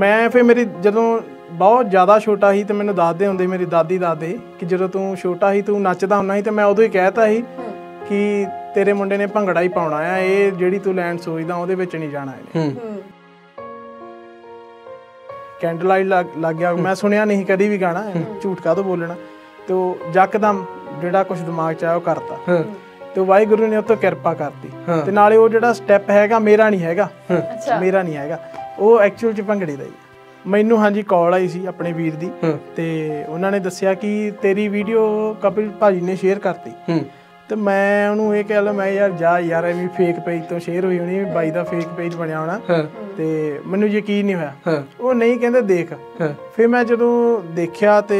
ਮੈਂ ਫੇ ਮੇਰੀ ਜਦੋਂ ਬਹੁਤ ਜ਼ਿਆਦਾ ਛੋਟਾ ਸੀ ਤੇ ਮੈਨੂੰ ਦੱਸਦੇ ਹੁੰਦੇ ਮੇਰੀ ਦਾਦੀ ਦਾਦੇ ਕਿ ਜਦੋਂ ਤੂੰ ਛੋਟਾ ਸੀ ਤੂੰ ਨੱਚਦਾ ਹੁੰਦਾ ਸੀ ਤੇ ਮੈਂ ਉਦੋਂ ਹੀ ਕਹਿਤਾ ਸੀ ਕਿ ਤੇਰੇ ਮੁੰਡੇ ਨੇ ਭੰਗੜਾ ਹੀ ਪਾਉਣਾ ਆ ਇਹ ਜਿਹੜੀ ਤੂੰ ਲੈਂਡ ਸੋਚਦਾ ਉਹਦੇ ਵਿੱਚ ਨਹੀਂ ਜਾਣਾ ਇਹਨੇ ਕੈਂਡਲ ਲੱਗ ਗਿਆ ਮੈਂ ਸੁਣਿਆ ਨਹੀਂ ਕਦੀ ਵੀ ਗਾਣਾ ਝੂਠ ਕਾ ਤੋਂ ਬੋਲਣਾ ਤੇ ਜੱਕਦਮ ਜਿਹੜਾ ਕੁਝ ਦਿਮਾਗ 'ਚ ਆਇਆ ਉਹ ਕਰਤਾ ਤੇ ਵਾਹਿਗੁਰੂ ਨੇ ਉਹ ਤੋਂ ਕਿਰਪਾ ਕਰਤੀ ਤੇ ਨਾਲੇ ਉਹ ਜਿਹੜਾ ਸਟੈਪ ਹੈਗਾ ਮੇਰਾ ਨਹੀਂ ਹੈਗਾ ਮੇਰਾ ਨਹੀਂ ਹੈਗਾ ਉਹ ਐਕਚੁਅਲ ਚ ਭੰਗੜੇ ਦਾ ਹੀ ਮੈਨੂੰ ਹਾਂਜੀ ਕਾਲ ਆਈ ਸੀ ਆਪਣੇ ਵੀਰ ਦੀ ਤੇ ਉਹਨਾਂ ਨੇ ਦੱਸਿਆ ਕਿ ਤੇਰੀ ਵੀਡੀਓ ਕਪਿਲ ਭਾਜੀ ਨੇ ਸ਼ੇਅਰ ਕਰਤੀ ਤੇ ਮੈਂ ਉਹਨੂੰ ਇਹ ਕਹਿ ਲਾ ਮੈਂ ਯਾਰ ਜਾ ਯਾਰ ਐਵੇਂ ਫੇਕ ਪੇਜ ਤੋਂ ਸ਼ੇਅਰ ਹੋਈ ਹੋਣੀ ਬਾਈ ਦਾ ਫੇਕ ਪੇਜ ਬਣਿਆ ਹੋਣਾ ਤੇ ਮੈਨੂੰ ਯਕੀਨ ਨਹੀਂ ਹੋਇਆ ਉਹ ਨਹੀਂ ਕਹਿੰਦੇ ਦੇਖ ਫਿਰ ਮੈਂ ਜਦੋਂ ਦੇਖਿਆ ਤੇ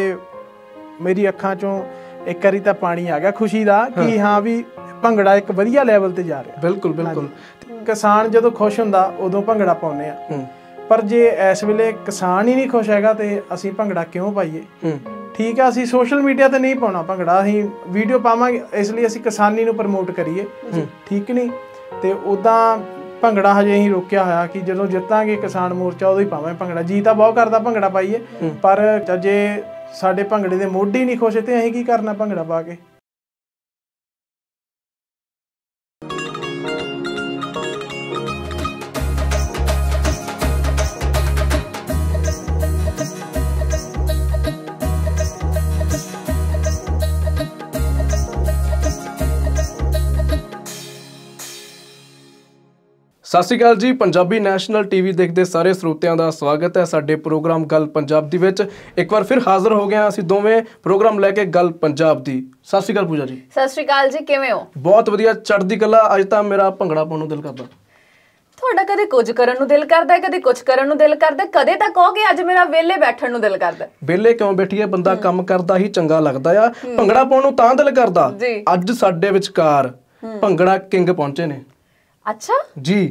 ਮੇਰੀ ਅੱਖਾਂ ਚੋਂ ਇੱਕ ਵਾਰੀ ਤਾਂ ਪਾਣੀ ਆ ਗਿਆ ਖੁਸ਼ੀ ਦਾ ਕਿ ਹਾਂ ਵੀ ਭੰਗੜਾ ਇੱਕ ਵਧੀਆ ਲੈਵਲ ਤੇ ਜਾ ਰਿਹਾ ਬਿਲਕੁਲ ਬਿਲਕੁਲ ਕਿਸਾਨ ਜਦੋਂ ਖੁਸ਼ ਹੁੰਦਾ ਉਦੋਂ ਭੰਗੜਾ ਪਾਉਂਦੇ ਆ ਪਰ ਜੇ ਇਸ ਵੇਲੇ ਕਿਸਾਨ ਹੀ ਨਹੀਂ ਖੁਸ਼ ਹੈਗਾ ਤੇ ਅਸੀਂ ਭੰਗੜਾ ਕਿਉਂ ਪਾਈਏ ਠੀਕ ਆ ਅਸੀਂ ਸੋਸ਼ਲ ਮੀਡੀਆ ਤੇ ਨਹੀਂ ਪਾਉਣਾ ਭੰਗੜਾ ਅਸੀਂ ਵੀਡੀਓ ਪਾਵਾਂਗੇ ਇਸ ਲਈ ਅਸੀਂ ਕਿਸਾਨੀ ਨੂੰ ਪ੍ਰਮੋਟ ਕਰੀਏ ਠੀਕ ਨਹੀਂ ਤੇ ਉਦਾਂ ਭੰਗੜਾ ਹਜੇ ਹੀ ਰੋਕਿਆ ਹੋਇਆ ਕਿ ਜਦੋਂ ਜਿੱਤਾਂਗੇ ਕਿਸਾਨ ਮੋਰਚਾ ਉਦੋਂ ਹੀ ਪਾਵਾਂ ਭੰਗੜਾ ਜੀ ਤਾਂ ਬਹੁਤ ਕਰਦਾ ਭੰਗੜਾ ਪਾਈਏ ਪਰ ਜੇ ਸਾਡੇ ਭੰਗੜੇ ਦੇ ਮੋਢੀ ਨਹੀਂ ਖੁਸ਼ ਤੇ ਅਸੀਂ ਕੀ ਕਰਨਾ ਭੰਗੜਾ ਪਾ ਕੇ ਸਤਿ ਸ਼੍ਰੀ ਅਕਾਲ ਜੀ ਪੰਜਾਬੀ ਨੈਸ਼ਨਲ ਟੀਵੀ ਦੇਖਦੇ ਸਾਰੇ ਸਰੋਤਿਆਂ ਦਾ ਸਵਾਗਤ ਹੈ ਸਾਡੇ ਪ੍ਰੋਗਰਾਮ ਗੱਲ ਪੰਜਾਬ ਦੀ ਵਿੱਚ ਇੱਕ ਵਾਰ ਫਿਰ ਹਾਜ਼ਰ ਹੋ ਗਏ ਹਾਂ ਅਸੀਂ ਦੋਵੇਂ ਪ੍ਰੋਗਰਾਮ ਲੈ ਕੇ ਗੱਲ ਪੰਜਾਬ ਦੀ ਸਤਿ ਸ਼੍ਰੀ ਅਕਾਲ ਪੂਜਾ ਜੀ ਸਤਿ ਸ਼੍ਰੀ ਅਕਾਲ ਜੀ ਕਿਵੇਂ ਹੋ ਬਹੁਤ ਵਧੀਆ ਚੜ੍ਹਦੀ ਕਲਾ ਅੱਜ ਤਾਂ ਮੇਰਾ ਭੰਗੜਾ ਪਾਉਣ ਨੂੰ ਦਿਲ ਕਰਦਾ ਤੁਹਾਡਾ ਕਦੇ ਕੁਝ ਕਰਨ ਨੂੰ ਦਿਲ ਕਰਦਾ ਹੈ ਕਦੇ ਕੁਝ ਕਰਨ ਨੂੰ ਦਿਲ ਕਰਦਾ ਕਦੇ ਤਾਂ ਕਹੋਗੇ ਅੱਜ ਮੇਰਾ ਵਿਹਲੇ ਬੈਠਣ ਨੂੰ ਦਿਲ ਕਰਦਾ ਵਿਹਲੇ ਕਿਉਂ ਬੈਠੀਏ ਬੰਦਾ ਕੰਮ ਕਰਦਾ ਹੀ ਚੰਗਾ ਲੱਗਦਾ ਆ ਭੰਗੜਾ ਪਾਉਣ ਨੂੰ ਤਾਂ ਦਿਲ ਕਰਦਾ ਅੱਜ ਸਾਡੇ ਵਿਚਕਾਰ ਭੰਗੜਾ ਕਿੰਗ ਪਹੁੰਚੇ ਨੇ ਅੱਛਾ ਜੀ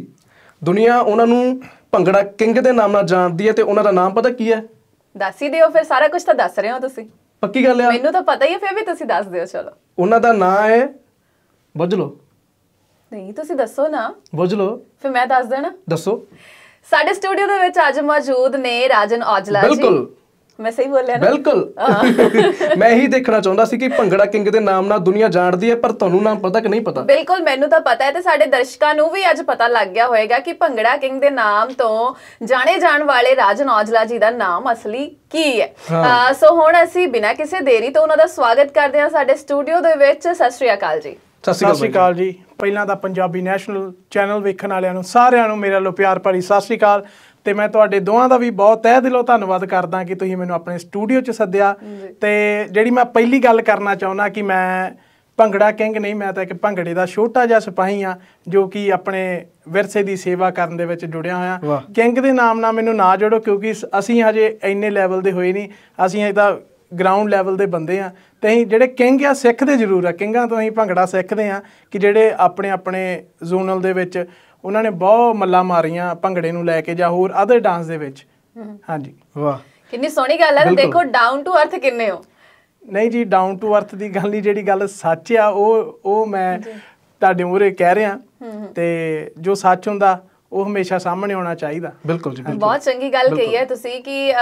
ਦੁਨੀਆ ਉਹਨਾਂ ਨੂੰ ਭੰਗੜਾ ਕਿੰਗ ਦੇ ਨਾਮ ਨਾਲ ਜਾਣਦੀ ਹੈ ਤੇ ਉਹਨਾਂ ਦਾ ਨਾਮ ਪਤਾ ਕੀ ਹੈ ਦੱਸ ਹੀ ਦਿਓ ਫਿਰ ਸਾਰਾ ਕੁਝ ਤਾਂ ਦੱਸ ਰਹੇ ਹੋ ਤੁਸੀਂ ਪੱਕੀ ਗੱਲ ਹੈ ਮੈਨੂੰ ਤਾਂ ਪਤਾ ਹੀ ਹੈ ਫਿਰ ਵੀ ਤੁਸੀਂ ਦੱਸ ਦਿਓ ਚਲੋ ਉਹਨਾਂ ਦਾ ਨਾਮ ਹੈ ਬੁੱਝ ਲਓ ਨਹੀਂ ਤੁਸੀਂ ਦੱਸੋ ਨਾ ਬੁੱਝ ਲਓ ਫਿਰ ਮੈਂ ਦੱਸ ਦੇਣਾ ਦੱਸੋ ਸਾਡੇ ਸਟੂਡੀਓ ਦੇ ਵਿੱਚ ਅੱਜ ਮੌਜੂਦ ਨੇ ਰਾਜਨ ਔਜਲਾ ਜੀ ਬਿਲਕੁਲ ਮੈਂ ਸਹੀ ਬੋਲਿਆ ਨਾ ਬਿਲਕੁਲ ਮੈਂ ਇਹੀ ਦੇਖਣਾ ਚਾਹੁੰਦਾ ਸੀ ਕਿ ਭੰਗੜਾ ਕਿੰਗ ਦੇ ਨਾਮ ਨਾਲ ਦੁਨੀਆ ਜਾਣਦੀ ਹੈ ਪਰ ਤੁਹਾਨੂੰ ਨਾਮ ਪਤਾ ਕਿ ਨਹੀਂ ਪਤਾ ਬਿਲਕੁਲ ਮੈਨੂੰ ਤਾਂ ਪਤਾ ਹੈ ਤੇ ਸਾਡੇ ਦਰਸ਼ਕਾਂ ਨੂੰ ਵੀ ਅੱਜ ਪਤਾ ਲੱਗ ਗਿਆ ਹੋਵੇਗਾ ਕਿ ਭੰਗੜਾ ਕਿੰਗ ਦੇ ਨਾਮ ਤੋਂ ਜਾਣੇ ਜਾਣ ਵਾਲੇ ਰਾਜਨ ਔਜਲਾ ਜੀ ਦਾ ਨਾਮ ਅਸਲੀ ਕੀ ਹੈ ਸੋ ਹੁਣ ਅਸੀਂ ਬਿਨਾਂ ਕਿਸੇ ਦੇਰੀ ਤੋਂ ਉਹਨਾਂ ਦਾ ਸਵਾਗਤ ਕਰਦੇ ਹਾਂ ਸਾਡੇ ਸਟੂਡੀਓ ਦੇ ਵਿੱਚ ਸਤਿ ਸ਼੍ਰੀ ਅਕਾਲ ਜੀ ਸਤਿ ਸ਼੍ਰੀ ਅਕਾਲ ਜੀ ਪਹਿਲਾਂ ਤਾਂ ਪੰਜਾਬੀ ਨੈਸ਼ਨਲ ਚੈਨਲ ਵੇਖਣ ਵਾਲਿਆਂ ਨੂੰ ਸਾਰਿਆਂ ਨੂੰ ਮੇਰਾ ਲੋ ਪਿਆਰ ਭਰੀ ਸਤਿ ਸ਼੍ਰੀ ਅਕਾਲ ਤੇ ਮੈਂ ਤੁਹਾਡੇ ਦੋਹਾਂ ਦਾ ਵੀ ਬਹੁਤ ਤਹਿ ਦਿਲੋਂ ਧੰਨਵਾਦ ਕਰਦਾ ਕਿ ਤੁਸੀਂ ਮੈਨੂੰ ਆਪਣੇ ਸਟੂਡੀਓ 'ਚ ਸੱਦਿਆ ਤੇ ਜਿਹੜੀ ਮੈਂ ਪਹਿਲੀ ਗੱਲ ਕਰਨਾ ਚਾਹੁੰਦਾ ਕਿ ਮੈਂ ਭੰਗੜਾ ਕਿੰਗ ਨਹੀਂ ਮੈਂ ਤਾਂ ਇੱਕ ਭੰਗੜੇ ਦਾ ਛੋਟਾ ਜਿਹਾ ਸਿਪਾਹੀ ਆ ਜੋ ਕਿ ਆਪਣੇ ਵਿਰਸੇ ਦੀ ਸੇਵਾ ਕਰਨ ਦੇ ਵਿੱਚ ਜੁੜਿਆ ਹੋਇਆ ਕਿੰਗ ਦੇ ਨਾਮ ਨਾਲ ਮੈਨੂੰ ਨਾ ਜੋੜੋ ਕਿਉਂਕਿ ਅਸੀਂ ਹਜੇ ਇੰਨੇ ਲੈਵਲ ਦੇ ਹੋਏ ਨਹੀਂ ਅਸੀਂ ਅਜੇ ਤਾਂ ਗਰਾਊਂਡ ਲੈਵਲ ਦੇ ਬੰਦੇ ਆ ਤੇ ਜਿਹੜੇ ਕਿੰਗ ਆ ਸਿੱਖਦੇ ਜ਼ਰੂਰ ਆ ਕਿੰਗਾਂ ਤੋਂ ਅਸੀਂ ਭੰਗੜਾ ਸਿੱਖਦੇ ਆ ਕਿ ਜਿਹੜੇ ਆਪਣੇ ਆਪਣੇ ਜ਼ੋਨਲ ਦੇ ਵਿੱਚ ਉਹਨਾਂ ਨੇ ਬਹੁਤ ਮੱਲਾ ਮਾਰੀਆਂ ਭੰਗੜੇ ਨੂੰ ਲੈ ਕੇ ਜਾਂ ਹੋਰ ਅਦਰ ਡਾਂਸ ਦੇ ਵਿੱਚ ਹਾਂਜੀ ਵਾਹ ਕਿੰਨੀ ਸੋਹਣੀ ਗੱਲ ਹੈ ਦੇਖੋ ਡਾਊਨ ਟੂ ਅਰਥ ਕਿੰਨੇ ਹੋ ਨਹੀਂ ਜੀ ਡਾਊਨ ਟੂ ਅਰਥ ਦੀ ਗੱਲ ਨਹੀਂ ਜਿਹੜੀ ਗੱਲ ਸੱਚ ਆ ਉਹ ਉਹ ਮੈਂ ਤੁਹਾਡੇ ਮੂਹਰੇ ਕਹਿ ਰਿਹਾ ਤੇ ਜੋ ਸੱਚ ਹੁੰਦਾ ਉਹ ਹਮੇਸ਼ਾ ਸਾਹਮਣੇ ਆਉਣਾ ਚਾਹੀਦਾ ਬਿਲਕੁਲ ਜੀ ਬਿਲਕੁਲ ਬਹੁਤ ਚੰਗੀ ਗੱਲ ਕਹੀ ਹੈ ਤੁਸੀਂ ਕਿ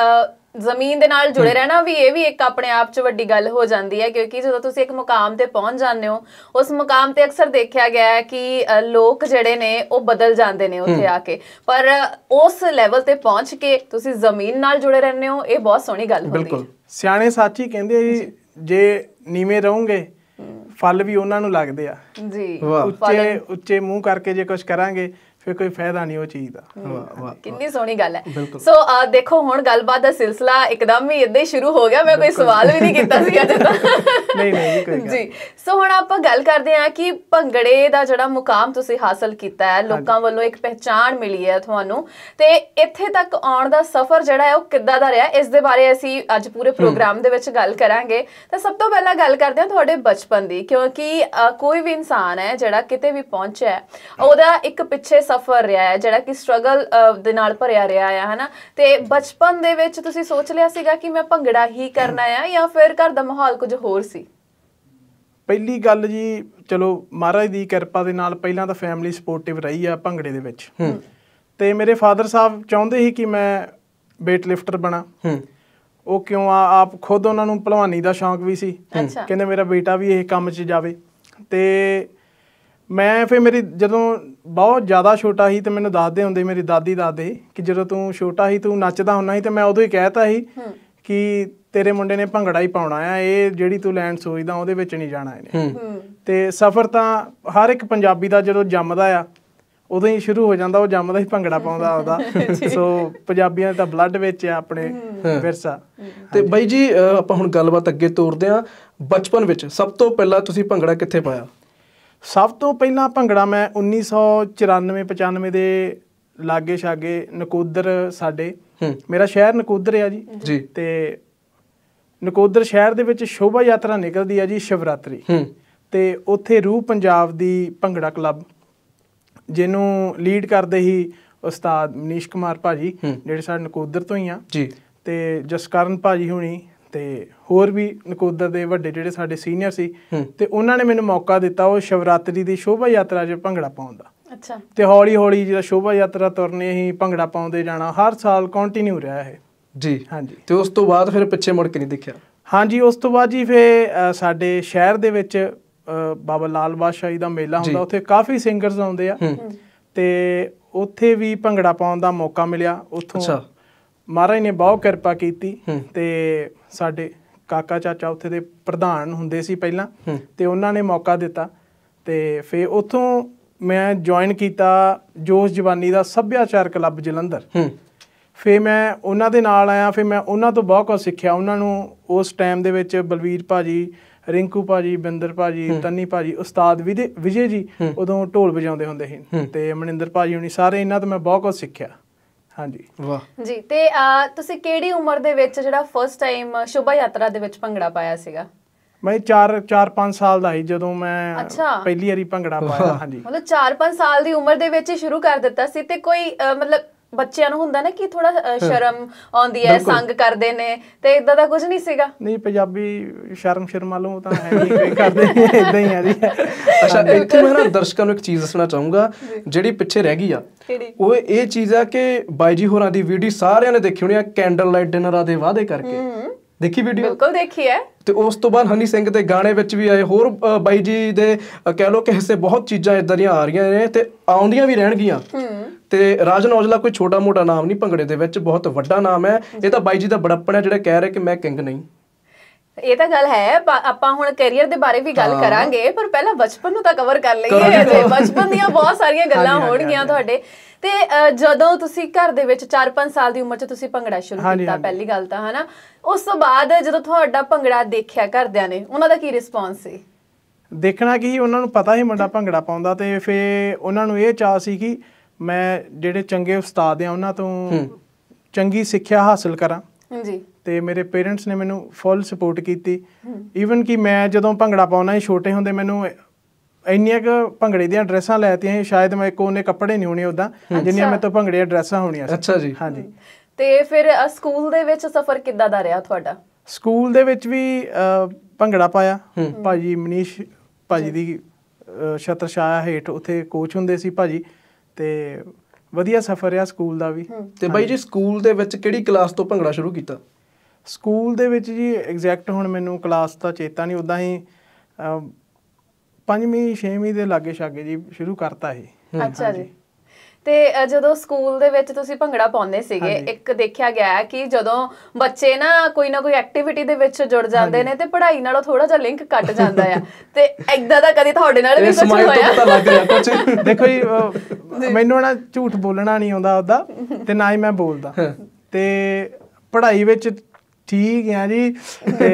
ਜ਼ਮੀਨ ਦੇ ਨਾਲ ਜੁੜੇ ਰਹਿਣਾ ਵੀ ਇਹ ਵੀ ਇੱਕ ਆਪਣੇ ਆਪ 'ਚ ਵੱਡੀ ਗੱਲ ਹੋ ਜਾਂਦੀ ਹੈ ਕਿਉਂਕਿ ਜਦੋਂ ਤੁਸੀਂ ਇੱਕ ਮੁਕਾਮ ਤੇ ਪਹੁੰਚ ਜਾਂਦੇ ਹੋ ਉਸ ਮੁਕਾਮ ਤੇ ਅਕਸਰ ਦੇਖਿਆ ਗਿਆ ਹੈ ਕਿ ਲੋਕ ਜਿਹੜੇ ਨੇ ਉਹ ਬਦਲ ਜਾਂਦੇ ਨੇ ਉੱਥੇ ਆ ਕੇ ਪਰ ਉਸ ਲੈਵਲ ਤੇ ਪਹੁੰਚ ਕੇ ਤੁਸੀਂ ਜ਼ਮੀਨ ਨਾਲ ਜੁੜੇ ਰਹਿੰਦੇ ਹੋ ਇਹ ਬਹੁਤ ਸੋਹਣੀ ਗੱਲ ਹੁੰਦੀ ਹੈ ਬਿਲਕੁਲ ਸਿਆਣੇ ਸਾਥੀ ਕਹਿੰਦੇ ਜੇ ਨੀਵੇਂ ਰਹੋਗੇ ਫਲ ਵੀ ਉਹਨਾਂ ਨੂੰ ਲੱਗਦੇ ਆ ਜੀ ਉੱਚੇ ਉੱਚੇ ਮੂੰਹ ਕਰਕੇ ਜੇ ਕੁਝ ਕਰਾਂਗੇ ਫਿਰ ਕੋਈ ਫਾਇਦਾ ਨਹੀਂ ਉਹ ਚੀਜ਼ ਦਾ ਕਿੰਨੀ ਸੋਹਣੀ ਗੱਲ ਹੈ ਸੋ ਦੇਖੋ ਹੁਣ ਗੱਲਬਾਤ ਦਾ ਸਿਲਸਿਲਾ ਇੱਕਦਮ ਹੀ ਇੱਦਾਂ ਹੀ ਸ਼ੁਰੂ ਹੋ ਗਿਆ ਮੈਂ ਕੋਈ ਸਵਾਲ ਵੀ ਨਹੀਂ ਕੀਤਾ ਸੀ ਅੱਜ ਤਾਂ ਨਹੀਂ ਨਹੀਂ ਕੋਈ ਗੱਲ ਜੀ ਸੋ ਹੁਣ ਆਪਾਂ ਗੱਲ ਕਰਦੇ ਹਾਂ ਕਿ ਭੰਗੜੇ ਦਾ ਜਿਹੜਾ ਮੁਕਾਮ ਤੁਸੀਂ ਹਾਸਲ ਕੀਤਾ ਹੈ ਲੋਕਾਂ ਵੱਲੋਂ ਇੱਕ ਪਹਿਚਾਣ ਮਿਲੀ ਹੈ ਤੁਹਾਨੂੰ ਤੇ ਇੱਥੇ ਤੱਕ ਆਉਣ ਦਾ ਸਫ਼ਰ ਜਿਹੜਾ ਹੈ ਉਹ ਕਿੱਦਾਂ ਦਾ ਰਿਹਾ ਇਸ ਦੇ ਬਾਰੇ ਅਸੀਂ ਅੱਜ ਪੂਰੇ ਪ੍ਰੋਗਰਾਮ ਦੇ ਵਿੱਚ ਗੱਲ ਕਰਾਂਗੇ ਤਾਂ ਸਭ ਤੋਂ ਪਹਿਲਾਂ ਗੱਲ ਕਰਦੇ ਹਾਂ ਤੁਹਾਡੇ ਬਚਪਨ ਦੀ ਕਿਉਂਕਿ ਕੋਈ ਵੀ ਇਨਸਾਨ ਹੈ ਜਿਹੜਾ ਕਿਤੇ ਵੀ ਪਹੁੰਚਿਆ ਹੈ ਉਹਦਾ ਇੱਕ ਪਿੱਛੇ ਸਫਰ ਰਿਹਾ ਹੈ ਜਿਹੜਾ ਕਿ ਸਟਰਗਲ ਦੇ ਨਾਲ ਭਰਿਆ ਰਿਹਾ ਹੈ ਹਨਾ ਤੇ ਬਚਪਨ ਦੇ ਵਿੱਚ ਤੁਸੀਂ ਸੋਚ ਲਿਆ ਸੀਗਾ ਕਿ ਮੈਂ ਭੰਗੜਾ ਹੀ ਕਰਨਾ ਆ ਜਾਂ ਫਿਰ ਘਰ ਦਾ ਮਾਹੌਲ ਕੁਝ ਹੋਰ ਸੀ ਪਹਿਲੀ ਗੱਲ ਜੀ ਚਲੋ ਮਹਾਰਾਜ ਦੀ ਕਿਰਪਾ ਦੇ ਨਾਲ ਪਹਿਲਾਂ ਤਾਂ ਫੈਮਿਲੀ ਸਪੋਰਟਿਵ ਰਹੀ ਆ ਭੰਗੜੇ ਦੇ ਵਿੱਚ ਤੇ ਮੇਰੇ ਫਾਦਰ ਸਾਹਿਬ ਚਾਹੁੰਦੇ ਸੀ ਕਿ ਮੈਂ weight lifter ਬਣਾ ਉਹ ਕਿਉਂ ਆ ਆਪ ਖੁਦ ਉਹਨਾਂ ਨੂੰ ਭਲਵਾਨੀ ਦਾ ਸ਼ੌਂਕ ਵੀ ਸੀ ਕਹਿੰਦੇ ਮੇਰਾ ਬੇਟਾ ਵੀ ਇਹ ਕੰਮ 'ਚ ਜਾਵੇ ਤੇ ਮੈਂ ਫੇ ਮੇਰੀ ਜਦੋਂ ਬਹੁਤ ਜ਼ਿਆਦਾ ਛੋਟਾ ਸੀ ਤੇ ਮੈਨੂੰ ਦੱਸਦੇ ਹੁੰਦੇ ਮੇਰੀ ਦਾਦੀ ਦਾਦੇ ਕਿ ਜਦੋਂ ਤੂੰ ਛੋਟਾ ਸੀ ਤੂੰ ਨੱਚਦਾ ਹੁੰਦਾ ਸੀ ਤੇ ਮੈਂ ਉਦੋਂ ਹੀ ਕਹਿਤਾ ਸੀ ਕਿ ਤੇਰੇ ਮੁੰਡੇ ਨੇ ਭੰਗੜਾ ਹੀ ਪਾਉਣਾ ਆ ਇਹ ਜਿਹੜੀ ਤੂੰ ਲੈਂਡ ਸੋਚਦਾ ਉਹਦੇ ਵਿੱਚ ਨਹੀਂ ਜਾਣਾ ਇਹਨੇ ਤੇ ਸਫ਼ਰ ਤਾਂ ਹਰ ਇੱਕ ਪੰਜਾਬੀ ਦਾ ਜਦੋਂ ਜੰਮਦਾ ਆ ਉਦੋਂ ਹੀ ਸ਼ੁਰੂ ਹੋ ਜਾਂਦਾ ਉਹ ਜੰਮਦਾ ਹੀ ਭੰਗੜਾ ਪਾਉਂਦਾ ਆਪਦਾ ਸੋ ਪੰਜਾਬੀਆਂ ਦਾ ਬਲੱਡ ਵਿੱਚ ਆ ਆਪਣੇ ਵਿਰਸਾ ਤੇ ਬਾਈ ਜੀ ਆਪਾਂ ਹੁਣ ਗੱਲਬਾਤ ਅੱਗੇ ਤੋਰਦੇ ਆ ਬਚਪਨ ਵਿੱਚ ਸਭ ਤੋਂ ਪਹਿਲਾਂ ਤੁਸੀਂ ਭੰਗੜਾ ਕਿੱਥੇ ਪਾਇਆ ਸਭ ਤੋਂ ਪਹਿਲਾਂ ਭੰਗੜਾ ਮੈਂ 1994-95 ਦੇ ਲਾਗੇ ਛਾਗੇ ਨਕੋਦਰ ਸਾਡੇ ਮੇਰਾ ਸ਼ਹਿਰ ਨਕੋਦਰ ਆ ਜੀ ਤੇ ਨਕੋਦਰ ਸ਼ਹਿਰ ਦੇ ਵਿੱਚ ਸ਼ੋਭਾ ਯਾਤਰਾ ਨਿਕਲਦੀ ਆ ਜੀ ਸ਼ਿਵਰਾਤਰੀ ਤੇ ਉੱਥੇ ਰੂਹ ਪੰਜਾਬ ਦੀ ਭੰਗੜਾ ਕਲੱਬ ਜਿਹਨੂੰ ਲੀਡ ਕਰਦੇ ਹੀ ਉਸਤਾਦ ਮਨੀਸ਼ ਕੁਮਾਰ ਭਾਜੀ ਜਿਹੜੇ ਸਾਡੇ ਨਕੋਦਰ ਤੋਂ ਹੀ ਆ ਜੀ ਤੇ ਜਸਕਰਨ ਭਾਜੀ ਹੁਣੀ ਤੇ ਹੋਰ ਵੀ ਨਕੋਦਰ ਦੇ ਵੱਡੇ ਜਿਹੜੇ ਸਾਡੇ ਸੀਨੀਅਰ ਸੀ ਤੇ ਉਹਨਾਂ ਨੇ ਮੈਨੂੰ ਮੌਕਾ ਦਿੱਤਾ ਉਹ ਸ਼ਿਵਰਾਤਰੀ ਦੀ ਸ਼ੋਭਾ ਯਾਤਰਾ 'ਚ ਭੰਗੜਾ ਪਾਉਣ ਦਾ ਅੱਛਾ ਤੇ ਹੌਲੀ ਹੌਲੀ ਜਿਹੜਾ ਸ਼ੋਭਾ ਯਾਤਰਾ ਤੁਰਨੀ ਹੀ ਭੰਗੜਾ ਪਾਉਂਦੇ ਜਾਣਾ ਹਰ ਸਾਲ ਕੰਟੀਨਿਊ ਰਿਹਾ ਇਹ ਜੀ ਹਾਂਜੀ ਤੇ ਉਸ ਤੋਂ ਬਾਅਦ ਫਿਰ ਪਿੱਛੇ ਮੁੜ ਕੇ ਨਹੀਂ ਦੇਖਿਆ ਹਾਂਜੀ ਉਸ ਤੋਂ ਬਾਅਦ ਜੀ ਫੇ ਸਾਡੇ ਸ਼ਹਿਰ ਦੇ ਵਿੱਚ ਬਾਬਾ ਲਾਲ ਬਾਦਸ਼ਾਹੀ ਦਾ ਮੇਲਾ ਹੁੰਦਾ ਉੱਥੇ ਕਾਫੀ ਸਿੰਗਰਸ ਆਉਂਦੇ ਆ ਤੇ ਉੱਥੇ ਵੀ ਭੰਗੜਾ ਪਾਉਣ ਦਾ ਮੌਕਾ ਮਿਲਿਆ ਉੱਥੋਂ ਅੱਛਾ ਮਹਾਰਾਜ ਨੇ ਬਹੁਤ ਕਿਰਪਾ ਕੀਤੀ ਤੇ ਸਾਡੇ ਕਾਕਾ ਚਾਚਾ ਉੱਥੇ ਦੇ ਪ੍ਰਧਾਨ ਹੁੰਦੇ ਸੀ ਪਹਿਲਾਂ ਤੇ ਉਹਨਾਂ ਨੇ ਮੌਕਾ ਦਿੱਤਾ ਤੇ ਫੇ ਉਥੋਂ ਮੈਂ ਜੁਆਇਨ ਕੀਤਾ ਜੋਸ਼ ਜਵਾਨੀ ਦਾ ਸੱਭਿਆਚਾਰ ਕਲੱਬ ਜਲੰਧਰ ਫੇ ਮੈਂ ਉਹਨਾਂ ਦੇ ਨਾਲ ਆਇਆ ਫੇ ਮੈਂ ਉਹਨਾਂ ਤੋਂ ਬਹੁਤ ਕੁਝ ਸਿੱਖਿਆ ਉਹਨਾਂ ਨੂੰ ਉਸ ਟਾਈਮ ਦੇ ਵਿੱਚ ਬਲਵੀਰ ਭਾਜੀ ਰਿੰਕੂ ਭਾਜੀ ਬਿੰਦਰ ਭਾਜੀ ਤੰਨੀ ਭਾਜੀ ਉਸਤਾਦ ਵਿਜੇ ਜੀ ਉਦੋਂ ਢੋਲ ਵਜਾਉਂਦੇ ਹੁੰਦੇ ਸੀ ਤੇ ਮਨਿੰਦਰ ਭਾਜੀ ਹੁਣੀ ਸਾਰੇ ਇਹਨਾਂ ਤੋਂ ਮੈਂ ਬਹੁਤ ਕੁਝ ਸਿੱਖਿਆ ਹਾਂਜੀ ਵਾਹ ਜੀ ਤੇ ਤੁਸੀਂ ਕਿਹੜੀ ਉਮਰ ਦੇ ਵਿੱਚ ਜਿਹੜਾ ਫਰਸਟ ਟਾਈਮ ਸ਼ੋਭਾ ਯਾਤਰਾ ਦੇ ਵਿੱਚ ਭੰਗੜਾ ਪਾਇਆ ਸੀਗਾ ਮੈਂ 4 4-5 ਸਾਲ ਦਾ ਸੀ ਜਦੋਂ ਮੈਂ ਪਹਿਲੀ ਵਾਰੀ ਭੰਗੜਾ ਪਾਇਆ ਹਾਂਜੀ ਮਤਲਬ 4-5 ਸਾਲ ਦੀ ਉਮਰ ਦੇ ਵਿੱਚ ਹੀ ਸ਼ੁਰੂ ਕਰ ਦਿੱਤਾ ਸੀ ਤੇ ਕੋਈ ਮਤਲਬ ਬੱਚਿਆਂ ਨੂੰ ਹੁੰਦਾ ਨਾ ਕਿ ਥੋੜਾ ਸ਼ਰਮ ਆਉਂਦੀ ਹੈ ਸੰਗ ਕਰਦੇ ਨੇ ਤੇ ਇਦਾਂ ਦਾ ਕੁਝ ਨਹੀਂ ਸੀਗਾ ਨਹੀਂ ਪੰਜਾਬੀ ਸ਼ਰਮ ਸ਼ਰਮ ਵਾਲੋਂ ਤਾਂ ਹੈ ਨਹੀਂ ਕਰਦੇ ਇਦਾਂ ਹੀ ਹੈ ਜੀ ਅੱਛਾ ਇੱਥੇ ਮੈਂ ਨਾ ਦਰਸ਼ਕਾਂ ਨੂੰ ਇੱਕ ਚੀਜ਼ ਦੱਸਣਾ ਚਾਹੂੰਗਾ ਜਿਹੜੀ ਪਿੱਛੇ ਰਹਿ ਗਈ ਆ ਉਹ ਇਹ ਚੀਜ਼ ਆ ਕਿ ਬਾਈ ਜੀ ਹੋਰਾਂ ਦੀ ਵੀਡੀਓ ਸਾਰਿਆਂ ਨੇ ਦੇਖੀ ਹੋਣੀ ਆ ਕੈਂਡਲ ਲਾਈਟ ਡਿਨਰਾਂ ਦੇ ਵਾਅਦੇ ਕਰਕੇ ਦੇਖੀ ਵੀਡੀਓ ਬਿਲਕੁਲ ਦੇਖੀ ਹੈ ਤੇ ਉਸ ਤੋਂ ਬਾਅਦ ਹਨੀ ਸਿੰਘ ਦੇ ਗਾਣੇ ਵਿੱਚ ਵੀ ਆਏ ਹੋਰ ਬਾਈ ਜੀ ਦੇ ਕਹਿ ਲੋ ਕਿ ਹਿੱਸੇ ਬਹੁਤ ਚੀਜ਼ਾਂ ਇਦਾਂ ਦੀਆਂ ਆ ਰਹੀਆਂ ਨੇ ਤੇ ਆਉਂਦੀਆਂ ਵੀ ਰਹਿਣਗੀਆਂ ਤੇ ਰਾਜਨ ਔਜਲਾ ਕੋਈ ਛੋਟਾ ਮੋਟਾ ਨਾਮ ਨਹੀਂ ਭੰਗੜੇ ਦੇ ਵਿੱਚ ਬਹੁਤ ਵੱਡਾ ਨਾਮ ਹੈ ਇਹ ਤਾਂ ਬਾਈ ਜੀ ਦਾ ਬੜਪਣ ਹੈ ਜਿਹੜਾ ਕਹਿ ਰਿਹਾ ਕਿ ਮੈਂ ਕਿੰਗ ਨਹੀਂ ਇਹ ਤਾਂ ਗੱਲ ਹੈ ਆਪਾਂ ਹੁਣ ਕੈਰੀਅਰ ਦੇ ਬਾਰੇ ਵੀ ਗੱਲ ਕਰਾਂਗੇ ਪਰ ਪਹਿਲਾਂ ਬਚਪਨ ਨੂੰ ਤਾਂ ਕਵਰ ਕਰ ਲਈਏ ਬਚਪਨ ਦੀਆਂ ਬਹੁਤ ਸਾਰੀਆਂ ਗੱਲਾਂ ਹੋਣਗੀਆਂ ਤੁਹਾਡੇ ਤੇ ਜਦੋਂ ਤੁਸੀਂ ਘਰ ਦੇ ਵਿੱਚ 4-5 ਸਾਲ ਦੀ ਉਮਰ 'ਚ ਤੁਸੀਂ ਭੰਗੜਾ ਸ਼ੁਰੂ ਕੀਤਾ ਪਹਿਲੀ ਗੱਲ ਤਾਂ ਹਨਾ ਉਸ ਤੋਂ ਬਾਅਦ ਜਦੋਂ ਤੁਹਾਡਾ ਭੰਗੜਾ ਦੇਖਿਆ ਘਰਦਿਆਂ ਨੇ ਉਹਨਾਂ ਦਾ ਕੀ ਰਿਸਪੌਂਸ ਸੀ ਦੇਖਣਾ ਕਿ ਉਹਨਾਂ ਨੂੰ ਪਤਾ ਹੀ ਮੁੰਡਾ ਭੰਗੜਾ ਪਾਉਂਦਾ ਤੇ ਫੇ ਉਹਨਾਂ ਨੂੰ ਇਹ ਚਾਹ ਸੀ ਕਿ ਮੈਂ ਜਿਹੜੇ ਚੰਗੇ ਉਸਤਾਦ ਆ ਉਹਨਾਂ ਤੋਂ ਚੰਗੀ ਸਿੱਖਿਆ ਹਾਸਲ ਕਰਾਂ ਜੀ ਤੇ ਮੇਰੇ ਪੇਰੈਂਟਸ ਨੇ ਮੈਨੂੰ ਫੁੱਲ ਸਪੋਰਟ ਕੀਤੀ ਈਵਨ ਕਿ ਮੈਂ ਜਦੋਂ ਭੰਗੜਾ ਪਾਉਣਾ ਹੀ ਛੋਟੇ ਹੁੰਦੇ ਮੈਨੂੰ ਇੰਨੀਆਂ ਕਿ ਭੰਗੜੇ ਦੀਆਂ ਡਰੈਸਾਂ ਲੈਤੀਆਂ ਸ਼ਾਇਦ ਮੈਂ ਇੱਕ ਉਹਨੇ ਕੱਪੜੇ ਨਹੀਂ ਹੋਣੇ ਉਦਾਂ ਜਿੰਨੀਆਂ ਮੈਂ ਤੋਂ ਭੰਗੜੇ ਡਰੈਸਾਂ ਹੋਣੀਆਂ ਸੀ ਅੱਛਾ ਜੀ ਹਾਂਜੀ ਤੇ ਫਿਰ ਸਕੂਲ ਦੇ ਵਿੱਚ ਸਫ਼ਰ ਕਿੱਦਾਂ ਦਾ ਰਿਹਾ ਤੁਹਾਡਾ ਸਕੂਲ ਦੇ ਵਿੱਚ ਵੀ ਭੰਗੜਾ ਪਾਇਆ ਭਾਜੀ ਮਨੀਸ਼ ਭਾਜੀ ਦੀ ਛਤਰ ਛਾਇਆ ਹੇਠ ਉੱਥੇ ਕੋਚ ਹੁੰਦੇ ਸੀ ਭਾਜੀ ਤੇ ਵਧੀਆ ਸਫ਼ਰ ਰਿਹਾ ਸਕੂਲ ਦਾ ਵੀ ਤੇ ਬਾਈ ਜੀ ਸਕੂਲ ਦੇ ਵਿੱਚ ਕਿਹੜੀ ਕਲਾਸ ਤੋਂ ਭੰਗੜਾ ਸ਼ੁਰੂ ਕੀਤਾ ਸਕੂਲ ਦੇ ਵਿੱਚ ਜੀ ਐਗਜ਼ੈਕਟ ਹੁਣ ਮੈਨੂੰ ਕਲਾਸ ਦਾ ਚੇਤਾ ਨਹੀਂ ਉਦਾਂ ਹੀ ਪੰਜਵੀਂ ਛੇਵੀਂ ਦੇ ਲਾਗੇ ਛਾਗੇ ਜੀ ਸ਼ੁਰੂ ਕਰਤਾ ਇਹ ਅੱਛਾ ਜੀ ਤੇ ਜਦੋਂ ਸਕੂਲ ਦੇ ਵਿੱਚ ਤੁਸੀਂ ਭੰਗੜਾ ਪਾਉਂਦੇ ਸੀਗੇ ਇੱਕ ਦੇਖਿਆ ਗਿਆ ਕਿ ਜਦੋਂ ਬੱਚੇ ਨਾ ਕੋਈ ਨਾ ਕੋਈ ਐਕਟੀਵਿਟੀ ਦੇ ਵਿੱਚ ਜੁੜ ਜਾਂਦੇ ਨੇ ਤੇ ਪੜ੍ਹਾਈ ਨਾਲੋਂ ਥੋੜਾ ਜਿਹਾ ਲਿੰਕ ਕੱਟ ਜਾਂਦਾ ਆ ਤੇ ਐਦਾਂ ਦਾ ਕਦੀ ਤੁਹਾਡੇ ਨਾਲ ਵੀ ਕੁਝ ਹੋਇਆ ਪਤਾ ਲੱਗ ਰਿਹਾ ਕੁਝ ਦੇਖੋ ਜੀ ਮੈਨੂੰ ਨਾ ਝੂਠ ਬੋਲਣਾ ਨਹੀਂ ਆਉਂਦਾ ਉਹਦਾ ਤੇ ਨਾ ਹੀ ਮੈਂ ਬੋਲਦਾ ਤੇ ਪੜ੍ਹਾਈ ਵਿੱਚ ਠੀਕ ਹੈ ਜੀ ਤੇ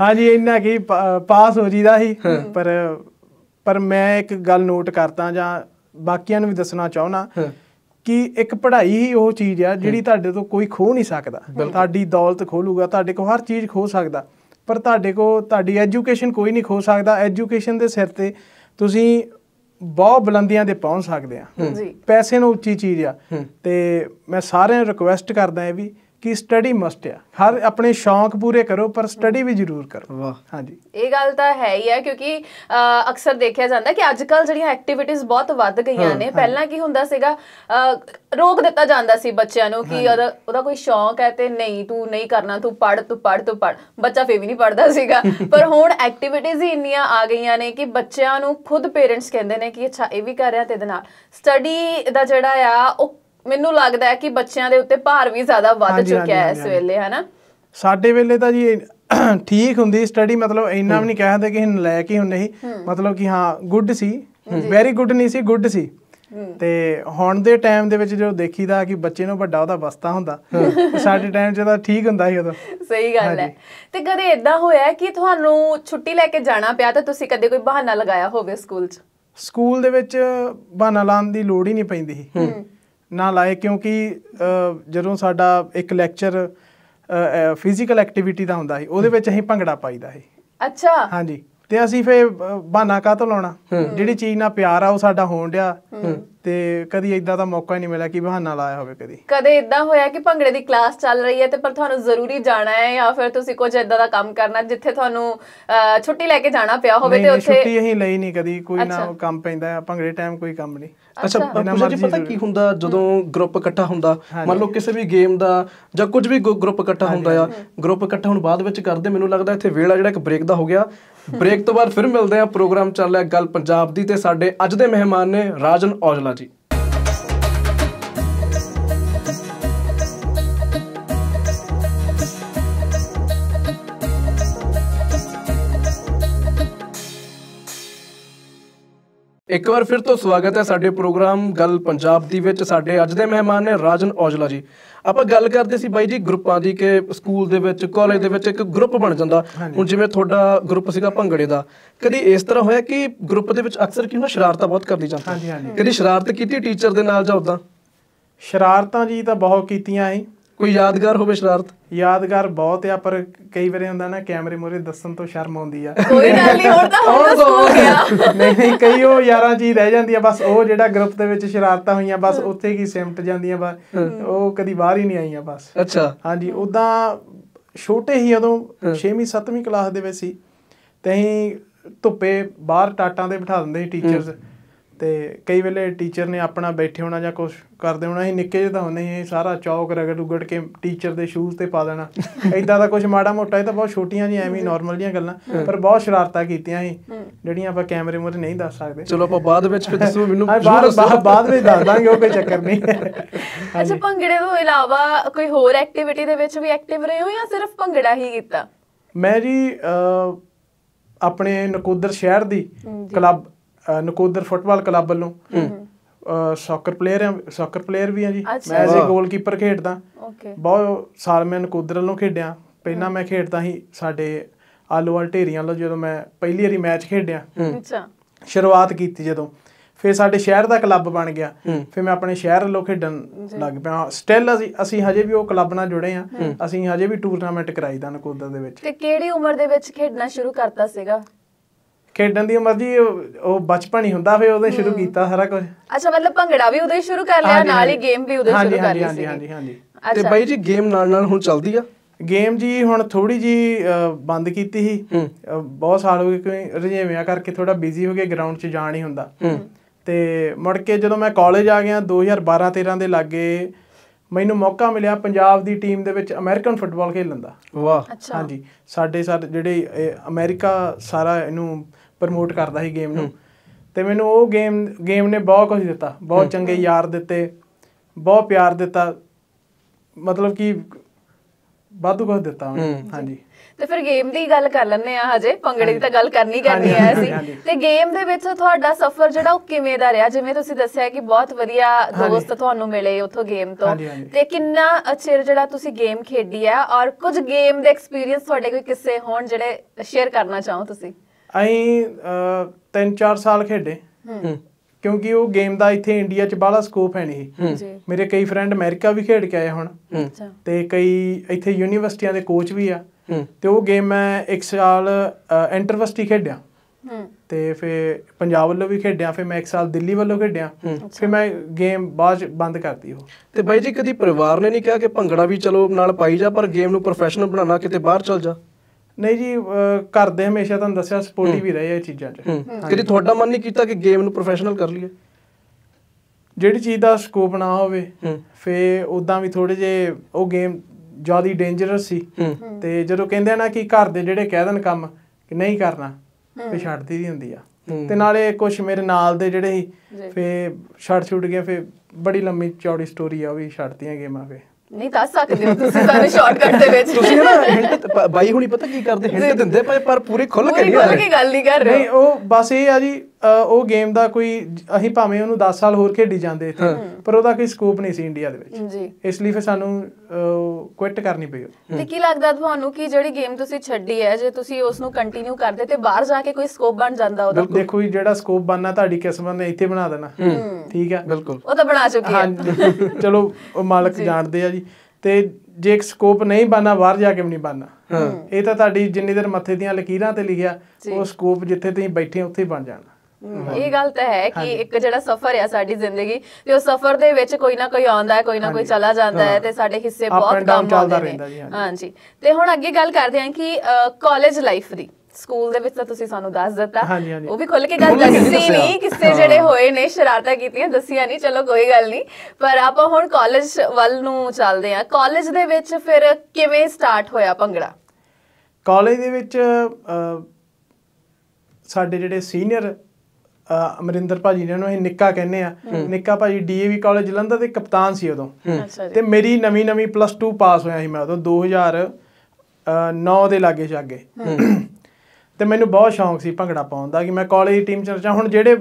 ਹਾਂਜੀ ਇੰਨਾ ਕੀ ਪਾਸ ਹੋ ਜੀਦਾ ਸੀ ਪਰ ਪਰ ਮੈਂ ਇੱਕ ਗੱਲ ਨੋਟ ਕਰਤਾ ਜਾਂ ਬਾਕੀਆਂ ਨੂੰ ਵੀ ਦੱਸਣਾ ਚਾਹਣਾ ਕਿ ਇੱਕ ਪੜ੍ਹਾਈ ਹੀ ਉਹ ਚੀਜ਼ ਆ ਜਿਹੜੀ ਤੁਹਾਡੇ ਤੋਂ ਕੋਈ ਖੋ ਨਹੀਂ ਸਕਦਾ ਤੁਹਾਡੀ ਦੌਲਤ ਖੋਲੂਗਾ ਤੁਹਾਡੇ ਕੋਲ ਹਰ ਚੀਜ਼ ਖੋ ਸਕਦਾ ਪਰ ਤੁਹਾਡੇ ਕੋਲ ਤੁਹਾਡੀ ਐਜੂਕੇਸ਼ਨ ਕੋਈ ਨਹੀਂ ਖੋ ਸਕਦਾ ਐਜੂਕੇਸ਼ਨ ਦੇ ਸਿਰ ਤੇ ਤੁਸੀਂ ਬਹੁਤ ਬੁਲੰਦੀਆਂ ਦੇ ਪਹੁੰਚ ਸਕਦੇ ਆ ਪੈਸੇ ਨੂੰ ਉੱਚੀ ਚੀਜ਼ ਆ ਤੇ ਮੈਂ ਸਾਰਿਆਂ ਨੂੰ ਰਿਕੁਐਸਟ ਕਰਦਾ ਇਹ ਵੀ ਕਿ ਸਟੱਡੀ ਮਸਟ ਆ ਹਰ ਆਪਣੇ ਸ਼ੌਂਕ ਪੂਰੇ ਕਰੋ ਪਰ ਸਟੱਡੀ ਵੀ ਜ਼ਰੂਰ ਕਰੋ ਵਾਹ ਹਾਂਜੀ ਇਹ ਗੱਲ ਤਾਂ ਹੈ ਹੀ ਆ ਕਿਉਂਕਿ ਅਕਸਰ ਦੇਖਿਆ ਜਾਂਦਾ ਕਿ ਅੱਜ ਕੱਲ ਜਿਹੜੀਆਂ ਐਕਟੀਵਿਟੀਜ਼ ਬਹੁਤ ਵੱਧ ਗਈਆਂ ਨੇ ਪਹਿਲਾਂ ਕੀ ਹੁੰਦਾ ਸੀਗਾ ਰੋਕ ਦਿੱਤਾ ਜਾਂਦਾ ਸੀ ਬੱਚਿਆਂ ਨੂੰ ਕਿ ਉਹਦਾ ਕੋਈ ਸ਼ੌਂਕ ਹੈ ਤੇ ਨਹੀਂ ਤੂੰ ਨਹੀਂ ਕਰਨਾ ਤੂੰ ਪੜ ਤੂੰ ਪੜ ਤੂੰ ਪੜ ਬੱਚਾ ਫੇਰ ਵੀ ਨਹੀਂ ਪੜਦਾ ਸੀਗਾ ਪਰ ਹੁਣ ਐਕਟੀਵਿਟੀਜ਼ ਹੀ ਇੰਨੀਆਂ ਆ ਗਈਆਂ ਨੇ ਕਿ ਬੱਚਿਆਂ ਨੂੰ ਖੁਦ ਪੇਰੈਂਟਸ ਕਹਿੰਦੇ ਨੇ ਕਿ ਅੱਛਾ ਇਹ ਵੀ ਕਰ ਰਿਹਾ ਤੇ ਦੇ ਨਾਲ ਸਟੱਡੀ ਦਾ ਜਿਹੜਾ ਆ ਉਹ ਮੈਨੂੰ ਲੱਗਦਾ ਹੈ ਕਿ ਬੱਚਿਆਂ ਦੇ ਉੱਤੇ ਭਾਰ ਵੀ ਜ਼ਿਆਦਾ ਵੱਧ ਚੁੱਕਿਆ ਹੈ ਇਸ ਵੇਲੇ ਹਨਾ ਸਾਡੇ ਵੇਲੇ ਤਾਂ ਜੀ ਠੀਕ ਹੁੰਦੀ ਸਟੱਡੀ ਮਤਲਬ ਇੰਨਾ ਵੀ ਨਹੀਂ ਕਹਿੰਦੇ ਕਿ ਲੈ ਕੇ ਹੁੰਦੇ ਸੀ ਮਤਲਬ ਕਿ ਹਾਂ ਗੁੱਡ ਸੀ ਵੈਰੀ ਗੁੱਡ ਨਹੀਂ ਸੀ ਗੁੱਡ ਸੀ ਤੇ ਹੁਣ ਦੇ ਟਾਈਮ ਦੇ ਵਿੱਚ ਜੋ ਦੇਖੀਦਾ ਕਿ ਬੱਚੇ ਨੂੰ ਵੱਡਾ ਉਹਦਾ ਬਸਤਾ ਹੁੰਦਾ ਸਾਡੇ ਟਾਈਮ 'ਚ ਤਾਂ ਠੀਕ ਹੁੰਦਾ ਸੀ ਉਦੋਂ ਸਹੀ ਗੱਲ ਹੈ ਤੇ ਕਦੇ ਇਦਾਂ ਹੋਇਆ ਕਿ ਤੁਹਾਨੂੰ ਛੁੱਟੀ ਲੈ ਕੇ ਜਾਣਾ ਪਿਆ ਤਾਂ ਤੁਸੀਂ ਕਦੇ ਕੋਈ ਬਹਾਨਾ ਲਗਾਇਆ ਹੋਵੇ ਸਕੂਲ 'ਚ ਸਕੂਲ ਦੇ ਵਿੱਚ ਬਹਾਨਾ ਲਾਉਣ ਦੀ ਲੋੜ ਹੀ ਨਹੀਂ ਪੈਂਦੀ ਸੀ ਨਾ ਲਾਏ ਕਿਉਂਕਿ ਜਦੋਂ ਸਾਡਾ ਇੱਕ ਲੈਕਚਰ ਫਿਜ਼ੀਕਲ ਐਕਟੀਵਿਟੀ ਦਾ ਹੁੰਦਾ ਸੀ ਉਹਦੇ ਵਿੱਚ ਅਸੀਂ ਭੰਗੜਾ ਪਾਈਦਾ ਸੀ ਅੱਛਾ ਹਾਂਜੀ ਤੇ ਅਸੀਂ ਫੇ ਬਹਾਨਾ ਕਾ ਤੋਂ ਲਾਉਣਾ ਜਿਹੜੀ ਚੀਜ਼ ਨਾਲ ਪਿਆਰ ਆ ਉਹ ਸਾਡਾ ਹੋਣ ਡਿਆ ਤੇ ਕਦੀ ਇਦਾਂ ਦਾ ਮੌਕਾ ਹੀ ਨਹੀਂ ਮਿਲਿਆ ਕਿ ਬਹਾਨਾ ਲਾਇਆ ਹੋਵੇ ਕਦੀ ਕਦੇ ਇਦਾਂ ਹੋਇਆ ਕਿ ਭੰਗੜੇ ਦੀ ਕਲਾਸ ਚੱਲ ਰਹੀ ਹੈ ਤੇ ਪਰ ਤੁਹਾਨੂੰ ਜ਼ਰੂਰੀ ਜਾਣਾ ਹੈ ਜਾਂ ਫਿਰ ਤੁਸੀਂ ਕੁਝ ਇਦਾਂ ਦਾ ਕੰਮ ਕਰਨਾ ਜਿੱਥੇ ਤੁਹਾਨੂੰ ਛੁੱਟੀ ਲੈ ਕੇ ਜਾਣਾ ਪਿਆ ਹੋਵੇ ਤੇ ਉੱਥੇ ਛੁੱਟੀ ਅਸੀਂ ਲਈ ਨਹੀਂ ਕਦੀ ਕੋਈ ਨਾ ਕੰਮ ਪੈਂਦਾ ਹੈ ਭੰਗੜੇ ਟਾਈਮ ਕੋਈ ਕੰਮ ਨਹੀਂ ਅੱਛਾ ਪੂਜਾ ਜੀ ਪਤਾ ਕੀ ਹੁੰਦਾ ਜਦੋਂ ਗਰੁੱਪ ਇਕੱਠਾ ਹੁੰਦਾ ਮੰਨ ਲਓ ਕਿਸੇ ਵੀ ਗੇਮ ਦਾ ਜਾਂ ਕੁਝ ਵੀ ਗਰੁੱਪ ਇਕੱਠਾ ਹੁੰਦਾ ਆ ਗਰੁੱਪ ਇਕੱਠਾ ਹੁਣ ਬਾਅਦ ਵਿੱਚ ਕਰਦੇ ਮੈਨੂੰ ਲੱਗਦਾ ਇੱਥੇ ਵੇਲਾ ਜਿਹੜਾ ਇੱਕ ਬ੍ਰੇਕ ਦਾ ਹੋ ਗਿਆ ਬ੍ਰੇਕ ਤੋਂ ਬਾਅਦ ਫਿਰ ਮਿਲਦੇ ਆ ਪ੍ਰੋਗਰਾਮ ਚੱਲ ਰਿਹਾ ਗੱਲ ਪੰਜਾਬ ਦੀ ਤੇ ਸਾਡੇ ਅੱਜ ਦੇ ਮਹਿਮਾਨ ਨੇ ਰਾਜਨ ਔਜਲਾ ਜੀ ਇੱਕ ਵਾਰ ਫਿਰ ਤੋਂ ਸਵਾਗਤ ਹੈ ਸਾਡੇ ਪ੍ਰੋਗਰਾਮ ਗੱਲ ਪੰਜਾਬ ਦੀ ਵਿੱਚ ਸਾਡੇ ਅੱਜ ਦੇ ਮਹਿਮਾਨ ਨੇ ਰਾਜਨ ਔਜਲਾ ਜੀ ਆਪਾਂ ਗੱਲ ਕਰਦੇ ਸੀ ਬਾਈ ਜੀ ਗਰੁੱਪਾਂ ਦੀ ਕਿ ਸਕੂਲ ਦੇ ਵਿੱਚ ਕਾਲਜ ਦੇ ਵਿੱਚ ਇੱਕ ਗਰੁੱਪ ਬਣ ਜਾਂਦਾ ਹੁਣ ਜਿਵੇਂ ਤੁਹਾਡਾ ਗਰੁੱਪ ਸੀਗਾ ਭੰਗੜੇ ਦਾ ਕਦੀ ਇਸ ਤਰ੍ਹਾਂ ਹੋਇਆ ਕਿ ਗਰੁੱਪ ਦੇ ਵਿੱਚ ਅਕਸਰ ਕਿਉਂ ਸ਼ਰਾਰਤਾਂ ਬਹੁਤ ਕਰਦੀ ਜਾਂਦੀ ਕਦੀ ਸ਼ਰਾਰਤ ਕੀਤੀ ਟੀਚਰ ਦੇ ਨਾਲ ਜਾਂ ਉਦਾਂ ਸ਼ਰਾਰਤਾਂ ਜੀ ਤਾਂ ਬਹੁਤ ਕੀਤੀਆਂ ਹੈ ਕੋਈ ਯਾਦਗਾਰ ਹੋਵੇ ਸ਼ਰਾਰਤ ਯਾਦਗਾਰ ਬਹੁਤ ਆ ਪਰ ਕਈ ਵਾਰੀ ਹੁੰਦਾ ਨਾ ਕੈਮਰੇ ਮੂਰੇ ਦੱਸਣ ਤੋਂ ਸ਼ਰਮ ਆਉਂਦੀ ਆ ਕੋਈ ਗੱਲ ਨਹੀਂ ਹੋਰ ਤਾਂ ਹੋ ਗਿਆ ਨਹੀਂ ਨਹੀਂ ਕਈ ਉਹ ਯਾਰਾਂ ਜੀ ਰਹਿ ਜਾਂਦੀ ਆ ਬਸ ਉਹ ਜਿਹੜਾ ਗਰੁੱਪ ਦੇ ਵਿੱਚ ਸ਼ਰਾਰਤਾਂ ਹੋਈਆਂ ਬਸ ਉੱਥੇ ਹੀ ਸਿਮਟ ਜਾਂਦੀਆਂ ਬਸ ਉਹ ਕਦੀ ਬਾਹਰ ਹੀ ਨਹੀਂ ਆਈਆਂ ਬਸ ਅੱਛਾ ਹਾਂਜੀ ਉਦਾਂ ਛੋਟੇ ਹੀ ਉਦੋਂ 6ਵੀਂ 7ਵੀਂ ਕਲਾਸ ਦੇ ਵਿੱਚ ਸੀ ਤੇ ਧੁੱਪੇ ਬਾਹਰ ਟਾਟਾਂ ਦੇ ਬਿਠਾ ਦਿੰਦੇ ਸੀ ਟੀਚਰਸ ਤੇ ਕਈ ਵੇਲੇ ਟੀਚਰ ਨੇ ਆਪਣਾ ਬੈਠੇ ਹੋਣਾ ਜਾਂ ਕੁਝ ਕਰਦੇ ਹੋਣਾ ਅਸੀਂ ਨਿੱਕੇ ਜਿਹੇ ਤਾਂ ਹੁੰਦੇ ਸੀ ਸਾਰਾ ਚੌਕ ਰਗੜ ਉਗੜ ਕੇ ਟੀਚਰ ਦੇ ਸ਼ੂਜ਼ ਤੇ ਪਾ ਦੇਣਾ ਐਦਾਂ ਦਾ ਕੁਝ ਮਾੜਾ ਮੋਟਾ ਇਹ ਤਾਂ ਬਹੁਤ ਛੋਟੀਆਂ ਜੀ ਐਵੇਂ ਨਾਰਮਲ ਜੀਆਂ ਗੱਲਾਂ ਪਰ ਬਹੁਤ ਸ਼ਰਾਰਤਾਂ ਕੀਤੀਆਂ ਸੀ ਜਿਹੜੀਆਂ ਆਪਾਂ ਕੈਮਰੇ ਮੂਹਰੇ ਨਹੀਂ ਦੱਸ ਸਕਦੇ ਚਲੋ ਆਪਾਂ ਬਾਅਦ ਵਿੱਚ ਫਿਰ ਦੱਸੂ ਮੈਨੂੰ ਬਾਅਦ ਵਿੱਚ ਦੱਸ ਦਾਂਗੇ ਉਹ ਕੋਈ ਚੱਕਰ ਨਹੀਂ ਅੱਛਾ ਭੰਗੜੇ ਤੋਂ ਇਲਾਵਾ ਕੋਈ ਹੋਰ ਐਕਟੀਵਿਟੀ ਦੇ ਵਿੱਚ ਵੀ ਐਕਟਿਵ ਰਹੇ ਹੋ ਜਾਂ ਸਿਰਫ ਭੰਗੜਾ ਹੀ ਕੀਤਾ ਮੈਂ ਜੀ ਆਪਣੇ ਨਕੋਦਰ ਸ਼ਹਿਰ ਦੀ ਕਲੱਬ ਨਕੋਦਰ ਫੁੱਟਬਾਲ ਕਲੱਬ ਵੱਲੋਂ ਸੌਕਰ ਪਲੇਅਰ ਹਾਂ ਸੌਕਰ ਪਲੇਅਰ ਵੀ ਹਾਂ ਜੀ ਮੈਂ ਐਜ਼ ਅ ਗੋਲਕੀਪਰ ਖੇਡਦਾ ਓਕੇ ਬਹੁਤ ਸਾਲ ਮੈਂ ਨਕੋਦਰ ਵੱਲੋਂ ਖੇਡਿਆ ਪਹਿਲਾਂ ਮੈਂ ਖੇਡਦਾ ਸੀ ਸਾਡੇ ਆਲੂਵਾਲ ਢੇਰੀਆਂ ਵੱਲੋਂ ਜਦੋਂ ਮੈਂ ਪਹਿਲੀ ਵਾਰੀ ਮੈਚ ਖੇਡਿਆ ਅੱਛਾ ਸ਼ੁਰੂਆਤ ਕੀਤੀ ਜਦੋਂ ਫਿਰ ਸਾਡੇ ਸ਼ਹਿਰ ਦਾ ਕਲੱਬ ਬਣ ਗਿਆ ਫਿਰ ਮੈਂ ਆਪਣੇ ਸ਼ਹਿਰ ਵੱਲੋਂ ਖੇਡਣ ਲੱਗ ਪਿਆ ਸਟਿਲ ਅਸੀਂ ਅਸੀਂ ਹਜੇ ਵੀ ਉਹ ਕਲੱਬ ਨਾਲ ਜੁੜੇ ਆ ਅਸੀਂ ਹਜੇ ਵੀ ਟੂਰਨਾਮੈਂਟ ਕਰਾਈਦਾ ਨਕੋਦਰ ਦੇ ਵਿੱਚ ਤੇ ਕਿਹੜੀ ਉਮਰ ਦੇ ਵਿੱਚ ਖੇਡਣਾ ਸ਼ੁਰੂ ਕਰਤਾ ਸੀਗਾ ਖੇਡਣ ਦੀ ਮਰਜ਼ੀ ਉਹ ਬਚਪਨ ਹੀ ਹੁੰਦਾ ਫੇ ਉਹਦੇ ਸ਼ੁਰੂ ਕੀਤਾ ਸਾਰਾ ਕੁਝ ਅੱਛਾ ਮਤਲਬ ਭੰਗੜਾ ਵੀ ਉਹਦੇ ਹੀ ਸ਼ੁਰੂ ਕਰ ਲਿਆ ਨਾਲ ਹੀ ਗੇਮ ਵੀ ਉਹਦੇ ਸ਼ੁਰੂ ਕਰ ਲਈ ਸੀ ਹਾਂਜੀ ਹਾਂਜੀ ਹਾਂਜੀ ਤੇ ਬਾਈ ਜੀ ਗੇਮ ਨਾਲ ਨਾਲ ਹੁਣ ਚੱਲਦੀ ਆ ਗੇਮ ਜੀ ਹੁਣ ਥੋੜੀ ਜੀ ਬੰਦ ਕੀਤੀ ਸੀ ਬਹੁਤ ਸਾਲ ਹੋ ਗਏ ਕਿ ਰਜੇਵਿਆਂ ਕਰਕੇ ਥੋੜਾ ਬਿਜ਼ੀ ਹੋ ਗਏ ਗਰਾਊਂਡ 'ਚ ਜਾਣ ਹੀ ਹੁੰਦਾ ਤੇ ਮੁੜ ਕੇ ਜਦੋਂ ਮੈਂ ਕਾਲਜ ਆ ਗਿਆ 2012 13 ਦੇ ਲਾਗੇ ਮੈਨੂੰ ਮੌਕਾ ਮਿਲਿਆ ਪੰਜਾਬ ਦੀ ਟੀਮ ਦੇ ਵਿੱਚ ਅਮਰੀਕਨ ਫੁੱਟਬਾਲ ਖੇਡਣ ਦਾ ਵਾਹ ਹਾਂਜੀ ਸਾਡੇ ਸਾਡੇ ਜਿਹੜੇ ਅਮਰੀਕਾ ਸਾਰਾ ਇਹਨੂੰ ਪ੍ਰਮੋਟ ਕਰਦਾ ਸੀ ਗੇਮ ਨੂੰ ਤੇ ਮੈਨੂੰ ਉਹ ਗੇਮ ਗੇਮ ਨੇ ਬਹੁਤ ਕੁਝ ਦਿੱਤਾ ਬਹੁਤ ਚੰਗੇ ਯਾਰ ਦਿੱਤੇ ਬਹੁਤ ਪਿਆਰ ਦਿੱਤਾ ਮਤਲਬ ਕਿ ਵਾਧੂ ਕੁਝ ਦਿੱਤਾ ਹਾਂਜੀ ਤੇ ਫਿਰ ਗੇਮ ਦੀ ਗੱਲ ਕਰ ਲੈਣੇ ਆ ਹਜੇ ਪੰਗੜੇ ਦੀ ਤਾਂ ਗੱਲ ਕਰਨੀ ਕਰਨੀ ਆ ਸੀ ਤੇ ਗੇਮ ਦੇ ਵਿੱਚ ਤੁਹਾਡਾ ਸਫ਼ਰ ਜਿਹੜਾ ਉਹ ਕਿਵੇਂ ਦਾ ਰਿਹਾ ਜਿਵੇਂ ਤੁਸੀਂ ਦੱਸਿਆ ਕਿ ਬਹੁਤ ਵਧੀਆ ਦੋਸਤ ਤੁਹਾਨੂੰ ਮਿਲੇ ਉੱਥੋਂ ਗੇਮ ਤੋਂ ਤੇ ਕਿੰਨਾ ਅਚੇਰ ਜਿਹੜਾ ਤੁਸੀਂ ਗੇਮ ਖੇਡੀ ਆ ਔਰ ਕੁਝ ਗੇਮ ਦੇ ਐਕਸਪੀਰੀਅੰਸ ਤੁਹਾਡੇ ਕੋਈ ਕਿਸੇ ਹੋਣ ਜਿਹੜੇ ਸ਼ੇਅਰ ਕਰਨਾ ਚਾਹੋ ਤੁਸੀਂ ਅਸੀਂ ਤਿੰਨ ਚਾਰ ਸਾਲ ਖੇਡੇ ਕਿਉਂਕਿ ਉਹ ਗੇਮ ਦਾ ਇੱਥੇ ਇੰਡੀਆ 'ਚ ਬਾਲਾ ਸਕੋਪ ਹੈ ਨਹੀਂ ਮੇਰੇ ਕਈ ਫਰੈਂਡ ਅਮਰੀਕਾ ਵੀ ਖੇਡ ਕੇ ਆਏ ਹੁਣ ਤੇ ਕਈ ਇੱਥੇ ਯੂਨੀਵਰਸਿਟੀਆਂ ਦੇ ਕੋਚ ਵੀ ਆ ਤੇ ਉਹ ਗੇਮ ਮੈਂ ਇੱਕ ਸਾਲ ਇੰਟਰਵਰਸਿਟੀ ਖੇਡਿਆ ਤੇ ਫੇ ਪੰਜਾਬ ਵੱਲੋਂ ਵੀ ਖੇਡਿਆ ਫੇ ਮੈਂ ਇੱਕ ਸਾਲ ਦਿੱਲੀ ਵੱਲੋਂ ਖੇਡਿਆ ਫੇ ਮੈਂ ਗੇਮ ਬਾਅਦ ਬੰਦ ਕਰਤੀ ਉਹ ਤੇ ਬਾਈ ਜੀ ਕਦੀ ਪਰਿਵਾਰ ਨੇ ਨਹੀਂ ਕਿਹਾ ਕਿ ਭੰਗੜਾ ਵੀ ਚਲੋ ਨਾਲ ਪਾਈ ਜਾ ਪਰ ਗੇਮ ਨੂੰ ਪ੍ਰੋਫੈਸ਼ਨਲ ਬਣਾਉਣਾ ਕਿਤੇ ਬਾਹਰ ਚਲ ਜਾ ਨਹੀਂ ਜੀ ਕਰਦੇ ਹਮੇਸ਼ਾ ਤੁਹਾਨੂੰ ਦੱਸਿਆ ਸਪੋਰਟਿਵ ਹੀ ਰਹੇ ਇਹ ਚੀਜ਼ਾਂ 'ਚ ਕਿਤੇ ਤੁਹਾਡਾ ਮਨ ਨਹੀਂ ਕੀਤਾ ਕਿ ਗੇਮ ਨੂੰ ਪ੍ਰੋਫੈਸ਼ਨਲ ਕਰ ਲਈਏ ਜਿਹੜੀ ਚੀਜ਼ ਦਾ ਸਕੋਪ ਨਾ ਹੋਵੇ ਫੇ ਉਦਾਂ ਵੀ ਥੋੜੇ ਜੇ ਉਹ ਗੇਮ ਜਿਆਦਾ ਡੇਂਜਰਸ ਸੀ ਤੇ ਜਦੋਂ ਕਹਿੰਦੇ ਆ ਨਾ ਕਿ ਘਰ ਦੇ ਜਿਹੜੇ ਕਹਿ ਦੇਣ ਕੰਮ ਕਿ ਨਹੀਂ ਕਰਨਾ ਫੇ ਛੱਡਦੀ ਦੀ ਹੁੰਦੀ ਆ ਤੇ ਨਾਲੇ ਕੁਝ ਮੇਰੇ ਨਾਲ ਦੇ ਜਿਹੜੇ ਸੀ ਫੇ ਛੱਡ ਛੁੱਟ ਗਏ ਫੇ ਬੜੀ ਲੰਮੀ ਚੌੜੀ ਸਟੋਰੀ ਆ ਉਹ ਵੀ ਛੱਡਤੀਆਂ ਗੇਮਾਂ ਫੇ ਨਹੀਂ ਦੱਸ ਸਕਦੇ ਹੋ ਤੁਸੀਂ ਸਾਨੂੰ ਸ਼ਾਰਟਕਟ ਦੇ ਵਿੱਚ ਤੁਸੀਂ ਨਾ ਹਿੰਟ ਬਾਈ ਹੁਣੀ ਪਤਾ ਕੀ ਕਰਦੇ ਹਿੰਟ ਦਿੰਦੇ ਪਰ ਪੂਰੀ ਖੁੱਲ ਕੇ ਨਹੀਂ ਖੁੱਲ ਕੇ ਗੱਲ ਨਹੀਂ ਕਰ ਰਹੇ ਨਹੀਂ ਉਹ ਬਸ ਇਹ ਆ ਜੀ ਉਹ ਗੇਮ ਦਾ ਕੋਈ ਅਸੀਂ ਭਾਵੇਂ ਉਹਨੂੰ 10 ਸਾਲ ਹੋਰ ਖੇਡੀ ਜਾਂਦੇ ਇੱਥੇ ਪਰ ਉਹਦਾ ਕੋਈ ਸਕੋਪ ਨਹੀਂ ਸੀ ਇੰਡੀਆ ਦੇ ਵਿੱਚ ਜੀ ਇਸ ਲਈ ਫਿਰ ਸਾਨੂੰ ਕੁਇਟ ਕਰਨੀ ਪਈ ਤੇ ਕੀ ਲੱਗਦਾ ਤੁਹਾਨੂੰ ਕਿ ਜਿਹੜੀ ਗੇਮ ਤੁਸੀਂ ਛੱਡੀ ਹੈ ਜੇ ਤੁਸੀਂ ਉਸ ਨੂੰ ਕੰਟੀਨਿਊ ਕਰਦੇ ਤੇ ਬਾਹਰ ਜਾ ਕੇ ਕੋਈ ਸਕੋਪ ਬਣ ਜਾਂਦਾ ਉਹਦਾ ਦੇਖੋ ਜੀ ਜਿਹੜਾ ਸਕੋਪ ਬਣਨਾ ਤੁਹਾਡੀ ਕਿਸਮਤ ਨੇ ਇੱਥੇ ਬਣਾ ਦੇਣਾ ਠੀਕ ਹੈ ਬਿਲਕੁਲ ਉਹ ਤਾਂ ਬਣਾ ਚੁੱਕੀ ਹੈ ਚਲੋ ਮਾਲਕ ਜਾਣਦੇ ਆ ਜੀ ਤੇ ਜੇ ਸਕੋਪ ਨਹੀਂ ਬਣਨਾ ਬਾਹਰ ਜਾ ਕੇ ਵੀ ਨਹੀਂ ਬਣਨਾ ਇਹ ਤਾਂ ਤੁਹਾਡੀ ਜਿੰਨੀ ਦਿਨ ਮੱਥੇ ਦੀਆਂ ਲਕੀਰਾਂ ਤੇ ਲਿਖਿਆ ਉਹ ਸਕੋਪ ਜਿੱਥੇ ਤੁਸੀਂ ਬੈਠੇ ਉੱਥੇ ਹੀ ਬਣ ਜਾਣਾ ਇਹ ਗੱਲ ਤਾਂ ਹੈ ਕਿ ਇੱਕ ਜਿਹੜਾ ਸਫ਼ਰ ਹੈ ਸਾਡੀ ਜ਼ਿੰਦਗੀ ਤੇ ਉਹ ਸਫ਼ਰ ਦੇ ਵਿੱਚ ਕੋਈ ਨਾ ਕੋਈ ਆਉਂਦਾ ਹੈ ਕੋਈ ਨਾ ਕੋਈ ਚਲਾ ਜਾਂਦਾ ਹੈ ਤੇ ਸਾਡੇ ਹਿੱਸੇ ਬਹੁਤ ਕੰਮ ਆਉਂਦੇ ਨੇ ਹਾਂਜੀ ਤੇ ਹੁਣ ਅੱਗੇ ਗੱਲ ਕਰਦੇ ਹਾਂ ਕਿ ਕਾਲਜ ਲਾਈਫ ਦੀ ਸਕੂਲ ਦੇ ਵਿੱਚ ਤਾਂ ਤੁਸੀਂ ਸਾਨੂੰ ਦੱਸ ਦਿੱਤਾ ਉਹ ਵੀ ਖੁੱਲ ਕੇ ਗੱਲ ਦੱਸੀ ਨਹੀਂ ਕਿਸੇ ਜਿਹੜੇ ਹੋਏ ਨੇ ਸ਼ਰਾਰਤਾਂ ਕੀਤੀਆਂ ਦੱਸੀਆਂ ਨਹੀਂ ਚਲੋ ਕੋਈ ਗੱਲ ਨਹੀਂ ਪਰ ਆਪਾਂ ਹੁਣ ਕਾਲਜ ਵੱਲ ਨੂੰ ਚੱਲਦੇ ਹਾਂ ਕਾਲਜ ਦੇ ਵਿੱਚ ਫਿਰ ਕਿਵੇਂ ਸਟਾਰਟ ਹੋਇਆ ਭੰਗੜਾ ਕਾਲਜ ਦੇ ਵਿੱਚ ਸਾਡੇ ਜਿਹੜੇ ਸੀਨੀਅਰ ਅਮਰਿੰਦਰ ਭਾਜੀ ਨੂੰ ਅਸੀਂ ਨਿੱਕਾ ਕਹਿੰਦੇ ਆ ਨਿੱਕਾ ਭਾਜੀ ਡੀਏਵੀ ਕਾਲਜ ਜਲੰਧਰ ਦੇ ਕਪਤਾਨ ਸੀ ਉਦੋਂ ਤੇ ਮੇਰੀ ਨਵੀਂ ਨਵੀਂ ਪਲੱਸ 2 ਪਾਸ ਹੋਇਆ ਸੀ ਮੈਂ ਉਦੋਂ 2009 ਦੇ ਲਾਗੇ ਛਾਗੇ ਤੇ ਮੈਨੂੰ ਬਹੁਤ ਸ਼ੌਂਕ ਸੀ ਭੰਗੜਾ ਪਾਉਣ ਦਾ ਕਿ ਮੈਂ ਕਾਲਜ ਟੀਮ ਚ ਨੱਚਾਂ ਹੁਣ ਜਿਹੜੇ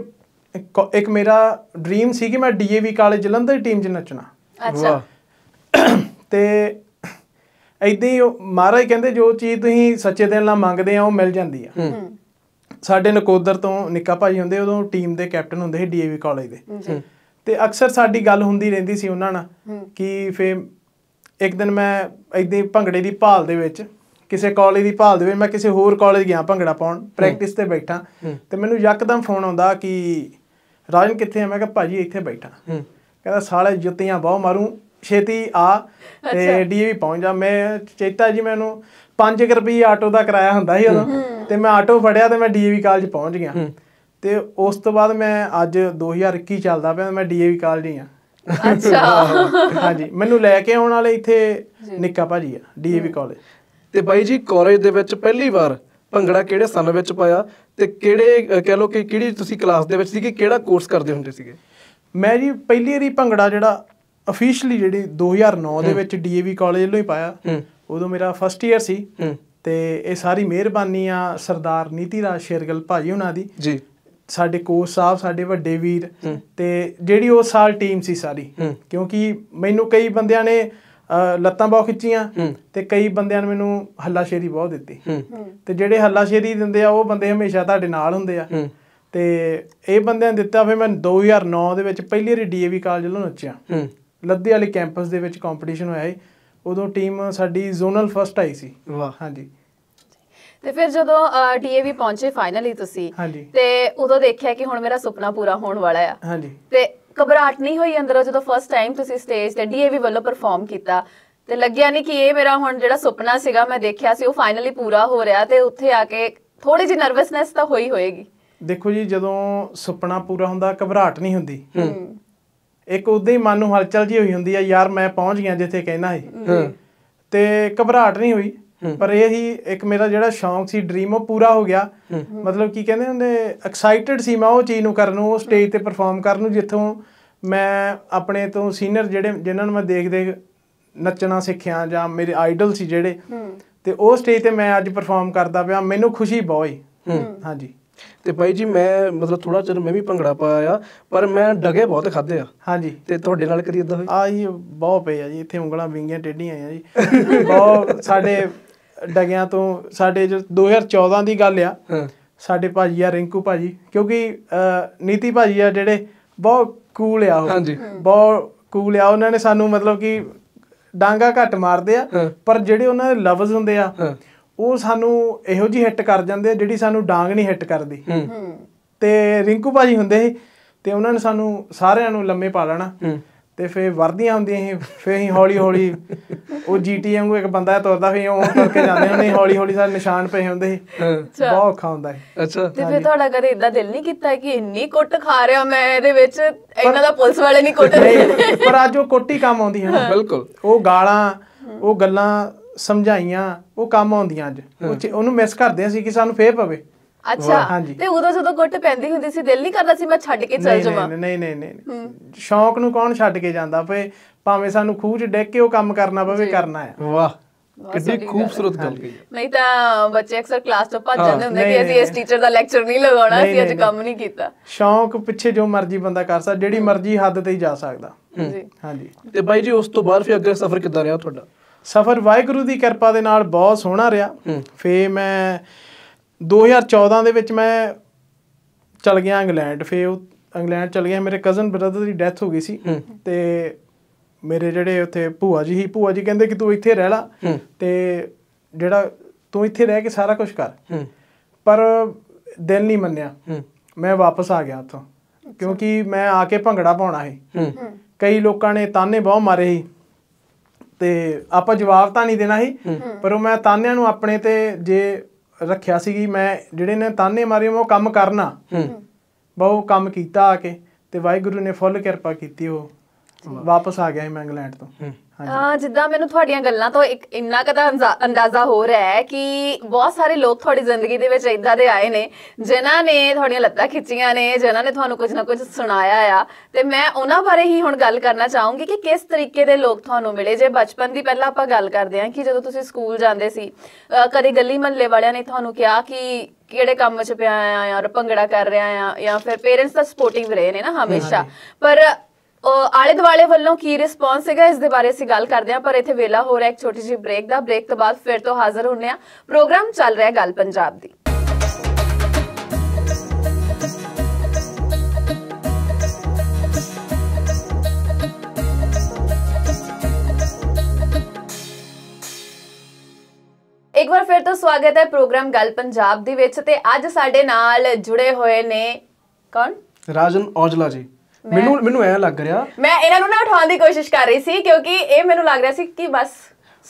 ਇੱਕ ਮੇਰਾ ਡ੍ਰੀਮ ਸੀ ਕਿ ਮੈਂ ਡੀਏਵੀ ਕਾਲਜ ਜਲੰਧਰ ਦੀ ਟੀਮ ਚ ਨੱਚਣਾ ਅੱਛਾ ਤੇ ਐਦਾਂ ਹੀ ਮਹਾਰਾਜ ਕਹਿੰਦੇ ਜੋ ਚੀਜ਼ ਤੁਸੀਂ ਸੱਚੇ ਦਿਲ ਨਾਲ ਮੰਗਦੇ ਆ ਉਹ ਮਿਲ ਜਾਂਦੀ ਆ ਸਾਡੇ ਨਕੋਦਰ ਤੋਂ ਨਿੱਕਾ ਭਾਈ ਹੁੰਦੇ ਉਦੋਂ ਟੀਮ ਦੇ ਕੈਪਟਨ ਹੁੰਦੇ ਸੀ ਡੀਏਵੀ ਕਾਲਜ ਦੇ ਤੇ ਅਕਸਰ ਸਾਡੀ ਗੱਲ ਹੁੰਦੀ ਰਹਿੰਦੀ ਸੀ ਉਹਨਾਂ ਨਾਲ ਕਿ ਫੇ ਇੱਕ ਦਿਨ ਮੈਂ ਇਦਾਂ ਭੰਗੜੇ ਦੀ ਭਾਲ ਦੇ ਵਿੱਚ ਕਿਸੇ ਕਾਲਜ ਦੀ ਭਾਲ ਦੇ ਵਿੱਚ ਮੈਂ ਕਿਸੇ ਹੋਰ ਕਾਲਜ ਗਿਆ ਭੰਗੜਾ ਪਾਉਣ ਪ੍ਰੈਕਟਿਸ ਤੇ ਬੈਠਾ ਤੇ ਮੈਨੂੰ ਯਕਦਮ ਫੋਨ ਆਉਂਦਾ ਕਿ ਰਾਜਨ ਕਿੱਥੇ ਹੈ ਮੈਂ ਕਿਹਾ ਭਾਜੀ ਇੱਥੇ ਬੈਠਾ ਕਹਿੰਦਾ ਸਾਲੇ ਜੁੱਤੀਆਂ ਬਹੁ ਮਾਰੂ ਛੇਤੀ ਆ ਤੇ ਡੀਵੀ ਪਹੁੰਚ ਜਾ ਮੈਂ ਚੇਤਾ ਜੀ ਮੈਨੂੰ 5 ਰੁਪਏ ਆਟੋ ਦਾ ਕਿਰਾਇਆ ਹੁੰਦਾ ਸੀ ਉਦੋਂ ਤੇ ਮੈਂ ਆਟੋ ਫੜਿਆ ਤੇ ਮੈਂ ਡੀਵੀ ਕਾਲਜ ਪਹੁੰਚ ਗਿਆ ਤੇ ਉਸ ਤੋਂ ਬਾਅਦ ਮੈਂ ਅੱਜ 2021 ਚੱਲਦਾ ਪਿਆ ਮੈਂ ਡੀਵੀ ਕਾਲਜ ਹੀ ਆ ਅੱਛਾ ਹਾਂਜੀ ਮੈਨੂੰ ਲੈ ਕੇ ਆਉਣ ਵਾਲੇ ਇੱਥੇ ਨਿੱਕਾ ਭਾਜੀ ਆ ਡੀਵੀ ਕਾਲਜ ਤੇ ਬਾਈ ਜੀ ਕਾਲਜ ਦੇ ਵਿੱਚ ਪਹਿਲੀ ਵਾਰ ਭੰਗੜਾ ਕਿਹੜੇ ਸਾਲ ਵਿੱਚ ਪਾਇਆ ਤੇ ਕਿਹੜੇ ਕਹਿ ਲੋ ਕਿ ਕਿਹੜੀ ਤੁਸੀਂ ਕਲਾਸ ਦੇ ਵਿੱਚ ਸੀ ਕਿ ਕਿਹੜਾ ਕੋਰਸ ਕਰਦੇ ਹੁੰਦੇ ਸੀਗੇ ਮੈਂ ਜੀ ਪਹਿਲੀ ਵਾਰੀ ਭੰਗੜਾ ਜਿਹੜਾ ਅਫੀਸ਼ੀਅਲੀ ਜਿਹੜੀ 2009 ਦੇ ਵਿੱਚ ਡੀਏਵੀ ਕਾਲਜ ਵੱਲੋਂ ਹੀ ਪਾਇਆ ਉਦੋਂ ਮੇਰਾ ਫਸਟ ਈਅਰ ਸੀ ਤੇ ਇਹ ਸਾਰੀ ਮਿਹਰਬਾਨੀ ਆ ਸਰਦਾਰ ਨੀਤੀ ਰਾਜ ਸ਼ੇਰਗਲ ਭਾਜੀ ਉਹਨਾਂ ਦੀ ਜੀ ਸਾਡੇ ਕੋਚ ਸਾਹਿਬ ਸਾਡੇ ਵੱਡੇ ਵੀਰ ਤੇ ਜਿਹੜੀ ਉਹ ਸਾਲ ਟੀਮ ਸੀ ਸਾਰੀ ਕਿਉਂਕਿ ਮੈਨੂੰ ਕਈ ਬੰਦਿਆਂ ਨੇ ਲੱਤਾਂ ਬਹੁਤ ਖਿੱਚੀਆਂ ਤੇ ਕਈ ਬੰਦਿਆਂ ਨੇ ਮੈਨੂੰ ਹੱਲਾਸ਼ੇਰੀ ਬਹੁਤ ਦਿੱਤੀ ਤੇ ਜਿਹੜੇ ਹੱਲਾਸ਼ੇਰੀ ਦਿੰਦੇ ਆ ਉਹ ਬੰਦੇ ਹਮੇਸ਼ਾ ਤੁਹਾਡੇ ਨਾਲ ਹੁੰਦੇ ਆ ਤੇ ਇਹ ਬੰਦਿਆਂ ਨੇ ਦਿੱਤਾ ਫਿਰ ਮੈਂ 2009 ਦੇ ਵਿੱਚ ਪਹਿਲੀ ਵਾਰੀ ਡੀਏਵੀ ਕਾਲਜ ਲੋ ਨੱਚਿਆ ਲੱਦੇ ਵਾਲੇ ਕੈਂਪਸ ਦੇ ਵਿੱਚ ਕੰਪੀਟੀਸ਼ਨ ਹੋਇਆ ਏ ਉਦੋਂ ਟੀਮ ਸਾਡੀ ਜ਼ੋਨਲ ਫਸਟ ਆਈ ਸੀ ਵਾਹ ਹਾਂਜੀ ਤੇ ਫਿਰ ਜਦੋਂ ਡੀਏਵੀ ਪਹੁੰਚੇ ਫਾਈਨਲੀ ਤੁਸੀਂ ਤੇ ਉਦੋਂ ਦੇਖਿਆ ਕਿ ਹੁਣ ਮੇਰਾ ਸੁਪਨਾ ਪੂਰਾ ਹੋਣ ਵਾਲਾ ਆ ਹਾਂਜੀ ਤੇ ਘਬਰਾਟ ਨਹੀਂ ਹੋਈ ਅੰਦਰੋਂ ਜਦੋਂ ਫਸਟ ਟਾਈਮ ਤੁਸੀਂ ਸਟੇਜ ਤੇ ਡੀਏਵੀ ਵੱਲੋਂ ਪਰਫਾਰਮ ਕੀਤਾ ਤੇ ਲੱਗਿਆ ਨਹੀਂ ਕਿ ਇਹ ਮੇਰਾ ਹੁਣ ਜਿਹੜਾ ਸੁਪਨਾ ਸੀਗਾ ਮੈਂ ਦੇਖਿਆ ਸੀ ਉਹ ਫਾਈਨਲੀ ਪੂਰਾ ਹੋ ਰਿਹਾ ਤੇ ਉੱਥੇ ਆ ਕੇ ਥੋੜੀ ਜਿਹੀ ਨਰਵਸਨੈਸ ਤਾਂ ਹੋਈ ਹੋਏਗੀ ਦੇਖੋ ਜੀ ਜਦੋਂ ਸੁਪਨਾ ਪੂਰਾ ਹੁੰਦਾ ਘਬਰਾਟ ਨਹੀਂ ਹੁੰਦੀ ਇੱਕ ਉਦਾਂ ਹੀ ਮਨ ਨੂੰ ਹਲਚਲ ਜੀ ਹੋਈ ਹੁੰਦੀ ਆ ਯਾਰ ਮੈਂ ਪਹੁੰਚ ਗਿਆ ਜਿੱਥੇ ਕਹਿਣਾ ਸੀ ਤੇ ਘਬਰਾਹਟ ਨਹੀਂ ਹੋਈ ਪਰ ਇਹ ਹੀ ਇੱਕ ਮੇਰਾ ਜਿਹੜਾ ਸ਼ੌਂਕ ਸੀ ਡ੍ਰੀਮ ਉਹ ਪੂਰਾ ਹੋ ਗਿਆ ਮਤਲਬ ਕੀ ਕਹਿੰਦੇ ਹੁੰਦੇ ਐਕਸਾਈਟਡ ਸੀ ਮੈਂ ਉਹ ਚੀਜ਼ ਨੂੰ ਕਰਨ ਨੂੰ ਸਟੇਜ ਤੇ ਪਰਫਾਰਮ ਕਰਨ ਨੂੰ ਜਿੱਥੋਂ ਮੈਂ ਆਪਣੇ ਤੋਂ ਸੀਨੀਅਰ ਜਿਹੜੇ ਜਿਨ੍ਹਾਂ ਨੂੰ ਮੈਂ ਦੇਖ ਦੇਖ ਨੱਚਣਾ ਸਿੱਖਿਆ ਜਾਂ ਮੇਰੇ ਆਈਡਲ ਸੀ ਜਿਹੜੇ ਤੇ ਉਹ ਸਟੇਜ ਤੇ ਮੈਂ ਅੱਜ ਪਰਫਾਰਮ ਕਰਦਾ ਪਿਆ ਮੈਨੂੰ ਖੁਸ਼ੀ ਬਹੁਤ ਹੀ ਹਾਂਜੀ ਤੇ ਭਾਈ ਜੀ ਮੈਂ ਮਤਲਬ ਥੋੜਾ ਚਿਰ ਮੈਂ ਵੀ ਭੰਗੜਾ ਪਾਇਆ ਪਰ ਮੈਂ ਡਗੇ ਬਹੁਤ ਖਾਦੇ ਆ ਹਾਂਜੀ ਤੇ ਤੁਹਾਡੇ ਨਾਲ ਕਰੀ ਇਦਾਂ ਹੋਈ ਆ ਬਹੁਤ ਪਏ ਆ ਜੀ ਇੱਥੇ ਉਂਗਲਾਂ ਵਿੰਗੀਆਂ ਟੇਢੀਆਂ ਆ ਜੀ ਬਹੁਤ ਸਾਡੇ ਡਗਿਆਂ ਤੋਂ ਸਾਡੇ ਜੋ 2014 ਦੀ ਗੱਲ ਆ ਸਾਡੇ ਭਾਜੀ ਆ ਰਿੰਕੂ ਭਾਜੀ ਕਿਉਂਕਿ ਨੀਤੀ ਭਾਜੀ ਆ ਜਿਹੜੇ ਬਹੁਤ ਕੂਲ ਆ ਉਹ ਹਾਂਜੀ ਬਹੁਤ ਕੂਲ ਆ ਉਹਨਾਂ ਨੇ ਸਾਨੂੰ ਮਤਲਬ ਕਿ ਡਾਂਗਾ ਘੱਟ ਮਾਰਦੇ ਆ ਪਰ ਜਿਹੜੇ ਉਹਨਾਂ ਦੇ ਲਫ਼ਜ਼ ਹੁੰਦੇ ਆ ਉਹ ਸਾਨੂੰ ਇਹੋ ਜੀ ਹਿੱਟ ਕਰ ਜਾਂਦੇ ਜਿਹੜੀ ਸਾਨੂੰ ਡਾਂਗ ਨਹੀਂ ਹਿੱਟ ਕਰਦੀ ਤੇ ਰਿੰਕੂ ਭਾਜੀ ਹੁੰਦੇ ਸੀ ਤੇ ਉਹਨਾਂ ਨੇ ਸਾਨੂੰ ਸਾਰਿਆਂ ਨੂੰ ਲੰਮੇ ਪਾ ਲੈਣਾ ਤੇ ਫੇਰ ਵਰਦੀਆਂ ਹੁੰਦੀਆਂ ਸੀ ਫੇ ਅਸੀਂ ਹੌਲੀ ਹੌਲੀ ਉਹ ਜੀਟੀ ਵਾਂਗੂ ਇੱਕ ਬੰਦਾ ਤੁਰਦਾ ਫੇ ਉਹ ਕਰਕੇ ਜਾਂਦੇ ਹੁੰਦੇ ਸੀ ਹੌਲੀ ਹੌਲੀ ਸਾਰੇ ਨਿਸ਼ਾਨ ਪਏ ਹੁੰਦੇ ਸੀ ਬਹੁਤ ਔਖਾ ਹੁੰਦਾ ਸੀ ਅੱਛਾ ਤੇ ਫੇਰ ਤੁਹਾਡਾ ਕਦੇ ਇਦਾਂ ਦਿਲ ਨਹੀਂ ਕੀਤਾ ਕਿ ਇੰਨੀ ਕੁੱਟ ਖਾ ਰਿਹਾ ਮੈਂ ਇਹਦੇ ਵਿੱਚ ਇਹਨਾਂ ਦਾ ਪੁਲਿਸ ਵਾਲੇ ਨਹੀਂ ਕੁੱਟ ਰਹੇ ਪਰ ਅੱਜ ਉਹ ਕੁੱਟੀ ਕੰਮ ਆਉਂਦੀ ਹੈ ਬਿਲਕੁਲ ਉਹ ਗਾਲਾਂ ਉਹ ਗੱਲਾਂ ਸਮਝਾਈਆਂ ਉਹ ਕੰਮ ਆਉਂਦੀਆਂ ਅੱਜ ਉਹਨੂੰ ਮਿਸ ਕਰਦੇ ਸੀ ਕਿ ਸਾਨੂੰ ਫੇਰ ਪਵੇ ਅੱਛਾ ਤੇ ਉਦੋਂ ਜਦੋਂ ਗੁੱਟ ਪੈਂਦੀ ਹੁੰਦੀ ਸੀ ਦਿਲ ਨਹੀਂ ਕਰਦਾ ਸੀ ਮੈਂ ਛੱਡ ਕੇ ਚੱਲ ਜਾਵਾਂ ਨਹੀਂ ਨਹੀਂ ਨਹੀਂ ਸ਼ੌਂਕ ਨੂੰ ਕੌਣ ਛੱਡ ਕੇ ਜਾਂਦਾ ਪਏ ਭਾਵੇਂ ਸਾਨੂੰ ਖੂਹ 'ਚ ਕੇ ਉਹ ਕੰਮ ਕਰਨਾ ਪਵੇ ਕਰਨਾ ਹੈ ਵਾਹ ਕਿੰਨੀ ਖੂਬਸੂਰਤ ਗੱਲ ਕਹੀ ਨਹੀਂ ਤਾਂ ਬੱਚੇ ਅਕਸਰ ਕਲਾਸ ਤੋਂ ਭੱਜ ਜਾਂਦੇ ਹੁੰਦੇ ਕਿ ਅਸੀਂ ਇਸ ਟੀਚਰ ਦਾ ਲੈਕਚਰ ਨਹੀਂ ਲਗਾਉਣਾ ਅਸੀਂ ਅੱਜ ਕੰਮ ਨਹੀਂ ਕੀਤਾ ਸ਼ੌਂਕ ਪਿੱਛੇ ਜੋ ਮਰਜ਼ੀ ਬੰਦਾ ਕਰ ਸਕਦਾ ਜਿਹੜੀ ਮਰਜ਼ੀ ਹੱਦ ਤੇ ਹੀ ਜਾ ਸਕਦਾ ਜੀ ਹਾਂਜੀ ਤੇ ਬਾਈ ਜੀ ਉਸ ਤੋਂ ਬਾਅਦ ਫਿਰ ਅੱਗੇ ਸਫ਼ਰ ਕਿੱਦਾਂ ਰਿਹਾ ਤੁਹਾਡਾ ਸਫ਼ਰ ਵਾਹਿਗੁਰੂ ਦੀ ਕਿਰਪਾ ਦੇ ਨਾਲ ਬਹੁਤ ਸੋਹਣਾ ਰਿਹਾ ਫੇ ਮੈਂ 2014 ਦੇ ਵਿੱਚ ਮੈਂ ਚਲ ਗਿਆ ਇੰਗਲੈਂਡ ਫੇ ਉਹ ਇੰਗਲੈਂਡ ਚਲ ਗਿਆ ਮੇਰੇ ਕਜ਼ਨ ਬ੍ਰਦਰ ਦੀ ਡੈਥ ਹੋ ਗਈ ਸੀ ਤੇ ਮੇਰੇ ਜਿਹੜੇ ਉੱਥੇ ਭੂਆ ਜੀ ਹੀ ਭੂਆ ਜੀ ਕਹਿੰਦੇ ਕਿ ਤੂੰ ਇੱਥੇ ਰਹਿ ਲਾ ਤੇ ਜਿਹੜਾ ਤੂੰ ਇੱਥੇ ਰਹਿ ਕੇ ਸਾਰਾ ਕੁਝ ਕਰ ਪਰ ਦਿਲ ਨਹੀਂ ਮੰਨਿਆ ਮੈਂ ਵਾਪਸ ਆ ਗਿਆ ਉੱਥੋਂ ਕਿਉਂਕਿ ਮੈਂ ਆ ਕੇ ਭੰਗੜਾ ਪਾਉਣਾ ਸੀ ਕਈ ਲੋਕਾਂ ਨੇ ਤਾਨੇ ਬਹੁਤ ਮਾਰੇ ਸੀ ਤੇ ਆਪਾਂ ਜਵਾਬ ਤਾਂ ਨਹੀਂ ਦੇਣਾ ਸੀ ਪਰ ਉਹ ਮੈਂ ਤਾਨਿਆਂ ਨੂੰ ਆਪਣੇ ਤੇ ਜੇ ਰੱਖਿਆ ਸੀ ਕਿ ਮੈਂ ਜਿਹੜੇ ਨੇ ਤਾਨੇ ਮਾਰੇ ਉਹ ਕੰਮ ਕਰਨਾ ਬਹੁਤ ਕੰਮ ਕੀਤਾ ਆ ਕੇ ਤੇ ਵਾਹਿਗੁਰੂ ਨੇ ਫੁੱਲ ਕਿਰਪਾ ਕੀਤੀ ਉਹ ਵਾਪਸ ਆ ਗਿਆ ਮੈਂ ਇੰਗਲੈਂਡ ਤੋਂ ਜਿੱਦਾਂ ਮੈਨੂੰ ਤੁਹਾਡੀਆਂ ਗੱਲਾਂ ਤੋਂ ਇੱਕ ਇੰਨਾ ਕਦਾ ਅੰਦਾਜ਼ਾ ਹੋ ਰਿਹਾ ਹੈ ਕਿ ਬਹੁਤ ਸਾਰੇ ਲੋਕ ਤੁਹਾਡੀ ਜ਼ਿੰਦਗੀ ਦੇ ਵਿੱਚ ਇਦਾਂ ਦੇ ਆਏ ਨੇ ਜਿਨ੍ਹਾਂ ਨੇ ਤੁਹਾਡੀਆਂ ਲੱਤਾਂ ਖਿੱਚੀਆਂ ਨੇ ਜਿਨ੍ਹਾਂ ਨੇ ਤੁਹਾਨੂੰ ਕੁਝ ਨਾ ਕੁਝ ਸੁਣਾਇਆ ਆ ਤੇ ਮੈਂ ਉਹਨਾਂ ਬਾਰੇ ਹੀ ਹੁਣ ਗੱਲ ਕਰਨਾ ਚਾਹੂੰਗੀ ਕਿ ਕਿਸ ਤਰੀਕੇ ਦੇ ਲੋਕ ਤੁਹਾਨੂੰ ਮਿਲੇ ਜੇ ਬਚਪਨ ਦੀ ਪਹਿਲਾਂ ਆਪਾਂ ਗੱਲ ਕਰਦੇ ਹਾਂ ਕਿ ਜਦੋਂ ਤੁਸੀਂ ਸਕੂਲ ਜਾਂਦੇ ਸੀ ਕਦੇ ਗਲੀ ਮਹੱਲੇ ਵਾਲਿਆਂ ਨੇ ਤੁਹਾਨੂੰ ਕਿਹਾ ਕਿ ਕਿਹੜੇ ਕੰਮ 'ਚ ਪਿਆ ਆ ਯਾਰ ਭੰਗੜਾ ਕਰ ਰਿਹਾ ਆ ਜਾਂ ਫਿਰ ਪੇਰੈਂਟਸ ਦਾ ਸਪੋਰਟਿੰਗ ਰਹੇ ਨੇ ਨਾ ਹਮੇਸ਼ਾ ਪਰ ਆਲੇ ਦੁਆਲੇ ਵੱਲੋਂ ਕੀ ਰਿਸਪੌਂਸ ਹੈਗਾ ਇਸ ਦੇ ਬਾਰੇ ਅਸੀਂ ਗੱਲ ਕਰਦੇ ਹਾਂ ਪਰ ਇੱਥੇ ਵੇਲਾ ਹੋ ਰਿਹਾ ਇੱਕ ਛੋਟੀ ਜਿਹੀ ਬ੍ਰੇਕ ਦਾ ਬ੍ਰੇਕ ਤੋਂ ਬਾਅਦ ਫਿਰ ਤੋਂ ਹਾਜ਼ਰ ਹੁੰਨੇ ਆ ਪ੍ਰੋਗਰਾਮ ਚੱਲ ਰਿਹਾ ਗੱਲ ਪੰਜਾਬ ਦੀ ਇੱਕ ਵਾਰ ਫਿਰ ਤੋਂ ਸਵਾਗਤ ਹੈ ਪ੍ਰੋਗਰਾਮ ਗੱਲ ਪੰਜਾਬ ਦੇ ਵਿੱਚ ਤੇ ਅੱਜ ਸਾਡੇ ਨਾਲ ਜੁੜੇ ਹੋਏ ਨੇ ਕੌਣ ਰਾਜਨ ਔਜਲਾ ਜੀ ਮੈਨੂੰ ਮੈਨੂੰ ਐ ਲੱਗ ਰਿਹਾ ਮੈਂ ਇਹਨਾਂ ਨੂੰ ਨਾ ਉਠਾਉਣ ਦੀ ਕੋਸ਼ਿਸ਼ ਕਰ ਰਹੀ ਸੀ ਕਿਉਂਕਿ ਇਹ ਮੈਨੂੰ ਲੱਗ ਰਿਹਾ ਸੀ ਕਿ ਬਸ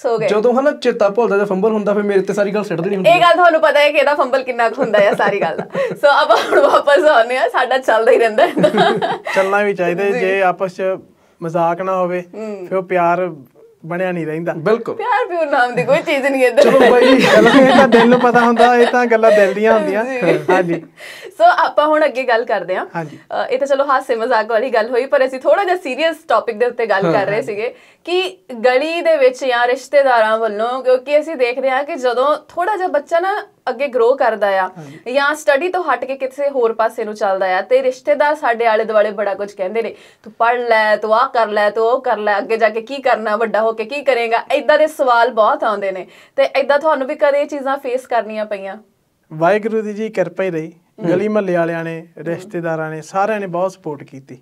ਸੋ ਗਏ ਜਦੋਂ ਹਨਾ ਚੇਤਾ ਭੁੱਲਦਾ ਜਾਂ ਫੰਬਲ ਹੁੰਦਾ ਫਿਰ ਮੇਰੇ ਤੇ ਸਾਰੀ ਗੱਲ ਸਿੱਟ ਦੇਣੀ ਹੁੰਦੀ ਇਹ ਗੱਲ ਤੁਹਾਨੂੰ ਪਤਾ ਹੈ ਕਿ ਇਹਦਾ ਫੰਬਲ ਕਿੰਨਾ ਕੁ ਹੁੰਦਾ ਹੈ ਸਾਰੀ ਗੱਲ ਦਾ ਸੋ ਆਪਾਂ ਹੁਣ ਵਾਪਸ ਆਉਂਦੇ ਆ ਸਾਡਾ ਚੱਲਦਾ ਹੀ ਰਹਿੰਦਾ ਚੱਲਣਾ ਵੀ ਚਾਹੀਦਾ ਜੇ ਆਪਸ ਚ ਮਜ਼ਾਕ ਨਾ ਹੋਵੇ ਫਿਰ ਉਹ ਪਿਆਰ ਬਣਿਆ ਨਹੀਂ ਰਹਿੰਦਾ ਬਿਲਕੁਲ ਪਿਆਰ ਉਹ ਨਾਮ ਦੀ ਕੋਈ ਚੀਜ਼ ਨਹੀਂ ਇੱਧਰ ਚਲੋ ਬਾਈ ਚਲੋ ਇਹ ਤਾਂ ਦਿਲ ਨੂੰ ਪਤਾ ਹੁੰਦਾ ਇਹ ਤਾਂ ਗੱਲਾਂ ਦਿਲ ਦੀਆਂ ਹੁੰਦੀਆਂ ਹਾਂਜੀ ਸੋ ਆਪਾਂ ਹੁਣ ਅੱਗੇ ਗੱਲ ਕਰਦੇ ਹਾਂ ਇਹ ਤਾਂ ਚਲੋ ਹਾਸੇ ਮਜ਼ਾਕ ਵਾਲੀ ਗੱਲ ਹੋਈ ਪਰ ਅਸੀਂ ਥੋੜਾ ਜਿਹਾ ਸੀਰੀਅਸ ਟੌਪਿਕ ਦੇ ਉੱਤੇ ਗੱਲ ਕਰ ਰਹੇ ਸੀਗੇ ਕਿ ਗਲੀ ਦੇ ਵਿੱਚ ਜਾਂ ਰਿਸ਼ਤੇਦਾਰਾਂ ਵੱਲੋਂ ਕਿਉਂਕਿ ਅਸੀਂ ਦੇਖਦੇ ਹਾਂ ਕਿ ਜਦੋਂ ਥੋੜਾ ਜਿਹਾ ਬੱਚਾ ਨਾ ਅੱਗੇ ਗਰੋ ਕਰਦਾ ਆ ਜਾਂ ਸਟੱਡੀ ਤੋਂ ਹਟ ਕੇ ਕਿਸੇ ਹੋਰ ਪਾਸੇ ਨੂੰ ਚੱਲਦਾ ਆ ਤੇ ਰਿਸ਼ਤੇਦਾਰ ਸਾਡੇ ਆਲੇ ਦੁਆਲੇ ਬੜਾ ਕੁਝ ਕਹਿੰਦੇ ਨੇ ਤੂੰ ਪੜ ਲੈ ਤੂੰ ਆ ਕਰ ਲੈ ਤੂੰ ਉਹ ਕਰ ਲੈ ਅੱਗੇ ਜਾ ਕੇ ਕੀ ਕਰਨਾ ਵੱਡਾ ਹੋ ਕੇ ਕੀ ਕਰੇਗਾ ਇਦਾਂ ਦੇ ਸਵਾਲ ਬਹੁਤ ਆਉਂਦੇ ਨੇ ਤੇ ਇਦਾਂ ਤੁਹਾਨੂੰ ਵੀ ਕਦੇ ਇਹ ਚੀਜ਼ਾਂ ਫੇਸ ਕਰਨੀਆਂ ਪਈਆਂ ਵਾਹਿਗੁਰੂ ਦੀ ਜੀ ਕਿਰਪਾ ਹੀ ਰਹੀ ਗਲੀ ਮੱਲੇ ਵਾਲਿਆਂ ਨੇ ਰਿਸ਼ਤੇਦਾਰਾਂ ਨੇ ਸਾਰਿਆਂ ਨੇ ਬਹੁਤ ਸਪੋਰਟ ਕੀਤੀ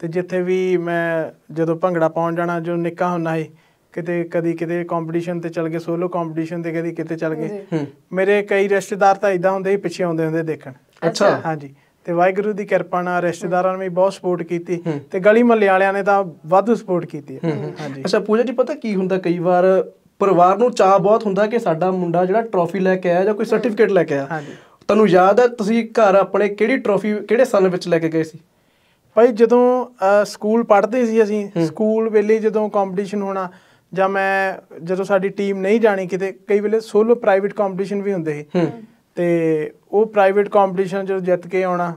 ਤੇ ਜਿੱਥੇ ਵੀ ਮੈਂ ਜਦੋਂ ਭੰਗੜਾ ਪਾਉਣ ਜਾਣਾ ਜੋ ਨਿੱਕਾ ਹੁੰਨਾ ਹੈ ਕਿਤੇ ਕਦੀ ਕਿਤੇ ਕੰਪੀਟੀਸ਼ਨ ਤੇ ਚੱਲ ਗਏ ਸੋਲੋ ਕੰਪੀਟੀਸ਼ਨ ਤੇ ਕਦੀ ਕਿਤੇ ਚੱਲ ਗਏ ਮੇਰੇ ਕਈ ਰਿਸ਼ਤੇਦਾਰ ਤਾਂ ਇਦਾਂ ਹੁੰਦੇ ਸੀ ਪਿੱਛੇ ਆਉਂਦੇ ਹੁੰਦੇ ਦੇਖਣ ਅੱਛਾ ਹਾਂਜੀ ਤੇ ਵਾਹਿਗੁਰੂ ਦੀ ਕਿਰਪਾ ਨਾਲ ਰਿਸ਼ਤੇਦਾਰਾਂ ਨੇ ਵੀ ਬਹੁਤ ਸਪੋਰਟ ਕੀਤੀ ਤੇ ਗਲੀ ਮੁਹੱਲੇ ਵਾਲਿਆਂ ਨੇ ਤਾਂ ਵਾਧੂ ਸਪੋਰਟ ਕੀਤੀ ਹਾਂਜੀ ਅੱਛਾ ਪੂਜਾ ਜੀ ਪਤਾ ਕੀ ਹੁੰਦਾ ਕਈ ਵਾਰ ਪਰਿਵਾਰ ਨੂੰ ਚਾਹ ਬਹੁਤ ਹੁੰਦਾ ਕਿ ਸਾਡਾ ਮੁੰਡਾ ਜਿਹੜਾ ਟਰੋਫੀ ਲੈ ਕੇ ਆਇਆ ਜਾਂ ਕੋਈ ਸਰਟੀਫਿਕੇਟ ਲੈ ਕੇ ਆਇਆ ਹਾਂਜੀ ਤੁਹਾਨੂੰ ਯਾਦ ਹੈ ਤੁਸੀਂ ਘਰ ਆਪਣੇ ਕਿਹੜੀ ਟਰੋਫੀ ਕਿਹੜੇ ਸਾਲ ਵਿੱਚ ਲੈ ਕੇ ਗਏ ਸੀ ਭਾਈ ਜਦੋਂ ਸਕੂਲ ਪੜ੍ਹਦੇ ਸੀ ਅਸੀਂ ਸਕੂਲ ਵੇਲੇ ਜਦੋਂ ਕੰਪੀਟੀਸ਼ਨ ਹੋਣਾ ਜਾਂ ਮੈਂ ਜਦੋਂ ਸਾਡੀ ਟੀਮ ਨਹੀਂ ਜਾਣੀ ਕਿਤੇ ਕਈ ਵੇਲੇ ਸੋਲੋ ਪ੍ਰਾਈਵੇਟ ਕੰਪੀਟੀਸ਼ਨ ਵੀ ਹੁੰਦੇ ਸੀ ਤੇ ਉਹ ਪ੍ਰਾਈਵੇਟ ਕੰਪੀਟੀਸ਼ਨ ਜਦੋਂ ਜਿੱਤ ਕੇ ਆਉਣਾ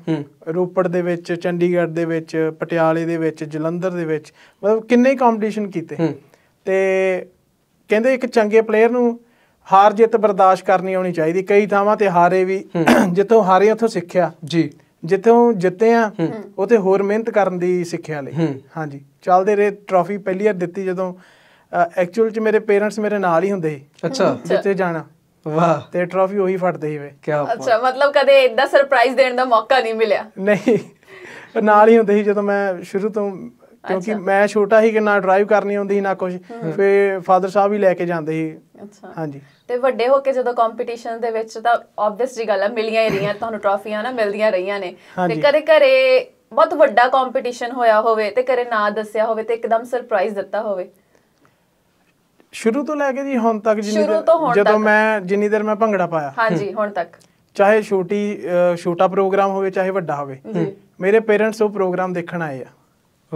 ਰੋਪੜ ਦੇ ਵਿੱਚ ਚੰਡੀਗੜ੍ਹ ਦੇ ਵਿੱਚ ਪਟਿਆਲੇ ਦੇ ਵਿੱਚ ਜਲੰਧਰ ਦੇ ਵਿੱਚ ਮਤਲਬ ਕਿੰਨੇ ਕੰਪੀਟੀਸ਼ਨ ਕੀਤੇ ਤੇ ਕਹਿੰਦੇ ਇੱਕ ਚੰਗੇ ਪਲੇਅਰ ਨੂੰ ਹਾਰ ਜਿੱਤ ਬਰਦਾਸ਼ਤ ਕਰਨੀ ਆਉਣੀ ਚਾਹੀਦੀ ਕਈ ਥਾਵਾਂ ਤੇ ਹਾਰੇ ਵੀ ਜਿੱਥੋਂ ਹਾਰੇ ਉੱਥੋਂ ਸਿੱਖਿਆ ਜੀ ਜਿੱਥੋਂ ਜਿੱਤੇ ਆ ਉਥੇ ਹੋਰ ਮਿਹਨਤ ਕਰਨ ਦੀ ਸਿੱਖਿਆ ਲਈ ਹਾਂਜੀ ਚੱਲਦੇ ਰਹੇ ਟਰਾਫੀ ਪਹਿਲੀ ਵਾਰ ਦਿੱਤੀ ਜਦੋਂ ਐਕਚੁਅਲ ਚ ਮੇਰੇ ਪੇਰੈਂਟਸ ਮੇਰੇ ਨਾਲ ਹੀ ਹੁੰਦੇ ਸੀ ਅੱਛਾ ਜਿੱਥੇ ਜਾਣਾ ਵਾਹ ਤੇ ਟਰਾਫੀ ਉਹੀ ਫੜਦੇ ਸੀ ਵੇ ਕੀ ਅੱਛਾ ਮਤਲਬ ਕਦੇ ਇਦਾਂ ਸਰਪ੍ਰਾਈਜ਼ ਦੇਣ ਦਾ ਮੌਕਾ ਨਹੀਂ ਮਿਲਿਆ ਨਹੀਂ ਨਾਲ ਹੀ ਹੁੰਦੇ ਸੀ ਜਦੋਂ ਮੈਂ ਸ਼ੁਰੂ ਤੋਂ ਕਿਉਂਕਿ ਮੈਂ ਛੋਟਾ ਸੀ ਕਿ ਨਾ ਡਰਾਈਵ ਕਰਨੀ ਆਉਂਦੀ ਨਾ ਕੁਝ ਫੇ ਫਾਦਰ ਸਾਹਿਬ ਹੀ ਲੈ ਕੇ ਜਾਂਦੇ ਸੀ ਅੱਛਾ ਹਾਂਜੀ ਤੇ ਵੱਡੇ ਹੋ ਕੇ ਜਦੋਂ ਕੰਪੀਟੀਸ਼ਨ ਦੇ ਵਿੱਚ ਤਾਂ ਆਬਵੀਅਸ ਜੀ ਗੱਲ ਆ ਮਿਲੀਆਂ ਹੀ ਰਹੀਆਂ ਤੁਹਾਨੂੰ ਟਰਾਫੀਆਂ ਨਾ ਮਿਲਦੀਆਂ ਰਹੀਆਂ ਨੇ ਤੇ ਕਦੇ ਘਰੇ ਬਹੁਤ ਵੱਡਾ ਕੰਪੀਟੀਸ਼ਨ ਹੋਇਆ ਹੋਵੇ ਤੇ ਕਰੇ ਨਾ ਦੱਸਿਆ ਹੋਵੇ ਤੇ ਇੱਕਦਮ ਸਰਪ੍ਰਾਈਜ਼ ਦਿੱਤਾ ਹੋਵੇ ਸ਼ੁਰੂ ਤੋਂ ਲੈ ਕੇ ਜੀ ਹੁਣ ਤੱਕ ਜਿੰਨੀ ਦੇਰ ਜਦੋਂ ਮੈਂ ਜਿੰਨੀ ਦੇਰ ਮੈਂ ਭੰਗੜਾ ਪਾਇਆ ਹਾਂਜੀ ਹੁਣ ਤੱਕ ਚਾਹੇ ਛੋਟੀ ਛੋਟਾ ਪ੍ਰੋਗਰਾਮ ਹੋਵੇ ਚਾਹੇ ਵੱਡਾ ਹੋਵੇ ਮੇਰੇ ਪੇਰੈਂਟਸ ਉਹ ਪ੍ਰੋਗਰਾਮ ਦੇਖਣ ਆਏ ਆ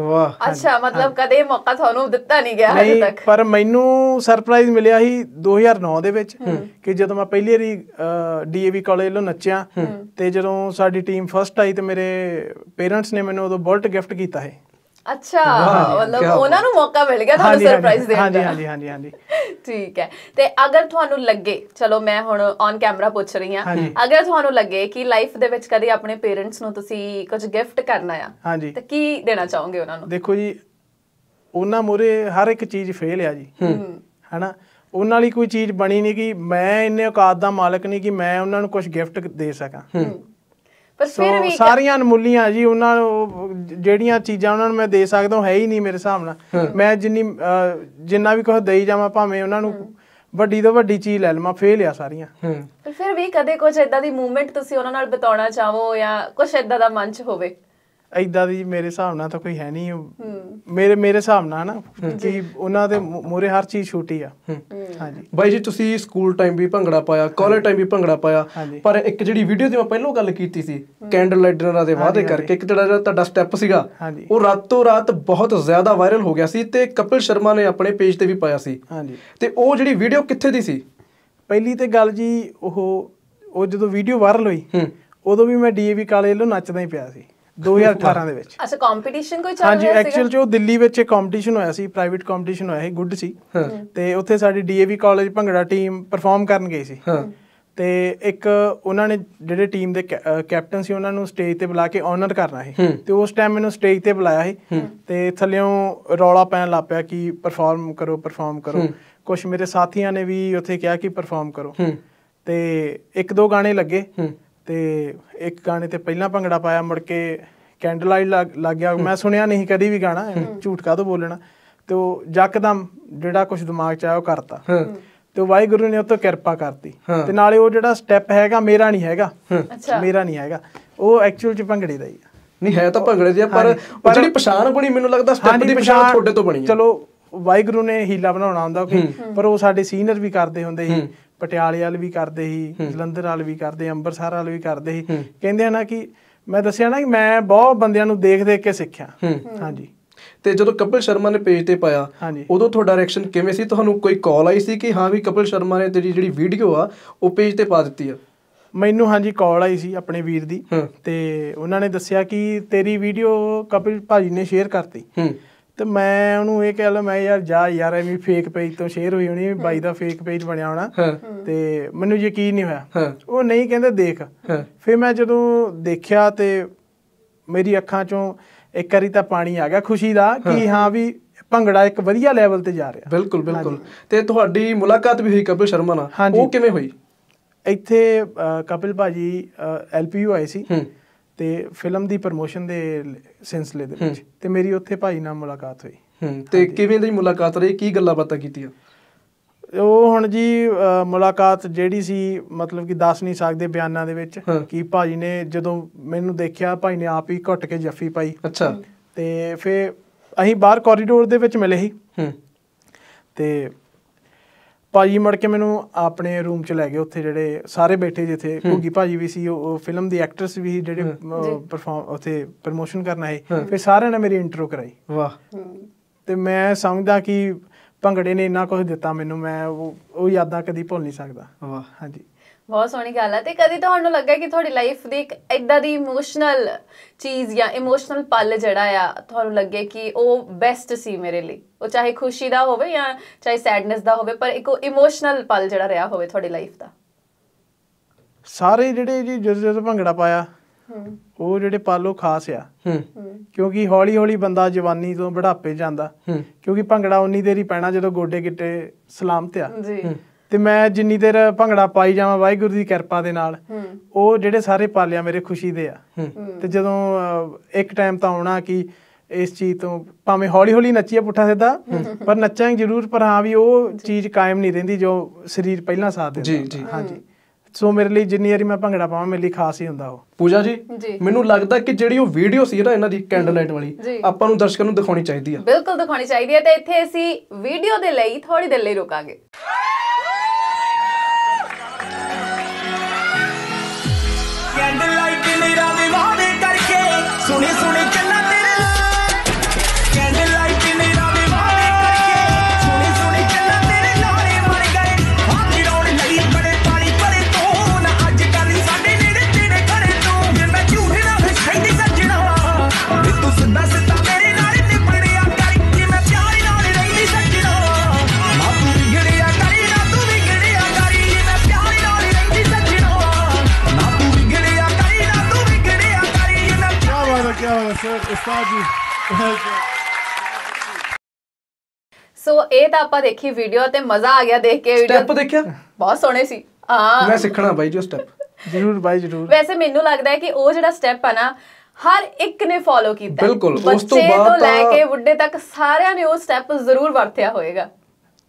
ਵਾਹ ਅੱਛਾ ਮਤਲਬ ਕਦੇ ਮੌਕਾ ਤੁਹਾਨੂੰ ਦਿੱਤਾ ਨਹੀਂ ਗਿਆ ਹਜੇ ਤੱਕ ਪਰ ਮੈਨੂੰ ਸਰਪ੍ਰਾਈਜ਼ ਮਿਲਿਆ ਸੀ 2009 ਦੇ ਵਿੱਚ ਕਿ ਜਦੋਂ ਮੈਂ ਪਹਿਲੀ ਵਾਰੀ ਡੀਏਵੀ ਕਾਲਜ ਲੋ ਨੱਚਿਆ ਤੇ ਜਦੋਂ ਸਾਡੀ ਟੀਮ ਫਰਸਟ ਆਈ ਤੇ ਮੇਰੇ ਪੇਰੈਂਟਸ ਨੇ ਮੈਨੂੰ ਉਦੋਂ ਬੁਲਟ ਗਿਫਟ ਕੀਤਾ ਹੈ ਅੱਛਾ ਮਤਲਬ ਉਹਨਾਂ ਨੂੰ ਮੌਕਾ ਮਿਲ ਗਿਆ ਤੁਹਾਨੂੰ ਸਰਪ੍ਰਾਈਜ਼ ਦੇਣ ਦਾ ਹਾਂਜੀ ਹਾਂਜੀ ਹਾਂਜੀ ਹਾਂਜੀ ਠੀਕ ਹੈ ਤੇ ਅਗਰ ਤੁਹਾਨੂੰ ਲੱਗੇ ਚਲੋ ਮੈਂ ਹੁਣ ਔਨ ਕੈਮਰਾ ਪੁੱਛ ਰਹੀ ਹਾਂ ਅਗਰ ਤੁਹਾਨੂੰ ਲੱਗੇ ਕਿ ਲਾਈਫ ਦੇ ਵਿੱਚ ਕਦੇ ਆਪਣੇ ਪੇਰੈਂਟਸ ਨੂੰ ਤੁਸੀਂ ਕੁਝ ਗਿਫਟ ਕਰਨਾ ਆ ਤਾਂ ਕੀ ਦੇਣਾ ਚਾਹੋਗੇ ਉਹਨਾਂ ਨੂੰ ਦੇਖੋ ਜੀ ਉਹਨਾਂ ਮੋਰੇ ਹਰ ਇੱਕ ਚੀਜ਼ ਫੇਲ ਆ ਜੀ ਹਨਾ ਉਹਨਾਂ ਲਈ ਕੋਈ ਚੀਜ਼ ਬਣੀ ਨਹੀਂ ਕਿ ਮੈਂ ਇੰਨੇ ਔਕਾਤ ਦਾ ਮਾਲਕ ਨਹੀਂ ਕਿ ਮੈਂ ਉਹਨਾਂ ਨੂੰ ਕੁਝ ਗਿਫਟ ਦੇ ਸਕਾਂ ਪਰ ਫਿਰ ਵੀ ਸਾਰੀਆਂ ਅਨਮੁੱਲੀਆਂ ਜੀ ਉਹਨਾਂ ਨੂੰ ਜਿਹੜੀਆਂ ਚੀਜ਼ਾਂ ਉਹਨਾਂ ਨੂੰ ਮੈਂ ਦੇ ਸਕਦਾ ਹਾਂ ਹੈ ਹੀ ਨਹੀਂ ਮੇਰੇ ਹਿਸਾਬ ਨਾਲ ਮੈਂ ਜਿੰਨੀ ਜਿੰਨਾ ਵੀ ਕੁਝ ਦੇਈ ਜਾਵਾਂ ਭਾਵੇਂ ਉਹਨਾਂ ਨੂੰ ਵੱਡੀ ਤੋਂ ਵੱਡੀ ਚੀਜ਼ ਲੈ ਲਵਾਂ ਫੇਲ ਆ ਸਾਰੀਆਂ ਹੂੰ ਫਿਰ ਵੀ ਕਦੇ ਕੁਝ ਇਦਾਂ ਦੀ ਮੂਵਮੈਂਟ ਤੁਸੀਂ ਉਹਨਾਂ ਨਾਲ ਬਤਾਉਣਾ ਚਾਹੋ ਜਾਂ ਕੁਝ ਇਦਾਂ ਦਾ ਮਨ ਚ ਹੋਵੇ ਐਦਾਂ ਦੀ ਮੇਰੇ ਹਿਸਾਬ ਨਾਲ ਤਾਂ ਕੋਈ ਹੈ ਨਹੀਂ ਮੇਰੇ ਮੇਰੇ ਹਿਸਾਬ ਨਾਲ ਨਾ ਕਿ ਉਹਨਾਂ ਦੇ ਮੋਰੇ ਹਰ ਚੀਜ਼ ਛੋਟੀ ਆ ਹਾਂਜੀ ਬਾਈ ਜੀ ਤੁਸੀਂ ਸਕੂਲ ਟਾਈਮ ਵੀ ਭੰਗੜਾ ਪਾਇਆ ਕਾਲਜ ਟਾਈਮ ਵੀ ਭੰਗੜਾ ਪਾਇਆ ਪਰ ਇੱਕ ਜਿਹੜੀ ਵੀਡੀਓ ਦੀ ਮੈਂ ਪਹਿਲਾਂ ਗੱਲ ਕੀਤੀ ਸੀ ਕੈਂਡਲ ਲਾਈਟਰਾਂ ਦੇ ਵਾਅਦੇ ਕਰਕੇ ਇੱਕ ਜਿਹੜਾ ਤੁਹਾਡਾ ਸਟੈਪ ਸੀਗਾ ਉਹ ਰਾਤੋਂ ਰਾਤ ਬਹੁਤ ਜ਼ਿਆਦਾ ਵਾਇਰਲ ਹੋ ਗਿਆ ਸੀ ਤੇ ਕਪਿਲ ਸ਼ਰਮਾ ਨੇ ਆਪਣੇ ਪੇਜ ਤੇ ਵੀ ਪਾਇਆ ਸੀ ਹਾਂਜੀ ਤੇ ਉਹ ਜਿਹੜੀ ਵੀਡੀਓ ਕਿੱਥੇ ਦੀ ਸੀ ਪਹਿਲੀ ਤੇ ਗੱਲ ਜੀ ਉਹ ਉਹ ਜਦੋਂ ਵੀਡੀਓ ਵਾਇਰਲ ਹੋਈ ਉਦੋਂ ਵੀ ਮੈਂ ਡੀਏਵੀ ਕਾਲਜ ਲੋ ਨੱਚਦਾ ਹੀ ਪਿਆ ਸੀ 2018 ਦੇ ਵਿੱਚ ਅੱਛਾ ਕੰਪੀਟੀਸ਼ਨ ਕੋਈ ਚੱਲ ਰਿਹਾ ਸੀ ਹਾਂਜੀ ਐਕਚੁਅਲ ਚ ਉਹ ਦਿੱਲੀ ਵਿੱਚ ਇੱਕ ਕੰਪੀਟੀਸ਼ਨ ਹੋਇਆ ਸੀ ਪ੍ਰਾਈਵੇਟ ਕੰਪੀਟੀਸ਼ਨ ਹੋਇਆ ਸੀ ਗੁੱਡ ਸੀ ਤੇ ਉੱਥੇ ਸਾਡੀ DAV college bhangra team perform ਕਰਨ ਗਈ ਸੀ ਤੇ ਇੱਕ ਉਹਨਾਂ ਨੇ ਜਿਹੜੇ ਟੀਮ ਦੇ ਕੈਪਟਨ ਸੀ ਉਹਨਾਂ ਨੂੰ ਸਟੇਜ ਤੇ ਬੁਲਾ ਕੇ ਆਨਰ ਕਰਨਾ ਸੀ ਤੇ ਉਸ ਟਾਈਮ ਮੈਨੂੰ ਸਟੇਜ ਤੇ ਬੁਲਾਇਆ ਸੀ ਤੇ ਥੱਲਿਓਂ ਰੌਲਾ ਪੈਣ ਲੱਪਿਆ ਕਿ ਪਰਫਾਰਮ ਕਰੋ ਪਰਫਾਰਮ ਕਰੋ ਕੁਝ ਮੇਰੇ ਸਾਥੀਆਂ ਨੇ ਵੀ ਉੱਥੇ ਕਿਹਾ ਕਿ ਪਰਫਾਰਮ ਕਰੋ ਤੇ ਇੱਕ ਦੋ ਗਾਣੇ ਲੱਗੇ ਤੇ ਇੱਕ ਗਾਣੇ ਤੇ ਪਹਿਲਾਂ ਭੰਗੜਾ ਪਾਇਆ ਮੁੜ ਕੇ ਕੈਂਡਲ ਲਾਈਟ ਲੱਗ ਗਿਆ ਮੈਂ ਸੁਣਿਆ ਨਹੀਂ ਕਦੀ ਵੀ ਗਾਣਾ ਝੂਠ ਤੋਂ ਬੋਲਣਾ ਤੇ ਉਹ ਜੱਕਦਮ ਜਿਹੜਾ ਕੁਝ ਦਿਮਾਗ 'ਚ ਆਇਆ ਉਹ ਕਰਤਾ ਤੇ ਵਾਹਿਗੁਰੂ ਨੇ ਉਹ ਤੋਂ ਕਿਰਪਾ ਕਰਤੀ ਤੇ ਨਾਲੇ ਉਹ ਜਿਹੜਾ ਸਟੈਪ ਹੈਗਾ ਮੇਰਾ ਨਹੀਂ ਹੈਗਾ ਮੇਰਾ ਨਹੀਂ ਹੈਗਾ ਉਹ ਐਕਚੁਅਲ 'ਚ ਭੰਗੜੇ ਦਾ ਹੀ ਹੈ ਨਹੀਂ ਹੈ ਤਾਂ ਭੰਗੜੇ ਦੀ ਪਰ ਜਿਹੜੀ ਪਛਾਣ ਬਣੀ ਮੈਨੂੰ ਲੱਗਦਾ ਸਟੈਪ ਦੀ ਪਛਾਣ ਤੁਹਾਡੇ ਤੋਂ ਬਣੀ ਹੈ ਚਲੋ ਵਾਹਿਗੁਰੂ ਨੇ ਹੀਲਾ ਬਣਾਉਣਾ ਹੁੰਦਾ ਕਿ ਪਰ ਉਹ ਸਾਡੇ ਸੀਨੀਅਰ ਵੀ ਕਰਦੇ ਹੁੰਦੇ ਸੀ ਪਟਿਆਲੇ ਵਾਲ ਵੀ ਕਰਦੇ ਸੀ ਜਲੰਧਰ ਵਾਲ ਵੀ ਕਰਦੇ ਅੰਮ੍ਰਿਤਸਰ ਵਾਲ ਵੀ ਕਰਦੇ ਸੀ ਕਹਿੰਦੇ ਆ ਨਾ ਕਿ ਮੈਂ ਦੱਸਿਆ ਨਾ ਕਿ ਮੈਂ ਬਹੁਤ ਬੰਦਿਆਂ ਨੂੰ ਦੇਖ ਦੇਖ ਕੇ ਸਿੱਖਿਆ ਹਾਂਜੀ ਤੇ ਜਦੋਂ ਕਪਿਲ ਸ਼ਰਮਾ ਨੇ ਪੇਜ ਤੇ ਪਾਇਆ ਉਦੋਂ ਤੁਹਾਡਾ ਰਿਐਕਸ਼ਨ ਕਿਵੇਂ ਸੀ ਤੁਹਾਨੂੰ ਕੋਈ ਕਾਲ ਆਈ ਸੀ ਕਿ ਹਾਂ ਵੀ ਕਪਿਲ ਸ਼ਰਮਾ ਨੇ ਤੇਰੀ ਜਿਹੜੀ ਵੀਡੀਓ ਆ ਉਹ ਪੇਜ ਤੇ ਪਾ ਦਿੱਤੀ ਆ ਮੈਨੂੰ ਹਾਂਜੀ ਕਾਲ ਆਈ ਸੀ ਆਪਣੇ ਵੀਰ ਦੀ ਤੇ ਉਹਨਾਂ ਨੇ ਦੱਸਿਆ ਕਿ ਤੇਰੀ ਵੀਡੀਓ ਕਪਿਲ ਭਾਜੀ ਨੇ ਸ਼ੇਅਰ ਕਰਤੀ ਤੇ ਮੈਂ ਉਹਨੂੰ ਇਹ ਕਹਿ ਲਾ ਮੈਂ ਯਾਰ ਜਾ ਯਾਰ ਐਵੇਂ ਫੇਕ ਪੇਜ ਤੋਂ ਸ਼ੇਅਰ ਹੋਈ ਹੋਣੀ ਬਾਈ ਦਾ ਫੇਕ ਪੇਜ ਬਣਿਆ ਹੋਣਾ ਤੇ ਮੈਨੂੰ ਯਕੀਨ ਨਹੀਂ ਹੋਇਆ ਉਹ ਨਹੀਂ ਕਹਿੰਦਾ ਦੇਖ ਫਿਰ ਮੈਂ ਜਦੋਂ ਦੇਖਿਆ ਤੇ ਮੇਰੀ ਅੱਖਾਂ ਚੋਂ ਇੱਕ ਵਾਰੀ ਤਾਂ ਪਾਣੀ ਆ ਗਿਆ ਖੁਸ਼ੀ ਦਾ ਕਿ ਹਾਂ ਵੀ ਭੰਗੜਾ ਇੱਕ ਵਧੀਆ ਲੈਵਲ ਤੇ ਜਾ ਰਿਹਾ ਬਿਲਕੁਲ ਬਿਲਕੁਲ ਤੇ ਤੁਹਾਡੀ ਮੁਲਾਕਾਤ ਵੀ ਹੋਈ ਕਪਿਲ ਸ਼ਰਮਾ ਨਾਲ ਉਹ ਕਿਵੇਂ ਹੋਈ ਇੱਥੇ ਕਪਿਲ ਭਾਜੀ ਐਲਪੀਯੂ ਆਏ ਸੀ ਤੇ ਫਿਲਮ ਦੀ ਪ੍ਰੋਮੋਸ਼ਨ ਦੇ ਸਿਲਸਿਲੇ ਦੇ ਵਿੱਚ ਤੇ ਮੇਰੀ ਉੱਥੇ ਭਾਈ ਨਾਲ ਮੁਲਾਕਾਤ ਹੋਈ ਤੇ ਕਿਵੇਂ ਦੀ ਮੁਲਾਕਾਤ ਰਹੀ ਕੀ ਗੱਲਾਂ ਬਾਤਾਂ ਕੀਤੀਆਂ ਉਹ ਹੁਣ ਜੀ ਮੁਲਾਕਾਤ ਜਿਹੜੀ ਸੀ ਮਤਲਬ ਕਿ ਦੱਸ ਨਹੀਂ ਸਕਦੇ ਬਿਆਨਾਂ ਦੇ ਵਿੱਚ ਕਿ ਭਾਜੀ ਨੇ ਜਦੋਂ ਮੈਨੂੰ ਦੇਖਿਆ ਭਾਈ ਨੇ ਆਪ ਹੀ ਘੁੱਟ ਕੇ ਜੱਫੀ ਪਾਈ ਅੱਛਾ ਤੇ ਫੇ ਅਸੀਂ ਬਾਹਰ ਕੋਰੀਡੋਰ ਦੇ ਵਿੱਚ ਮਿਲੇ ਸੀ ਤੇ ਭਾਜੀ ਮੜ ਕੇ ਮੈਨੂੰ ਆਪਣੇ ਰੂਮ ਚ ਲੈ ਗਏ ਉੱਥੇ ਜਿਹੜੇ ਸਾਰੇ ਬੈਠੇ ਜਿੱਥੇ ਘੁੱਗੀ ਭਾਜੀ ਵੀ ਸੀ ਉਹ ਫਿਲਮ ਦੀ ਐਕਟਰਸ ਵੀ ਜਿਹੜੇ ਪਰਫਾਰਮ ਉੱਥੇ ਪ੍ਰੋਮੋਸ਼ਨ ਕਰਨ ਆਏ ਫਿਰ ਸਾਰਿਆਂ ਨੇ ਮੇਰੀ ਇੰਟਰੋ ਕਰਾਈ ਵਾਹ ਤੇ ਮੈਂ ਸਮਝਦਾ ਕਿ ਭੰਗੜੇ ਨੇ ਇੰਨਾ ਕੁਝ ਦਿੱਤਾ ਮੈਨੂੰ ਮੈਂ ਉਹ ਯਾਦਾਂ ਕਦੀ ਭੁੱਲ ਨਹੀਂ ਸਕਦਾ ਵਾਹ ਹਾਂਜੀ ਬਹੁਤ ਸੋਹਣੀ ਗੱਲ ਹੈ ਤੇ ਕਦੀ ਤੁਹਾਨੂੰ ਲੱਗਾ ਕਿ ਤੁਹਾਡੀ ਲਾਈਫ ਦੀ ਇੱਕ ਐਡਾ ਦੀ ਇਮੋਸ਼ਨਲ ਚੀਜ਼ ਜਾਂ ਇਮੋਸ਼ਨਲ ਪਲ ਜਿਹੜਾ ਆ ਤੁਹਾਨੂੰ ਲੱਗੇ ਕਿ ਉਹ ਬੈਸਟ ਸੀ ਮੇਰੇ ਲਈ ਉਹ ਚਾਹੇ ਖੁਸ਼ੀ ਦਾ ਹੋਵੇ ਜਾਂ ਚਾਹੇ ਸੈਡਨੈਸ ਦਾ ਹੋਵੇ ਪਰ ਇੱਕ ਇਮੋਸ਼ਨਲ ਪਲ ਜਿਹੜਾ ਰਿਹਾ ਹੋਵੇ ਤੁਹਾਡੀ ਲਾਈਫ ਦਾ ਸਾਰੇ ਜਿਹੜੇ ਜੀ ਜਿਸ ਜਿਸ ਭੰਗੜਾ ਪਾਇਆ ਉਹ ਜਿਹੜੇ ਪਾਲੋ ਖਾਸ ਆ ਕਿਉਂਕਿ ਹੌਲੀ ਹੌਲੀ ਬੰਦਾ ਜਵਾਨੀ ਤੋਂ ਬੁਢਾਪੇ ਜਾਂਦਾ ਕਿਉਂਕਿ ਭੰਗੜਾ ਉਨੀ ਦੇਰ ਹੀ ਪੈਣਾ ਜਦੋਂ ਗੋਡੇ ਗਿੱਟੇ ਸਲਾਮਤ ਆ ਜੀ ਤੇ ਮੈਂ ਜਿੰਨੀ ਦੇਰ ਭੰਗੜਾ ਪਾਈ ਜਾਵਾਂ ਵਾਹਿਗੁਰੂ ਦੀ ਕਿਰਪਾ ਦੇ ਨਾਲ ਉਹ ਜਿਹੜੇ ਸਾਰੇ ਪਾਲਿਆ ਮੇਰੇ ਖੁਸ਼ੀ ਦੇ ਆ ਤੇ ਜਦੋਂ ਇੱਕ ਟਾਈਮ ਤਾਂ ਆਉਣਾ ਕਿ ਇਸ ਚੀਜ਼ ਤੋਂ ਭਾਵੇਂ ਹੌਲੀ ਹੌਲੀ ਨੱਚੀਏ ਪੁੱਠਾ ਸਿੱਧਾ ਪਰ ਨੱਚਾਂਗੇ ਜ਼ਰੂਰ ਪਰ ਹਾਂ ਵੀ ਉਹ ਚੀਜ਼ ਕਾਇਮ ਨਹੀਂ ਰਹਿੰਦੀ ਜੋ ਸਰੀਰ ਪਹਿਲਾਂ ਸਾਥ ਦਿੰਦਾ ਜੀ ਜੀ ਹਾਂਜੀ ਸੋ ਮੇਰੇ ਲਈ ਜਿੰਨੀ ਵਾਰੀ ਮੈਂ ਭੰਗੜਾ ਪਾਵਾਂ ਮੇਰੇ ਲਈ ਖਾਸ ਹੀ ਹੁੰਦਾ ਉਹ ਪੂਜਾ ਜੀ ਮੈਨੂੰ ਲੱਗਦਾ ਕਿ ਜਿਹੜੀ ਉਹ ਵੀਡੀਓ ਸੀ ਜਿਹੜਾ ਇਹਨਾਂ ਦੀ ਕੈਂਡਲ ਲਾਈਟ ਵਾਲੀ ਆਪਾਂ ਨੂੰ ਦਰਸ਼ਕਾਂ ਨੂੰ ਦਿਖਾਉਣੀ ਚਾਹੀਦੀ ਆ ਬਿਲਕੁਲ ਦਿਖਾਉਣੀ ਚਾਹੀਦੀ ਹੈ ਤੇ ਇੱਥੇ ਅਸੀਂ ਵੀਡੀਓ ਦੇ ਲਈ ਥੋੜੀ ਦੇਰ ਲਈ ਰੁਕਾਂਗੇ ਉਸਤਾਦ ਜੀ ਸੋ ਇਹ ਤਾਂ ਆਪਾਂ ਦੇਖੀ ਵੀਡੀਓ ਤੇ ਮਜ਼ਾ ਆ ਗਿਆ ਦੇਖ ਕੇ ਵੀਡੀਓ ਸਟੈਪ ਦੇਖਿਆ ਬਹੁਤ ਸੋਹਣੇ ਸੀ ਹਾਂ ਮੈਂ ਸਿੱਖਣਾ ਬਾਈ ਜੋ ਸਟੈਪ ਜ਼ਰੂਰ ਬਾਈ ਜ਼ਰੂਰ ਵੈਸੇ ਮੈਨੂੰ ਲੱਗਦਾ ਹੈ ਕਿ ਉਹ ਜਿਹੜਾ ਸਟੈਪ ਆ ਨਾ ਹਰ ਇੱਕ ਨੇ ਫੋਲੋ ਕੀਤਾ ਬਿਲਕੁਲ ਉਸ ਤੋਂ ਬਾਅਦ ਲੈ ਕੇ ਬੁੱਢੇ ਤੱਕ ਸਾਰਿਆਂ ਨੇ ਉਹ ਸਟੈਪ ਜ਼ਰੂਰ ਵਰਤਿਆ ਹੋਵੇਗਾ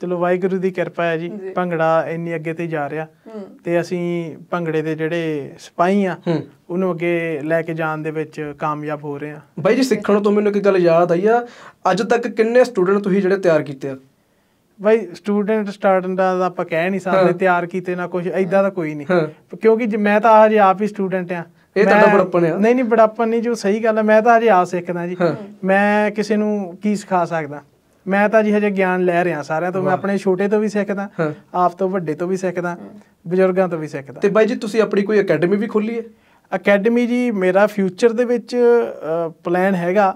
ਚਲੋ ਵਾਹਿਗੁਰੂ ਦੀ ਕਿਰਪਾ ਹੈ ਜੀ ਭੰਗੜਾ ਇੰਨੀ ਅੱਗੇ ਤੇ ਜਾ ਰਿਹਾ ਤੇ ਅਸੀਂ ਭੰਗੜੇ ਦੇ ਜਿਹੜੇ ਸਿਪਾਹੀ ਆ ਉਹਨੂੰ ਅੱਗੇ ਲੈ ਕੇ ਜਾਣ ਦੇ ਵਿੱਚ ਕਾਮਯਾਬ ਹੋ ਰਹੇ ਆ ਬਾਈ ਜੀ ਸਿੱਖਣ ਤੋਂ ਮੈਨੂੰ ਇੱਕ ਗੱਲ ਯਾਦ ਆਈ ਆ ਅੱਜ ਤੱਕ ਕਿੰਨੇ ਸਟੂਡੈਂਟ ਤੁਸੀਂ ਜਿਹੜੇ ਤਿਆਰ ਕੀਤੇ ਆ ਬਾਈ ਸਟੂਡੈਂਟ ਸਟਾਰਟਿੰਗ ਦਾ ਆਪਾਂ ਕਹਿ ਨਹੀਂ ਸਕਦੇ ਤਿਆਰ ਕੀਤੇ ਨਾ ਕੁਝ ਐਦਾਂ ਦਾ ਕੋਈ ਨਹੀਂ ਕਿਉਂਕਿ ਜੇ ਮੈਂ ਤਾਂ ਹਜੇ ਆਪ ਹੀ ਸਟੂਡੈਂਟ ਆ ਇਹ ਤਾਂ ਬੜਪਨ ਆ ਨਹੀਂ ਨਹੀਂ ਬੜਪਨ ਨਹੀਂ ਜੋ ਸਹੀ ਗੱਲ ਹੈ ਮੈਂ ਤਾਂ ਹਜੇ ਆ ਸਿੱਖਦਾ ਜੀ ਮੈਂ ਕਿਸੇ ਨੂੰ ਕੀ ਸਿਖਾ ਸਕਦਾ ਮੈਂ ਤਾਂ ਜੀ ਹਜੇ ਗਿਆਨ ਲੈ ਰਿਹਾ ਸਾਰਿਆਂ ਤੋਂ ਮੈਂ ਆਪਣੇ ਛੋਟੇ ਤੋਂ ਵੀ ਸਿੱਖਦਾ ਆਪ ਤੋਂ ਵੱਡੇ ਤੋਂ ਵੀ ਸਿੱਖਦਾ ਬਜ਼ੁਰਗਾਂ ਤੋਂ ਵੀ ਸਿੱਖਦਾ ਤੇ ਬਾਈ ਜੀ ਤੁਸੀਂ ਆਪਣੀ ਕੋਈ ਅਕੈਡਮੀ ਵੀ ਖੋਲੀ ਹੈ ਅਕੈਡਮੀ ਜੀ ਮੇਰਾ ਫਿਊਚਰ ਦੇ ਵਿੱਚ ਪਲਾਨ ਹੈਗਾ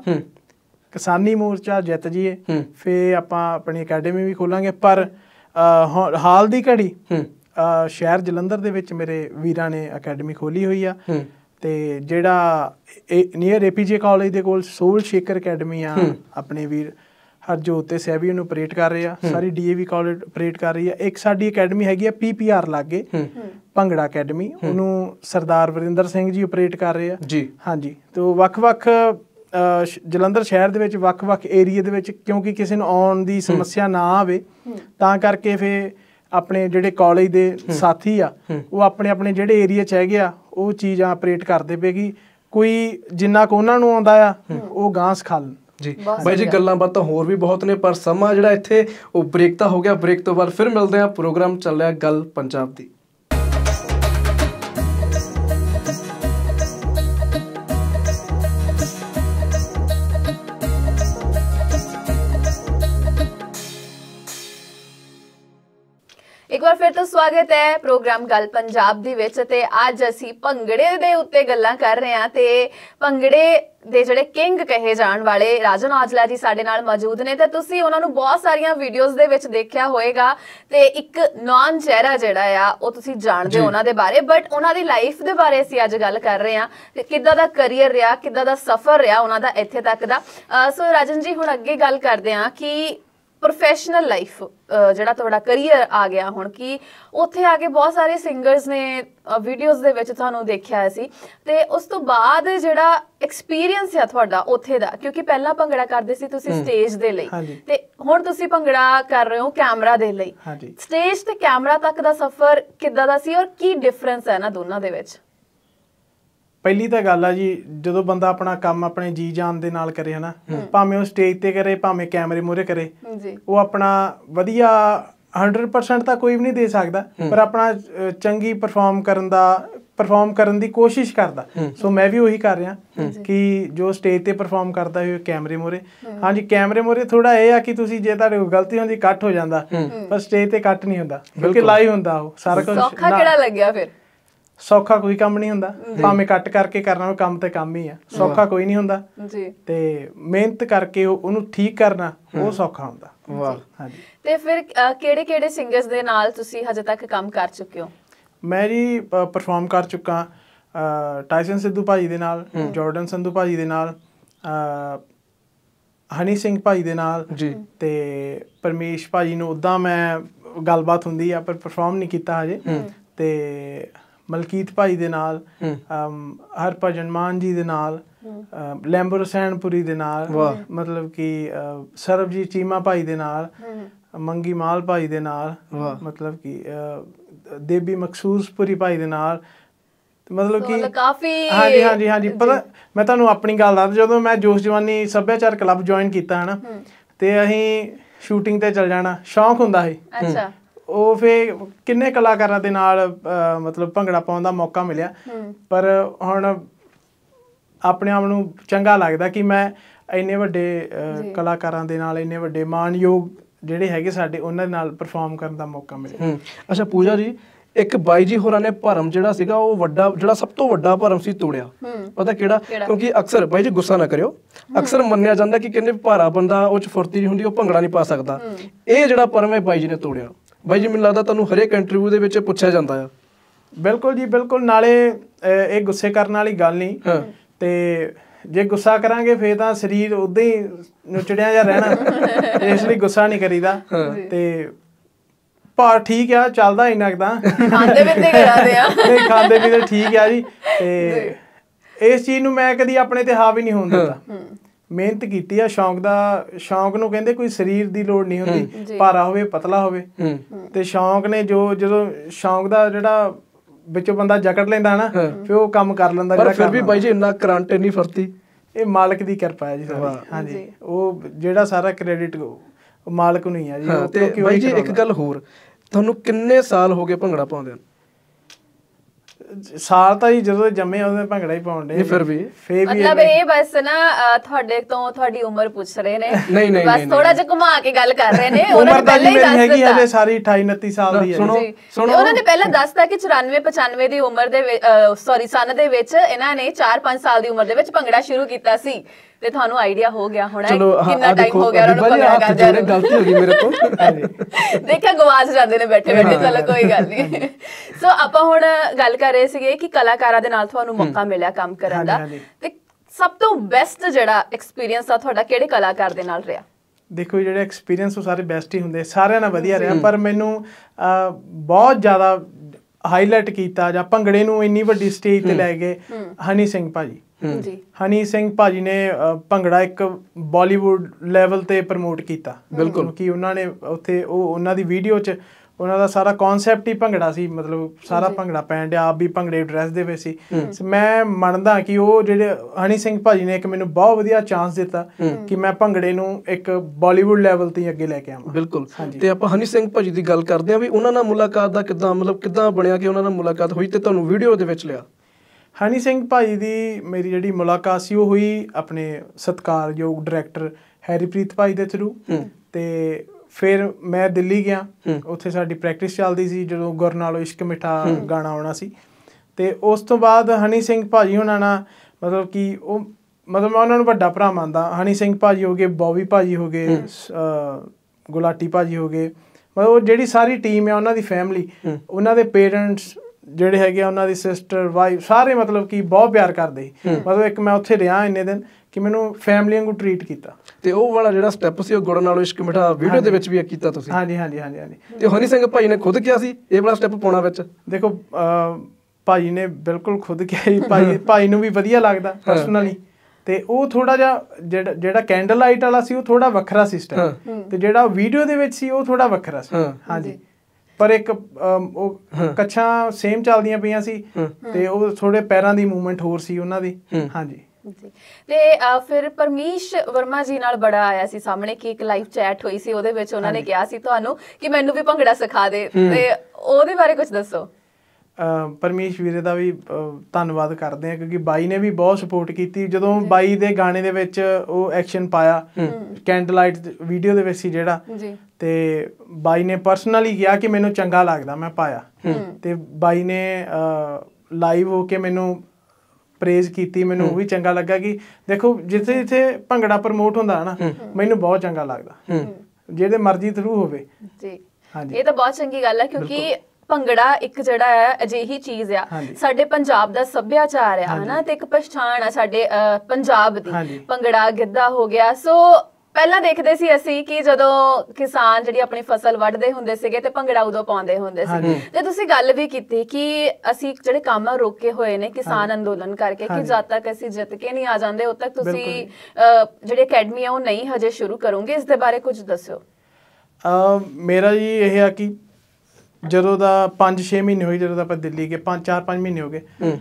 ਕਿਸਾਨੀ ਮੋਰਚਾ ਜਿੱਤ ਜੀਏ ਫੇ ਆਪਾਂ ਆਪਣੀ ਅਕੈਡਮੀ ਵੀ ਖੋਲਾਂਗੇ ਪਰ ਹਾਲ ਦੀ ਘੜੀ ਸ਼ਹਿਰ ਜਲੰਧਰ ਦੇ ਵਿੱਚ ਮੇਰੇ ਵੀਰਾਂ ਨੇ ਅਕੈਡਮੀ ਖੋਲੀ ਹੋਈ ਆ ਤੇ ਜਿਹੜਾ ਨੀਅਰ ਏਪੀਜੇ ਕਾਲਜ ਦੇ ਕੋਲ ਸੋਲ ਸ਼ੇਕਰ ਅਕੈਡਮੀ ਆ ਆਪਣੇ ਵੀਰ ਹਰਜੋਤ ਤੇ ਸੈਵੀ ਨੂੰ ਆਪਰੇਟ ਕਰ ਰਹੇ ਆ ਸਾਰੀ ਡੀਏਵੀ ਕਾਲਜ ਆਪਰੇਟ ਕਰ ਰਹੀ ਆ ਇੱਕ ਸਾਡੀ ਅਕੈਡਮੀ ਹੈਗੀ ਆ ਪੀਪੀਆਰ ਲਾਗੇ ਭੰਗੜਾ ਅਕੈਡਮੀ ਉਹਨੂੰ ਸਰਦਾਰ ਵਰਿੰਦਰ ਸਿੰਘ ਜੀ ਆਪਰੇਟ ਕਰ ਰਹੇ ਆ ਜੀ ਹਾਂਜੀ ਤੋਂ ਵੱਖ-ਵੱਖ ਜਲੰਧਰ ਸ਼ਹਿਰ ਦੇ ਵਿੱਚ ਵੱਖ-ਵੱਖ ਏਰੀਆ ਦੇ ਵਿੱਚ ਕਿਉਂਕਿ ਕਿਸੇ ਨੂੰ ਆਉਣ ਦੀ ਸਮੱਸਿਆ ਨਾ ਆਵੇ ਤਾਂ ਕਰਕੇ ਫੇ ਆਪਣੇ ਜਿਹੜੇ ਕਾਲਜ ਦੇ ਸਾਥੀ ਆ ਉਹ ਆਪਣੇ ਆਪਣੇ ਜਿਹੜੇ ਏਰੀਆ ਚ ਹੈਗੇ ਆ ਉਹ ਚੀਜ਼ਾਂ ਆਪਰੇਟ ਕਰਦੇ ਪਏਗੀ ਕੋਈ ਜਿੰਨਾ ਕੋ ਉਹਨਾਂ ਨੂੰ ਆਉਂਦਾ ਆ ਉਹ ਗਾਂਸ ਖਾਲ ਜੀ ਬਾਈ ਜੀ ਗੱਲਾਂ ਬਾਤਾਂ ਹੋਰ ਵੀ ਬਹੁਤ ਨੇ ਪਰ ਸਮਾਂ ਜਿਹੜਾ ਇੱਥੇ ਉਹ ਬ੍ਰੇਕ ਤਾਂ ਹੋ ਗਿਆ ਬ੍ਰੇਕ ਤੋਂ ਬਾਅਦ ਫਿਰ ਮਿਲਦੇ ਆ ਪ੍ਰੋਗਰਾਮ ਚੱਲਿਆ ਗੱਲ ਪੰਜਾਬ ਦੀ ਇੱਕ ਵਾਰ ਫਿਰ ਤੋਂ ਸਵਾਗਤ ਹੈ ਪ੍ਰੋਗਰਾਮ ਗੱਲ ਪੰਜਾਬ ਦੀ ਵਿੱਚ ਤੇ ਅੱਜ ਅਸੀਂ ਭੰਗੜੇ ਦੇ ਉੱਤੇ ਗੱਲਾਂ ਕਰ ਰਹੇ ਹਾਂ ਤੇ ਭੰਗੜੇ ਦੇ ਜਿਹੜੇ ਕਿੰਗ ਕਹੇ ਜਾਣ ਵਾਲੇ ਰਾਜਨ ਆਜਲਾ ਜੀ ਸਾਡੇ ਨਾਲ ਮੌਜੂਦ ਨੇ ਤੇ ਤੁਸੀਂ ਉਹਨਾਂ ਨੂੰ ਬਹੁਤ ਸਾਰੀਆਂ ਵੀਡੀਓਜ਼ ਦੇ ਵਿੱਚ ਦੇਖਿਆ ਹੋਵੇਗਾ ਤੇ ਇੱਕ ਨੌਨ ਚਿਹਰਾ ਜਿਹੜਾ ਆ ਉਹ ਤੁਸੀਂ ਜਾਣਦੇ ਹੋ ਉਹਨਾਂ ਦੇ ਬਾਰੇ ਬਟ ਉਹਨਾਂ ਦੀ ਲਾਈਫ ਦੇ ਬਾਰੇ ਅਸੀਂ ਅੱਜ ਗੱਲ ਕਰ ਰਹੇ ਹਾਂ ਕਿ ਕਿੱਦਾਂ ਦਾ ਕੈਰੀਅਰ ਰਿਹਾ ਕਿੱਦਾਂ ਦਾ ਸਫ਼ਰ ਰਿਹਾ ਉਹਨਾਂ ਦਾ ਇੱਥੇ ਤੱਕ ਦਾ ਸੋ ਰਾਜਨ ਜੀ ਹੁਣ ਅੱਗੇ ਗੱਲ ਕਰਦੇ ਹਾਂ ਕਿ ਪ੍ਰੋਫੈਸ਼ਨਲ ਲਾਈਫ ਜਿਹੜਾ ਤੁਹਾਡਾ ਕਰੀਅਰ ਆ ਗਿਆ ਹੁਣ ਕਿ ਉੱਥੇ ਆ ਕੇ ਬਹੁਤ ਸਾਰੇ ਸਿੰਗਰਸ ਨੇ ਵੀਡੀਓਜ਼ ਦੇ ਵਿੱਚ ਤੁਹਾਨੂੰ ਦੇਖਿਆ ਸੀ ਤੇ ਉਸ ਤੋਂ ਬਾਅਦ ਜਿਹੜਾ ਐਕਸਪੀਰੀਅੰਸ ਆ ਤੁਹਾਡਾ ਉੱਥੇ ਦਾ ਕਿਉਂਕਿ ਪਹਿਲਾਂ ਭੰਗੜਾ ਕਰਦੇ ਸੀ ਤੁਸੀਂ ਸਟੇਜ ਦੇ ਲਈ ਤੇ ਹੁਣ ਤੁਸੀਂ ਭੰਗੜਾ ਕਰ ਰਹੇ ਹੋ ਕੈਮਰਾ ਦੇ ਲਈ ਸਟੇਜ ਤੇ ਕੈਮਰਾ ਤੱਕ ਦਾ ਸਫ਼ਰ ਕਿੱਦਾਂ ਦਾ ਸੀ ਔਰ ਕੀ ਡਿਫਰੈਂਸ ਹੈ ਨਾ ਦੋਨਾਂ ਦੇ ਵਿੱਚ ਪਹਿਲੀ ਤਾਂ ਗੱਲ ਆ ਜੀ ਜਦੋਂ ਬੰਦਾ ਆਪਣਾ ਕੰਮ ਆਪਣੇ ਜੀ ਜਾਨ ਦੇ ਨਾਲ ਕਰੇ ਹਨਾ ਭਾਵੇਂ ਉਹ ਸਟੇਜ ਤੇ ਕਰੇ ਭਾਵੇਂ ਕੈਮਰੇ ਮੂਰੇ ਕਰੇ ਉਹ ਆਪਣਾ ਵਧੀਆ 100% ਤਾਂ ਕੋਈ ਵੀ ਨਹੀਂ ਦੇ ਸਕਦਾ ਪਰ ਆਪਣਾ ਚੰਗੀ ਪਰਫਾਰਮ ਕਰਨ ਦਾ ਪਰਫਾਰਮ ਕਰਨ ਦੀ ਕੋਸ਼ਿਸ਼ ਕਰਦਾ ਸੋ ਮੈਂ ਵੀ ਉਹੀ ਕਰ ਰਿਹਾ ਕਿ ਜੋ ਸਟੇਜ ਤੇ ਪਰਫਾਰਮ ਕਰਦਾ ਹੋਏ ਕੈਮਰੇ ਮੋਰੇ ਹਾਂਜੀ ਕੈਮਰੇ ਮੋਰੇ ਥੋੜਾ ਇਹ ਆ ਕਿ ਤੁਸੀਂ ਜੇ ਤੁਹਾਡੇ ਕੋਲ ਗਲਤੀ ਹੁੰਦੀ ਕੱਟ ਹੋ ਜਾਂਦਾ ਪਰ ਸਟੇਜ ਤੇ ਕੱਟ ਨਹੀਂ ਹੁੰਦਾ ਕਿਉਂਕਿ ਲਾਈਵ ਹੁੰਦਾ ਉਹ ਸਾਰਾ ਕੁਝ ਸੌਖਾ ਕਿਹੜਾ ਲੱਗਿਆ ਫਿਰ ਸੌਖਾ ਕੋਈ ਕੰਮ ਨਹੀਂ ਹੁੰਦਾ ਭਾਵੇਂ ਕੱਟ ਕਰਕੇ ਕਰਨਾ ਉਹ ਕੰਮ ਤੇ ਕੰਮ ਹੀ ਆ ਸੌਖਾ ਕੋਈ ਨਹੀਂ ਹੁੰਦਾ ਜੀ ਤੇ ਮਿਹਨਤ ਕਰਕੇ ਉਹਨੂੰ ਠੀਕ ਕਰਨਾ ਉਹ ਸੌਖਾ ਹੁੰਦਾ ਵਾਹ ਹਾਂਜੀ ਤੇ ਫਿਰ ਕਿਹੜੇ ਕਿਹੜੇ ਸਿੰਗਰਸ ਦੇ ਨਾਲ ਤੁਸੀਂ ਹਜੇ ਤੱਕ ਕੰਮ ਕਰ ਚੁੱਕੇ ਹੋ ਮੈਂ ਜੀ ਪਰਫਾਰਮ ਕਰ ਚੁੱਕਾ ਟਾਈਸਨ ਸਿੱਧੂ ਭਾਜੀ ਦੇ ਨਾਲ ਜਾਰਡਨ ਸੰਧੂ ਭਾਜੀ ਦੇ ਨਾਲ ਹਨੀ ਸਿੰਘ ਭਾਈ ਦੇ ਨਾਲ ਜੀ ਤੇ ਪਰਮੇਸ਼ ਭਾਜੀ ਨੂੰ ਉਦਾਂ ਮੈਂ ਗੱਲਬਾਤ ਹੁੰਦੀ ਆ ਪਰ ਪਰਫਾਰਮ ਨਹੀਂ ਕੀਤਾ ਹਜੇ ਤੇ ਮਲਕੀਤ ਭਾਈ ਦੇ ਨਾਲ ਭਜਨ ਮਾਨ ਜੀ ਦੇ ਨਾਲ ਲੈਂਬਰ ਸੈਣਪੁਰੀ ਦੇ ਨਾਲ ਮਤਲਬ ਕਿ ਸਰਬਜੀ ਚੀਮਾ ਭਾਈ ਦੇ ਨਾਲ ਮੰਗੀ ਮਾਲ ਭਾਈ ਦੇ ਨਾਲ ਮਤਲਬ ਕਿ ਦੇਬੀ ਮਕਸੂਸਪੁਰੀ ਭਾਈ ਦੇ ਨਾਲ ਮਤਲਬ ਕਿ ਕਾਫੀ ਹਾਂਜੀ ਹਾਂਜੀ ਹਾਂਜੀ ਪਰ ਮੈਂ ਤੁਹਾਨੂੰ ਆਪਣੀ ਗੱਲ ਦੱਸ ਜਦੋਂ ਮੈਂ ਜੋਸ਼ ਜਵਾਨੀ ਸੱਭਿਆਚਾਰ ਕਲੱਬ ਜੁਆਇਨ ਕੀਤਾ ਹਨਾ ਤੇ ਅਸੀਂ ਸ਼ੂਟਿੰਗ ਤੇ ਚਲ ਜਾਣਾ ਸ਼ੌਂਕ ਹੁੰਦਾ ਸੀ ਅੱਛਾ ਉਹ ਫੇ ਕਿੰਨੇ ਕਲਾਕਾਰਾਂ ਦੇ ਨਾਲ ਮਤਲਬ ਭੰਗੜਾ ਪਾਉਣ ਦਾ ਮੌਕਾ ਮਿਲਿਆ ਪਰ ਹੁਣ ਆਪਣੇ ਆਪ ਨੂੰ ਚੰਗਾ ਲੱਗਦਾ ਕਿ ਮੈਂ ਇੰਨੇ ਵੱਡੇ ਕਲਾਕਾਰਾਂ ਦੇ ਨਾਲ ਇੰਨੇ ਵੱਡੇ ਮਾਨਯੋਗ ਜਿਹੜੇ ਹੈਗੇ ਸਾਡੇ ਉਹਨਾਂ ਦੇ ਨਾਲ ਪਰਫਾਰਮ ਕਰਨ ਦਾ ਮੌਕਾ ਮਿਲਿਆ ਅੱਛਾ ਪੂਜਾ ਜੀ ਇੱਕ ਬਾਈ ਜੀ ਹੋਰਾਂ ਨੇ ਭਰਮ ਜਿਹੜਾ ਸੀਗਾ ਉਹ ਵੱਡਾ ਜਿਹੜਾ ਸਭ ਤੋਂ ਵੱਡਾ ਭਰਮ ਸੀ ਤੋੜਿਆ ਪਤਾ ਕਿਹੜਾ ਕਿਉਂਕਿ ਅਕਸਰ ਬਾਈ ਜੀ ਗੁੱਸਾ ਨਾ ਕਰਿਓ ਅਕਸਰ ਮੰਨਿਆ ਜਾਂਦਾ ਕਿ ਕਿੰਨੇ ਭਾਰਾ ਬੰਦਾ ਉਹ ਚ ਫੁਰਤੀ ਨਹੀਂ ਹੁੰਦੀ ਉਹ ਭੰਗੜਾ ਨਹੀਂ ਪਾ ਸਕਦਾ ਇਹ ਜਿਹੜਾ ਪਰਮੇ ਬਾਈ ਜੀ ਨੇ ਤੋੜਿਆ ਬਾਈ ਜੀ ਮੈਨੂੰ ਲੱਗਦਾ ਤੁਹਾਨੂੰ ਹਰੇਕ ਇੰਟਰਵਿਊ ਦੇ ਵਿੱਚ ਪੁੱਛਿਆ ਜਾਂਦਾ ਆ ਬਿਲਕੁਲ ਜੀ ਬਿਲਕੁਲ ਨਾਲੇ ਇਹ ਗੁੱਸੇ ਕਰਨ ਵਾਲੀ ਗੱਲ ਨਹੀਂ ਤੇ ਜੇ ਗੁੱਸਾ ਕਰਾਂਗੇ ਫੇਰ ਤਾਂ ਸਰੀਰ ਉਦਾਂ ਹੀ ਨੁਚੜਿਆ ਜਾ ਰਹਿਣਾ ਇਸ ਲਈ ਗੁੱਸਾ ਨਹੀਂ ਕਰੀਦਾ ਤੇ ਪਰ ਠੀਕ ਆ ਚੱਲਦਾ ਇੰਨਾ ਕਦਾ ਖਾਂਦੇ ਵੀ ਤੇ ਕਰਾਦੇ ਆ ਨਹੀਂ ਖਾਂਦੇ ਵੀ ਤੇ ਠੀਕ ਆ ਜੀ ਤੇ ਇਸ ਚੀਜ਼ ਨੂੰ ਮੈਂ ਕਦੀ ਆਪਣੇ ਤੇ ਹਾਵੀ ਨਹੀਂ ਹੋਣ ਦਿੰਦਾ ਮਿਹਨਤ ਕੀਤੀ ਆ ਸ਼ੌਂਕ ਦਾ ਸ਼ੌਂਕ ਨੂੰ ਕਹਿੰਦੇ ਕੋਈ ਸਰੀਰ ਦੀ ਲੋੜ ਨਹੀਂ ਹੁੰਦੀ ਭਾਰਾ ਹੋਵੇ ਪਤਲਾ ਹੋਵੇ ਤੇ ਸ਼ੌਂਕ ਨੇ ਜੋ ਜਦੋਂ ਸ਼ੌਂਕ ਦਾ ਜਿਹੜਾ ਵਿੱਚੋਂ ਬੰਦਾ ਜਕੜ ਲੈਂਦਾ ਨਾ ਫਿਰ ਉਹ ਕੰਮ ਕਰ ਲੈਂਦਾ ਜਿਹੜਾ ਪਰ ਫਿਰ ਵੀ ਬਾਈ ਜੀ ਇੰਨਾ ਕਰੰਟ ਨਹੀਂ ਫਰਤੀ ਇਹ ਮਾਲਕ ਦੀ ਕਿਰਪਾ ਹੈ ਜੀ ਸਾਰੀ ਹਾਂਜੀ ਉਹ ਜਿਹੜਾ ਸਾਰਾ ਕ੍ਰੈਡਿਟ ਮਾਲਕ ਨੂੰ ਹੀ ਆ ਜੀ ਤੇ ਬਾਈ ਜੀ ਇੱਕ ਗੱਲ ਹੋਰ ਤੁਹਾਨੂੰ ਕਿੰਨੇ ਸਾਲ ਹੋ ਗਏ ਭੰਗੜਾ ਪਾਉਂਦੇ ਹੋ ਸਾਲ ਤਾਂ ਹੀ ਜਦੋਂ ਜੰਮੇ ਉਹਨੇ ਭੰਗੜਾ ਹੀ ਪਾਉਂਦੇ ਫਿਰ ਵੀ ਫੇਰ ਵੀ ਮਤਲਬ ਇਹ ਬਸ ਨਾ ਤੁਹਾਡੇ ਤੋਂ ਤੁਹਾਡੀ ਉਮਰ ਪੁੱਛ ਰਹੇ ਨੇ ਨਹੀਂ ਨਹੀਂ ਬਸ ਥੋੜਾ ਜਿਹਾ ਘੁਮਾ ਕੇ ਗੱਲ ਕਰ ਰਹੇ ਨੇ ਉਮਰ ਤਾਂ ਜੀ ਮੇਰੀ ਹੈਗੀ ਹਜੇ ਸਾਰੀ 28 29 ਸਾਲ ਦੀ ਹੈ ਸੁਣੋ ਸੁਣੋ ਉਹਨਾਂ ਨੇ ਪਹਿਲਾਂ ਦੱਸਤਾ ਕਿ 94 95 ਦੀ ਉਮਰ ਦੇ ਸੌਰੀ ਸਨ ਦੇ ਵਿੱਚ ਇਹਨਾਂ ਨੇ 4 5 ਸਾਲ ਦੀ ਉਮਰ ਦੇ ਵਿੱਚ ਭੰਗੜਾ ਸ਼ੁਰੂ ਕੀਤਾ ਸੀ ਤੇ ਤੁਹਾਨੂੰ ਆਈਡੀਆ ਹੋ ਗਿਆ ਹੋਣਾ ਕਿੰਨਾ ਟਾਈਮ ਹੋ ਗਿਆ ਉਹਨਾਂ ਨੂੰ ਪਕੜਾ ਕਰ ਜਾ ਗਲਤੀ ਹੋ ਗਈ ਮੇਰੇ ਤੋਂ ਦੇਖਿਆ ਗਵਾਜ ਜਾਂਦੇ ਨੇ ਬੈਠੇ ਬੈਠੇ ਚਲੋ ਕੋਈ ਗੱਲ ਨਹੀਂ ਸੋ ਆਪਾਂ ਹੁਣ ਗੱਲ ਕਰ ਰਹੇ ਸੀਗੇ ਕਿ ਕਲਾਕਾਰਾਂ ਦੇ ਨਾਲ ਤੁਹਾਨੂੰ ਮੌਕਾ ਮਿਲਿਆ ਕੰਮ ਕਰਨ ਦਾ ਤੇ ਸਭ ਤੋਂ ਬੈਸਟ ਜਿਹੜਾ ਐਕਸਪੀਰੀਅੰਸ ਆ ਤੁਹਾਡਾ ਕਿਹੜੇ ਕਲਾਕਾਰ ਦੇ ਨਾਲ ਰਿਹਾ ਦੇਖੋ ਜਿਹੜੇ ਐਕਸਪੀਰੀਅੰਸ ਉਹ ਸਾਰੇ ਬੈਸਟ ਹੀ ਹੁੰਦੇ ਸਾਰਿਆਂ ਨਾਲ ਵਧੀਆ ਰਿਹਾ ਪਰ ਮੈਨੂੰ ਬਹੁਤ ਜ਼ਿਆਦਾ ਹਾਈਲਾਈਟ ਕੀਤਾ ਜਾਂ ਭੰਗੜੇ ਨੂੰ ਇੰਨੀ ਵੱਡੀ ਸਟੇਜ ਤੇ ਲੈ ਗਏ ਹਨੀ ਸਿੰਘ ਭਾਜੀ ਜੀ ਹਨੀ ਸਿੰਘ ਭਾਜੀ ਨੇ ਭੰਗੜਾ ਇੱਕ ਬਾਲੀਵੁੱਡ ਲੈਵਲ ਤੇ ਪ੍ਰਮੋਟ ਕੀਤਾ ਬਿਲਕੁਲ ਕਿ ਉਹਨਾਂ ਨੇ ਉੱਥੇ ਉਹ ਉਹਨਾਂ ਦੀ ਵੀਡੀਓ 'ਚ ਉਹਨਾਂ ਦਾ ਸਾਰਾ ਕਨਸੈਪਟ ਹੀ ਭੰਗੜਾ ਸੀ ਮਤਲਬ ਸਾਰਾ ਭੰਗੜਾ ਪੈਂਡ ਆਪ ਵੀ ਭੰਗੜੇ ਡਰੈਸ ਦੇ ਵਿੱਚ ਸੀ ਮੈਂ ਮੰਨਦਾ ਕਿ ਉਹ ਜਿਹੜੇ ਹਣੀ ਸਿੰਘ ਭਾਜੀ ਨੇ ਇੱਕ ਮੈਨੂੰ ਬਹੁਤ ਵਧੀਆ ਚਾਂਸ ਦਿੱਤਾ ਕਿ ਮੈਂ ਭੰਗੜੇ ਨੂੰ ਇੱਕ ਬਾਲੀਵੁੱਡ ਲੈਵਲ ਤੇ ਅੱਗੇ ਲੈ ਕੇ ਆਵਾਂ ਬਿਲਕੁਲ ਤੇ ਆਪਾਂ ਹਣੀ ਸਿੰਘ ਭਾਜੀ ਦੀ ਗੱਲ ਕਰਦੇ ਆ ਵੀ ਉਹਨਾਂ ਨਾਲ ਮੁਲਾਕਾਤ ਦਾ ਕਿਦਾਂ ਮਤਲਬ ਕਿਦਾਂ ਬਣਿਆ ਕਿ ਉਹਨਾਂ ਨਾਲ ਮੁਲਾਕਾਤ ਹੋਈ ਤੇ ਤੁਹਾਨੂੰ ਵੀਡੀਓ ਦੇ ਵਿੱਚ ਲਿਆ ਹਨੀ ਸਿੰਘ ਭਾਈ ਦੀ ਮੇਰੀ ਜਿਹੜੀ ਮੁਲਾਕਾਤ ਸੀ ਉਹ ਹੋਈ ਆਪਣੇ ਸਤਕਾਰਯੋਗ ਡਾਇਰੈਕਟਰ ਹਰੀਪ੍ਰੀਤ ਭਾਈ ਦੇ ਥਰੂ ਤੇ ਫਿਰ ਮੈਂ ਦਿੱਲੀ ਗਿਆ ਉੱਥੇ ਸਾਡੀ ਪ੍ਰੈਕਟਿਸ ਚੱਲਦੀ ਸੀ ਜਦੋਂ ਗੁਰਨਾਲੋ ਇਸ਼ਕ ਮਿਠਾ ਗਾਣਾ ਆਉਣਾ ਸੀ ਤੇ ਉਸ ਤੋਂ ਬਾਅਦ ਹਨੀ ਸਿੰਘ ਭਾਜੀ ਉਹਨਾਂ ਨਾਲ ਮਤਲਬ ਕਿ ਉਹ ਮਤਲਬ ਮੈਂ ਉਹਨਾਂ ਨੂੰ ਵੱਡਾ ਭਰਾ ਮੰਨਦਾ ਹਨੀ ਸਿੰਘ ਭਾਜੀ ਹੋਗੇ ਬੌਬੀ ਭਾਜੀ ਹੋਗੇ ਗੁਲਾਟੀ ਭਾਜੀ ਹੋਗੇ ਮਤਲਬ ਉਹ ਜਿਹੜੀ ਸਾਰੀ ਟੀਮ ਹੈ ਉਹਨਾਂ ਦੀ ਫੈਮਿਲੀ ਉਹਨਾਂ ਦੇ ਪੇਰੈਂਟਸ ਜਿਹੜੇ ਹੈਗੇ ਉਹਨਾਂ ਦੀ ਸਿਸਟਰ ਵਾਈਫ ਸਾਰੇ ਮਤਲਬ ਕਿ ਬਹੁਤ ਪਿਆਰ ਕਰਦੇ ਮਤਲਬ ਇੱਕ ਮੈਂ ਉੱਥੇ ਰਿਹਾ ਇੰਨੇ ਦਿਨ ਕਿ ਮੈਨੂੰ ਫੈਮਲੀ ਵਾਂਗੂ ਟ੍ਰੀਟ ਕੀਤਾ ਤੇ ਉਹ ਵਾਲਾ ਜਿਹੜਾ ਸਟੈਪ ਸੀ ਉਹ ਗੁੜ ਨਾਲੋਂ ਇਸ਼ਕ ਮਿਠਾ ਵੀਡੀਓ ਦੇ ਵਿੱਚ ਵੀ ਕੀਤਾ ਤੁਸੀਂ ਹਾਂਜੀ ਹਾਂਜੀ ਹਾਂਜੀ ਹਾਂਜੀ ਤੇ ਹਨੀ ਸਿੰਘ ਭਾਈ ਨੇ ਖੁਦ ਕਿਹਾ ਸੀ ਇਹ ਵਾਲਾ ਸਟੈਪ ਪਾਉਣਾ ਵਿੱਚ ਦੇਖੋ ਭਾਈ ਨੇ ਬਿਲਕੁਲ ਖੁਦ ਕਿਹਾ ਹੀ ਭਾਈ ਭਾਈ ਨੂੰ ਵੀ ਵਧੀਆ ਲੱਗਦਾ ਪਰਸਨਲੀ ਤੇ ਉਹ ਥੋੜਾ ਜਿਹਾ ਜਿਹੜਾ ਕੈਂਡਲ ਲਾਈਟ ਵਾਲਾ ਸੀ ਉਹ ਥੋੜਾ ਵੱਖਰਾ ਸਿਸਟਮ ਤੇ ਜਿਹੜਾ ਵੀਡੀਓ ਦੇ ਵਿੱਚ ਸੀ ਉਹ ਥੋੜਾ ਵੱਖਰਾ ਸੀ ਹਾਂਜੀ ਪਰ ਇੱਕ ਉਹ ਕੱਛਾਂ ਸੇਮ ਚੱਲਦੀਆਂ ਪਈਆਂ ਸੀ ਤੇ ਉਹ ਥੋੜੇ ਪੈਰਾਂ ਦੀ ਮੂਵਮੈਂਟ ਹੋਰ ਸੀ ਉਹਨਾਂ ਦੀ ਹਾਂਜੀ ਤੇ ਫਿਰ ਪਰਮੇਸ਼ ਵਰਮਾ ਜੀ ਨਾਲ ਬੜਾ ਆਇਆ ਸੀ ਸਾਹਮਣੇ ਕਿ ਇੱਕ ਲਾਈਵ ਚੈਟ ਹੋਈ ਸੀ ਉਹਦੇ ਵਿੱਚ ਉਹਨਾਂ ਨੇ ਕਿਹਾ ਸੀ ਤੁਹਾਨੂੰ ਕਿ ਮੈਨੂੰ ਵੀ ਭੰਗੜਾ ਸਿਖਾ ਦੇ ਤੇ ਉਹਦੇ ਬਾਰੇ ਕੁਝ ਦੱਸੋ ਪਰਮੇਸ਼ ਵੀਰੇ ਦਾ ਵੀ ਧੰਨਵਾਦ ਕਰਦੇ ਆ ਕਿਉਂਕਿ ਬਾਈ ਨੇ ਵੀ ਬਹੁਤ ਸਪੋਰਟ ਕੀਤੀ ਜਦੋਂ ਬਾਈ ਦੇ ਗਾਣੇ ਦੇ ਵਿੱਚ ਉਹ ਐਕਸ਼ਨ ਪਾਇਆ ਕੈਂਡਲ ਲਾਈਟ ਵੀਡੀਓ ਦੇ ਵਿੱਚ ਸੀ ਜਿਹੜਾ ਤੇ ਬਾਈ ਨੇ ਪਰਸਨਲੀ ਕਿਹਾ ਕਿ ਮੈਨੂੰ ਚੰਗਾ ਲੱਗਦਾ ਮੈਂ ਪਾਇਆ ਤੇ ਬਾਈ ਨੇ ਲਾਈਵ ਹੋ ਕੇ ਮੈਨੂੰ ਪ੍ਰੇਜ਼ ਕੀਤੀ ਮੈਨੂੰ ਉਹ ਵੀ ਚੰਗਾ ਲੱਗਾ ਕਿ ਦੇਖੋ ਜਿੱਥੇ ਜਿੱਥੇ ਭੰਗੜਾ ਪ੍ਰਮੋਟ ਹੁੰਦਾ ਨਾ ਮੈਨੂੰ ਬਹੁਤ ਚੰਗਾ ਲੱਗਦਾ ਜਿਹਦੇ ਮਰਜ਼ੀ ਥਰੂ ਹੋਵੇ ਜੀ ਇਹ ਤਾਂ ਬਹੁਤ ਚੰਗੀ ਗੱਲ ਹੈ ਕਿਉਂਕਿ ਭੰਗੜਾ ਇੱਕ ਜਿਹੜਾ ਹੈ ਅਜਿਹੀ ਚੀਜ਼ ਆ ਸਾਡੇ ਪੰਜਾਬ ਦਾ ਸੱਭਿਆਚਾਰ ਆ ਹਨਾ ਤੇ ਇੱਕ ਪਛਾਣ ਆ ਸਾਡੇ ਪੰਜਾਬ ਦੀ ਭੰਗੜਾ ਗਿੱਧਾ ਹੋ ਗਿਆ ਸੋ ਪਹਿਲਾਂ ਦੇਖਦੇ ਸੀ ਅਸੀਂ ਕਿ ਜਦੋਂ ਕਿਸਾਨ ਜਿਹੜੀ ਆਪਣੀ ਫਸਲ ਵੱਢਦੇ ਹੁੰਦੇ ਸੀਗੇ ਤੇ ਭੰਗੜਾ ਉਦੋਂ ਪਾਉਂਦੇ ਹੁੰਦੇ ਸੀ ਤੇ ਤੁਸੀਂ ਗੱਲ ਵੀ ਕੀਤੀ ਕਿ ਅਸੀਂ ਜਿਹੜੇ ਕੰਮ ਰੋਕੇ ਹੋਏ ਨੇ ਕਿਸਾਨ ਅੰਦੋਲਨ ਕਰਕੇ ਕਿ ਜਦ ਤੱਕ ਅਸੀਂ ਜਿੱਤ ਕੇ ਨਹੀਂ ਆ ਜਾਂਦੇ ਉਦੋਂ ਤੱਕ ਤੁਸੀਂ ਜਿਹੜੀ ਅਕੈਡਮੀ ਆ ਉਹ ਨਹੀਂ ਹਜੇ ਸ਼ੁਰੂ ਕਰੋਗੇ ਇਸ ਦੇ ਬਾਰੇ ਕੁਝ ਦੱਸਿਓ ਮੇਰਾ ਜੀ ਇਹ ਆ ਕਿ ਜਦੋਂ ਦਾ 5-6 ਮਹੀਨੇ ਹੋਏ ਜਦੋਂ ਦਾ ਆਪਾਂ ਦਿੱਲੀ ਗਏ 5-4-5 ਮਹੀਨੇ ਹੋ ਗਏ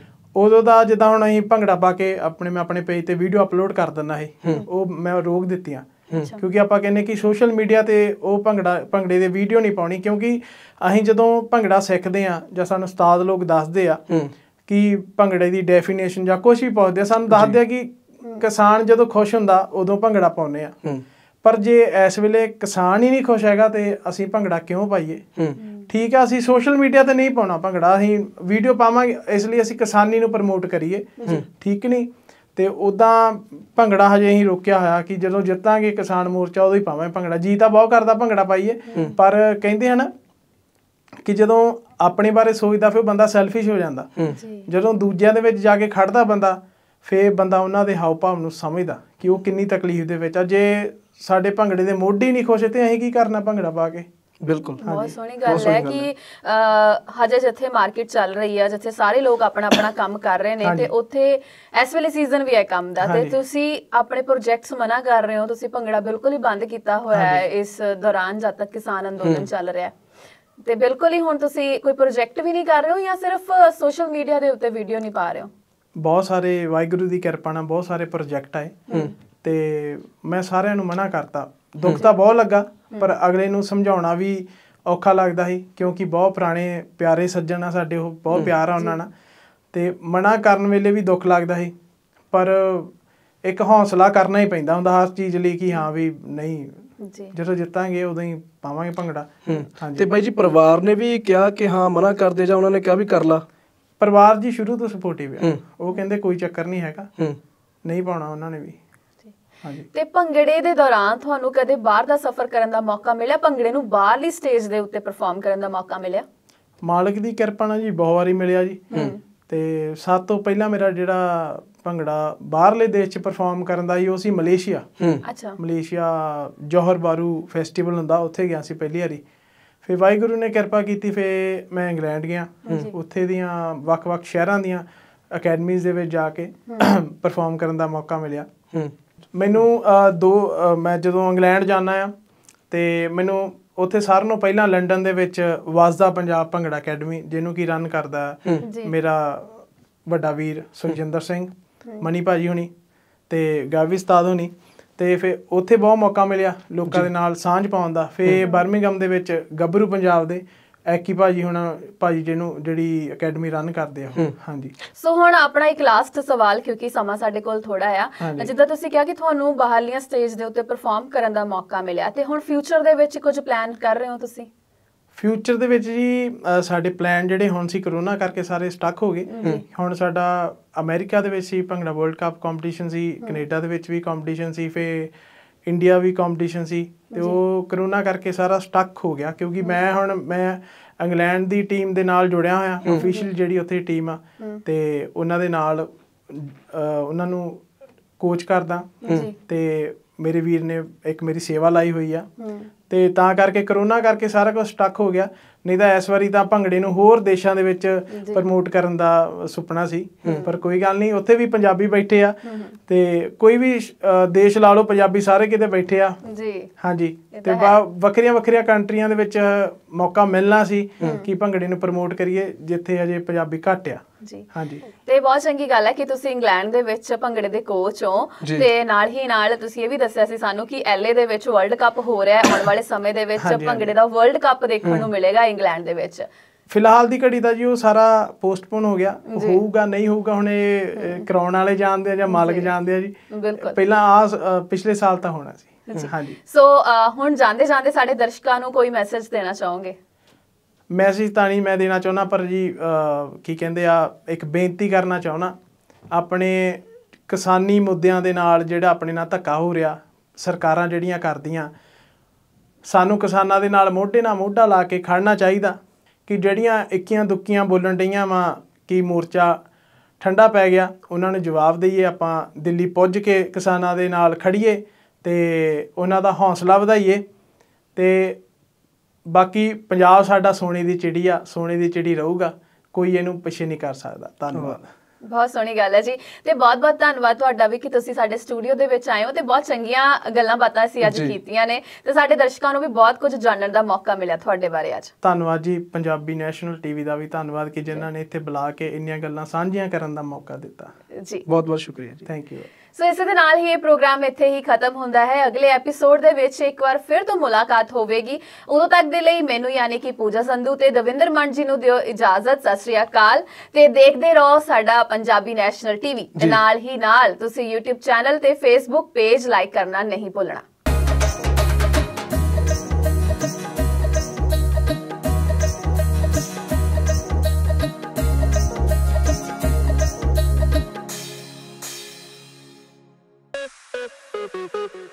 ਉਦੋਂ ਦਾ ਜਿੱਦਾਂ ਹੁਣ ਅਸੀਂ ਭੰਗੜਾ ਪਾ ਕੇ ਆਪਣੇ ਮੈਂ ਆਪਣੇ ਪੇਜ ਤੇ ਵੀਡੀਓ ਅਪਲੋਡ ਕਰ ਦਿੰਦਾ ਹੈ ਉਹ ਮੈਂ ਰੋਕ ਦਿੱਤੀਆਂ ਕਿਉਂਕਿ ਆਪਾਂ ਕਹਿੰਨੇ ਕਿ ਸੋਸ਼ਲ ਮੀਡੀਆ ਤੇ ਉਹ ਭੰਗੜਾ ਭੰਗੜੇ ਦੇ ਵੀਡੀਓ ਨਹੀਂ ਪਾਉਣੀ ਕਿਉਂਕਿ ਅਸੀਂ ਜਦੋਂ ਭੰਗੜਾ ਸਿੱਖਦੇ ਆ ਜਾਂ ਸਾਨੂੰ ਉਸਤਾਦ ਲੋਕ ਦੱਸਦੇ ਆ ਕਿ ਭੰਗੜੇ ਦੀ ਡੈਫੀਨੇਸ਼ਨ ਜਾਂ ਕੁਝ ਵੀ ਪੁੱਛਦੇ ਸਾਨੂੰ ਦੱਸਦੇ ਆ ਕਿ ਕਿਸਾਨ ਜਦੋਂ ਖੁਸ਼ ਹੁੰਦਾ ਉਦੋਂ ਭੰਗੜਾ ਪਾਉਂਦੇ ਆ ਪਰ ਜੇ ਇਸ ਵੇਲੇ ਕਿਸਾਨ ਹੀ ਨਹੀਂ ਖੁਸ਼ ਹੈਗਾ ਤੇ ਅਸੀਂ ਭੰਗੜਾ ਕਿਉਂ ਪਾਈਏ ਠੀਕ ਆ ਅਸੀਂ ਸੋਸ਼ਲ ਮੀਡੀਆ ਤੇ ਨਹੀਂ ਪਾਉਣਾ ਭੰਗੜਾ ਅਸੀਂ ਵੀਡੀਓ ਪਾਵਾਂਗੇ ਇਸ ਲਈ ਅਸੀਂ ਕਿਸਾਨੀ ਨੂੰ ਪ੍ਰਮੋਟ ਕਰੀਏ ਠੀਕ ਨਹੀਂ ਤੇ ਉਦਾਂ ਭੰਗੜਾ ਹਜੇ ਹੀ ਰੋਕਿਆ ਹੋਇਆ ਕਿ ਜਦੋਂ ਜਿੱਤਾਂਗੇ ਕਿਸਾਨ ਮੋਰਚਾ ਉਦੋਂ ਹੀ ਪਾਵਾਂ ਭੰਗੜਾ ਜੀ ਤਾਂ ਬਹੁਤ ਕਰਦਾ ਭੰਗੜਾ ਪਾਈਏ ਪਰ ਕਹਿੰਦੇ ਹਨ ਕਿ ਜਦੋਂ ਆਪਣੇ ਬਾਰੇ ਸੋਚਦਾ ਫਿਰ ਬੰਦਾ ਸੈਲਫਿਸ਼ ਹੋ ਜਾਂਦਾ ਜਦੋਂ ਦੂਜਿਆਂ ਦੇ ਵਿੱਚ ਜਾ ਕੇ ਖੜਦਾ ਬੰਦਾ ਫੇ ਬੰਦਾ ਉਹਨਾਂ ਦੇ ਹਾਉ ਭਾਵ ਨੂੰ ਸਮਝਦਾ ਕਿ ਉਹ ਕਿੰਨੀ ਤਕਲੀਫ ਦੇ ਵਿੱਚ ਆ ਜੇ ਸਾਡੇ ਭੰਗੜੇ ਦੇ ਮੋਢੀ ਨਹੀਂ ਖੁਸ਼ ਤੇ ਅਸੀਂ ਕੀ ਕਰਨਾ ਭੰਗੜਾ ਪਾ ਕੇ ਬਿਲਕੁਲ ਬਹੁਤ ਸੋਹਣੀ ਗੱਲ ਹੈ ਕਿ ਹਜੇ ਜਿੱਥੇ ਮਾਰਕੀਟ ਚੱਲ ਰਹੀ ਹੈ ਜਿੱਥੇ ਸਾਰੇ ਲੋਕ ਆਪਣਾ ਆਪਣਾ ਕੰਮ ਕਰ ਰਹੇ ਨੇ ਤੇ ਉੱਥੇ ਇਸ ਵੇਲੇ ਸੀਜ਼ਨ ਵੀ ਹੈ ਕੰਮ ਦਾ ਤੇ ਤੁਸੀਂ ਆਪਣੇ ਪ੍ਰੋਜੈਕਟਸ ਮਨਾ ਕਰ ਰਹੇ ਹੋ ਤੁਸੀਂ ਭੰਗੜਾ ਬਿਲਕੁਲ ਹੀ ਬੰਦ ਕੀਤਾ ਹੋਇਆ ਹੈ ਇਸ ਦੌਰਾਨ ਜਦ ਤੱਕ ਕਿਸਾਨ ਅੰਦੋਲਨ ਚੱਲ ਰਿਹਾ ਹੈ ਤੇ ਬਿਲਕੁਲ ਹੀ ਹੁਣ ਤੁਸੀਂ ਕੋਈ ਪ੍ਰੋਜੈਕਟ ਵੀ ਨਹੀਂ ਕਰ ਰਹੇ ਹੋ ਜਾਂ ਸਿਰਫ ਸੋਸ਼ਲ ਮੀਡੀਆ ਦੇ ਉੱਤੇ ਵੀਡੀਓ ਨਹੀਂ ਪਾ ਰਹੇ ਹੋ ਬਹੁਤ ਸਾਰੇ ਵਾਹਿਗੁਰੂ ਦੀ ਕਿਰਪਾ ਨਾਲ ਬਹੁਤ ਸਾਰੇ ਪ੍ਰੋਜੈਕਟ ਆਏ ਤੇ ਮੈਂ ਸਾਰਿਆਂ ਨੂੰ ਮਨਾ ਕਰਤਾ ਦੁੱਖ ਤਾਂ ਬਹੁਤ ਲੱਗਾ ਪਰ ਅਗਲੇ ਨੂੰ ਸਮਝਾਉਣਾ ਵੀ ਔਖਾ ਲੱਗਦਾ ਸੀ ਕਿਉਂਕਿ ਬਹੁਤ ਪੁਰਾਣੇ ਪਿਆਰੇ ਸੱਜਣ ਆ ਸਾਡੇ ਉਹ ਬਹੁਤ ਪਿਆਰ ਆ ਉਹਨਾਂ ਨਾਲ ਤੇ ਮਨਾ ਕਰਨ ਵੇਲੇ ਵੀ ਦੁੱਖ ਲੱਗਦਾ ਸੀ ਪਰ ਇੱਕ ਹੌਸਲਾ ਕਰਨਾ ਹੀ ਪੈਂਦਾ ਹੁੰਦਾ ਹਰ ਚੀਜ਼ ਲਈ ਕਿ ਹਾਂ ਵੀ ਨਹੀਂ ਜੀ ਜਦੋਂ ਜਿੱਤਾਂਗੇ ਉਦੋਂ ਹੀ ਪਾਵਾਂਗੇ ਭੰਗੜਾ ਹਾਂਜੀ ਤੇ ਬਾਈ ਜੀ ਪਰਿਵਾਰ ਨੇ ਵੀ ਕਿਹਾ ਕਿ ਹਾਂ ਮਨਾ ਕਰ ਦੇ ਜਾ ਉਹਨਾਂ ਨੇ ਕਿਹਾ ਵੀ ਕਰ ਲਾ ਪਰਿਵਾਰ ਜੀ ਸ਼ੁਰੂ ਤੋਂ ਸਪੋਰਟਿਵ ਆ ਉਹ ਕਹਿੰਦੇ ਕੋਈ ਚੱਕਰ ਨਹੀਂ ਹੈਗਾ ਨਹੀਂ ਪਾਉਣਾ ਉਹਨਾਂ ਨੇ ਵੀ ਤੇ ਭੰਗੜੇ ਦੇ ਦੌਰਾਨ ਤੁਹਾਨੂੰ ਕਦੇ ਬਾਹਰ ਦਾ ਸਫ਼ਰ ਕਰਨ ਦਾ ਮੌਕਾ ਮਿਲਿਆ ਭੰਗੜੇ ਨੂੰ ਬਾਹਰਲੀ ਸਟੇਜ ਦੇ ਉੱਤੇ ਪਰਫਾਰਮ ਕਰਨ ਦਾ ਮੌਕਾ ਮਿਲਿਆ ਮਾਲਕ ਦੀ ਕਿਰਪਾ ਨਾਲ ਜੀ ਬਹੁਤ ਵਾਰੀ ਮਿਲਿਆ ਜੀ ਤੇ ਸਭ ਤੋਂ ਪਹਿਲਾਂ ਮੇਰਾ ਜਿਹੜਾ ਭੰਗੜਾ ਬਾਹਰਲੇ ਦੇਸ਼ 'ਚ ਪਰਫਾਰਮ ਕਰਨ ਦਾ ਸੀ ਉਹ ਸੀ ਮਲੇਸ਼ੀਆ ਅੱਛਾ ਮਲੇਸ਼ੀਆ ਜੋਹਰ ਬਾਰੂ ਫੈਸਟੀਵਲ ਹੁੰਦਾ ਉੱਥੇ ਗਿਆ ਸੀ ਪਹਿਲੀ ਵਾਰੀ ਫੇ ਵਾਹਿਗੁਰੂ ਨੇ ਕਿਰਪਾ ਕੀਤੀ ਫੇ ਮੈਂ ਇੰਗਲੈਂਡ ਗਿਆ ਉੱਥੇ ਦੀਆਂ ਵੱਖ-ਵੱਖ ਸ਼ਹਿਰਾਂ ਦੀਆਂ ਅਕੈਡਮੀਆਂ ਦੇ ਵਿੱਚ ਜਾ ਕੇ ਪਰਫਾਰਮ ਕਰਨ ਦਾ ਮੌਕਾ ਮਿਲਿਆ ਮੈਨੂੰ ਦੋ ਮੈਂ ਜਦੋਂ ਇੰਗਲੈਂਡ ਜਾਣਾ ਆ ਤੇ ਮੈਨੂੰ ਉੱਥੇ ਸਾਰਿਆਂ ਨੂੰ ਪਹਿਲਾਂ ਲੰਡਨ ਦੇ ਵਿੱਚ ਵਾਜ਼ਦਾ ਪੰਜਾਬ ਭੰਗੜਾ ਅਕੈਡਮੀ ਜਿਹਨੂੰ ਕੀ ਰਨ ਕਰਦਾ ਮੇਰਾ ਵੱਡਾ ਵੀਰ ਸੁਖਜਿੰਦਰ ਸਿੰਘ ਮਨੀ ਭਾਜੀ ਹੁਣੀ ਤੇ ਗਾਵੀ ਉਸਤਾਦ ਹੁਣੀ ਤੇ ਫਿਰ ਉੱਥੇ ਬਹੁਤ ਮੌਕਾ ਮਿਲਿਆ ਲੋਕਾਂ ਦੇ ਨਾਲ ਸਾਂਝ ਪਾਉਣ ਦਾ ਫੇ ਬਰਮਿੰਗਮ ਦੇ ਵਿੱਚ ਗੱਭਰੂ ਪੰਜਾਬ ਦੇ ਐਕੀ ਭਾਜੀ ਹੁਣ ਭਾਜੀ ਜਿਹਨੂੰ ਜਿਹੜੀ ਅਕੈਡਮੀ ਰਨ ਕਰਦੇ ਆ ਹਾਂਜੀ ਸੋ ਹੁਣ ਆਪਣਾ ਇੱਕ ਲਾਸਟ ਸਵਾਲ ਕਿਉਂਕਿ ਸਮਾਂ ਸਾਡੇ ਕੋਲ ਥੋੜਾ ਆ ਜਿੱਦਾਂ ਤੁਸੀਂ ਕਿਹਾ ਕਿ ਤੁਹਾਨੂੰ ਬਾਹਰਲੀਆਂ ਸਟੇਜ ਦੇ ਉੱਤੇ ਪਰਫਾਰਮ ਕਰਨ ਦਾ ਮੌਕਾ ਮਿਲਿਆ ਤੇ ਹੁਣ ਫਿਊਚਰ ਦੇ ਵਿੱਚ ਕੁਝ ਪਲਾਨ ਕਰ ਰਹੇ ਹੋ ਤੁਸੀਂ ਫਿਊਚਰ ਦੇ ਵਿੱਚ ਜੀ ਸਾਡੇ ਪਲਾਨ ਜਿਹੜੇ ਹੁਣ ਸੀ ਕਰੋਨਾ ਕਰਕੇ ਸਾਰੇ ਸਟਕ ਹੋ ਗਏ ਹੁਣ ਸਾਡਾ ਅਮਰੀਕਾ ਦੇ ਵਿੱਚ ਸੀ ਭੰਗੜਾ ਵਰਲਡ ਕੱਪ ਕੰਪੀਟੀਸ਼ਨ ਸੀ ਕੈਨੇਡਾ ਦੇ ਵਿੱਚ ਵੀ ਕੰਪੀਟੀਸ਼ਨ ਸੀ ਫੇ ਇੰਡੀਆ ਵੀ ਕੰਪੀਟੀਸ਼ਨ ਸੀ ਤੇ ਉਹ ਕਰੋਨਾ ਕਰਕੇ ਸਾਰਾ ਸਟਕ ਹੋ ਗਿਆ ਕਿਉਂਕਿ ਮੈਂ ਹੁਣ ਮੈਂ ਇੰਗਲੈਂਡ ਦੀ ਟੀਮ ਦੇ ਨਾਲ ਜੁੜਿਆ ਹੋਇਆ ਅਫੀਸ਼ੀਅਲ ਜਿਹੜੀ ਉੱਥੇ ਟੀਮ ਆ ਤੇ ਉਹਨਾਂ ਦੇ ਨਾਲ ਉਹਨਾਂ ਨੂੰ ਕੋਚ ਕਰਦਾ ਤੇ ਮੇਰੇ ਵੀਰ ਨੇ ਇੱਕ ਮੇਰੀ ਸੇਵਾ ਲਈ ਹੋਈ ਆ ਤੇ ਤਾਂ ਕਰਕੇ ਕਰੋਨਾ ਕਰਕੇ ਸਾਰਾ ਕੁਝ ਸਟਕ ਹੋ ਗਿਆ ਨਹੀਂ ਤਾਂ ਇਸ ਵਾਰੀ ਤਾਂ ਭੰਗੜੇ ਨੂੰ ਹੋਰ ਦੇਸ਼ਾਂ ਦੇ ਵਿੱਚ ਪ੍ਰਮੋਟ ਕਰਨ ਦਾ ਸੁਪਨਾ ਸੀ ਪਰ ਕੋਈ ਗੱਲ ਨਹੀਂ ਉੱਥੇ ਵੀ ਪੰਜਾਬੀ ਬੈਠੇ ਆ ਤੇ ਕੋਈ ਵੀ ਦੇਸ਼ ਲਾ ਲਓ ਪੰਜਾਬੀ ਸਾਰੇ ਕਿਤੇ ਬੈਠੇ ਆ ਜੀ ਹਾਂਜੀ ਤੇ ਵੱਖਰੀਆਂ ਵੱਖਰੀਆਂ ਕੰਟਰੀਆਂ ਦੇ ਵਿੱਚ ਮੌਕਾ ਮਿਲਣਾ ਸੀ ਕਿ ਭੰਗੜੇ ਨੂੰ ਪ੍ਰਮੋਟ ਕਰੀਏ ਜਿੱਥੇ ਅਜੇ ਪੰਜਾਬੀ ਘੱਟ ਆ ਜੀ ਹਾਂਜੀ ਤੇ ਬਹੁਤ ਚੰਗੀ ਗੱਲ ਹੈ ਕਿ ਤੁਸੀਂ ਇੰਗਲੈਂਡ ਦੇ ਵਿੱਚ ਭੰਗੜੇ ਦੇ ਕੋਚ ਹੋ ਤੇ ਨਾਲ ਹੀ ਨਾਲ ਤੁਸੀਂ ਇਹ ਵੀ ਦੱਸਿਆ ਸੀ ਸਾਨੂੰ ਕਿ ਐਲਏ ਦੇ ਵਿੱਚ ਵਰਲਡ ਕੱਪ ਹੋ ਰਿਹਾ ਹੈ ਆਉਣ ਵਾਲੇ ਸਮੇਂ ਦੇ ਵਿੱਚ ਭੰਗੜੇ ਦਾ ਵਰਲਡ ਕੱਪ ਦੇਖਣ ਨੂੰ ਮਿਲੇਗਾ ਇੰਗਲੈਂਡ ਦੇ ਵਿੱਚ ਫਿਲਹਾਲ ਦੀ ਘੜੀ ਤਾਂ ਜੀ ਉਹ ਸਾਰਾ ਪੋਸਟਪੋਨ ਹੋ ਗਿਆ ਹੋਊਗਾ ਨਹੀਂ ਹੋਊਗਾ ਹੁਣ ਇਹ ਕਰਾਉਣ ਵਾਲੇ ਜਾਣਦੇ ਆ ਜਾਂ ਮਾਲਕ ਜਾਣਦੇ ਆ ਜੀ ਪਹਿਲਾਂ ਆ ਪਿਛਲੇ ਸਾਲ ਤਾਂ ਹੋਣਾ ਸੀ ਹਾਂਜੀ ਸੋ ਹੁਣ ਜਾਂਦੇ ਜਾਂਦੇ ਸਾਡੇ ਦਰਸ਼ਕਾਂ ਨੂੰ ਕੋਈ ਮੈਸੇਜ ਦੇਣਾ ਚਾਹੋਗੇ ਮੈਸੇਜ ਤਾਂ ਨਹੀਂ ਮੈਂ ਦੇਣਾ ਚਾਹੁੰਦਾ ਪਰ ਜੀ ਕੀ ਕਹਿੰਦੇ ਆ ਇੱਕ ਬੇਨਤੀ ਕਰਨਾ ਚਾਹੁੰਦਾ ਆਪਣੇ ਕਿਸਾਨੀ ਮੁੱਦਿਆਂ ਦੇ ਨਾਲ ਜਿਹੜਾ ਆਪਣੇ ਨਾਲ ਧੱਕਾ ਹੋ ਰਿਹਾ ਸਰਕਾਰਾਂ ਜਿਹੜੀਆਂ ਕਰਦੀਆਂ ਸਾਨੂੰ ਕਿਸਾਨਾਂ ਦੇ ਨਾਲ ਮੋਢੇ ਨਾਲ ਮੋਢਾ ਲਾ ਕੇ ਖੜਨਾ ਚਾਹੀਦਾ ਕਿ ਜਿਹੜੀਆਂ ਇੱਕੀਆਂ ਦੁੱਕੀਆਂ ਬੋਲਣ ਡਈਆਂ ਵਾ ਕਿ ਮੋਰਚਾ ਠੰਡਾ ਪੈ ਗਿਆ ਉਹਨਾਂ ਨੂੰ ਜਵਾਬ ਦਈਏ ਆਪਾਂ ਦਿੱਲੀ ਪੁੱਜ ਕੇ ਕਿਸਾਨਾਂ ਦੇ ਨਾਲ ਖੜੀਏ ਤੇ ਉਹਨਾਂ ਦਾ ਹੌਸਲਾ ਵਧਾਈਏ ਤੇ ਬਾਕੀ ਪੰਜਾਬ ਸਾਡਾ ਸੋਨੇ ਦੀ ਚਿੜੀ ਆ ਸੋਨੇ ਦੀ ਚਿੜੀ ਰਹੂਗਾ ਕੋਈ ਇਹਨੂੰ ਪਿੱਛੇ ਨਹੀਂ ਕਰ ਸਕਦਾ ਧੰਨਵਾਦ ਬਹੁਤ ਸੋਹਣੀ ਗੱਲ ਹੈ ਜੀ ਤੇ ਬਹੁਤ ਬਹੁਤ ਧੰਨਵਾਦ ਤੁਹਾਡਾ ਵੀ ਕਿ ਤੁਸੀਂ ਸਾਡੇ ਸਟੂਡੀਓ ਦੇ ਵਿੱਚ ਆਏ ਹੋ ਤੇ ਬਹੁਤ ਚੰਗੀਆਂ ਗੱਲਾਂ ਬਾਤਾਂ ਅਸੀਂ ਅੱਜ ਕੀਤੀਆਂ ਨੇ ਤੇ ਸਾਡੇ ਦਰਸ਼ਕਾਂ ਨੂੰ ਵੀ ਬਹੁਤ ਕੁਝ ਜਾਣਨ ਦਾ ਮੌਕਾ ਮਿਲਿਆ ਤੁਹਾਡੇ ਬਾਰੇ ਅੱਜ ਧੰਨਵਾਦ ਜੀ ਪੰਜਾਬੀ ਨੈਸ਼ਨਲ ਟੀਵੀ ਦਾ ਵੀ ਧੰਨਵਾਦ ਕਿ ਜਿਨ੍ਹਾਂ ਨੇ ਇੱਥੇ ਬੁਲਾ ਕੇ ਇੰਨੀਆਂ ਗੱਲਾਂ ਸਾਂਝੀਆਂ ਕਰਨ ਦਾ ਮੌਕਾ ਦਿੱਤਾ ਜੀ ਬਹੁਤ ਬਹੁਤ ਸ਼ੁਕਰੀਆ ਜੀ ਥੈਂਕ ਯੂ ਸੋ ਇਸੇ ਦੇ ਨਾਲ ਹੀ ਇਹ ਪ੍ਰੋਗਰਾਮ ਇੱਥੇ ਹੀ ਖਤਮ ਹੁੰਦਾ ਹੈ ਅਗਲੇ ਐਪੀਸੋਡ ਦੇ ਵਿੱਚ ਇੱਕ ਵਾਰ ਫਿਰ ਤੋਂ ਮੁਲਾਕਾਤ ਹੋਵੇਗੀ ਉਦੋਂ ਤੱਕ ਦੇ ਲਈ ਮੈਨੂੰ ਯਾਨੀ ਕਿ ਪੂਜਾ ਸੰਧੂ ਤੇ ਦਵਿੰਦਰ ਮਾਨ ਜੀ ਨੂੰ ਦਿਓ ਇਜਾਜ਼ਤ ਸਤਿ ਸ੍ਰੀ ਅਕਾਲ ਤੇ ਦੇਖਦੇ ਰਹੋ ਸਾਡਾ ਪੰਜਾਬੀ ਨੈਸ਼ਨਲ ਟੀਵੀ ਨਾਲ ਹੀ ਨਾਲ ਤੁਸੀਂ YouTube ਚੈਨਲ ਤੇ Facebook ਪੇਜ ਲਾਈਕ ਕਰਨਾ ਨਹੀਂ ਭੁੱਲਣਾ Thank you.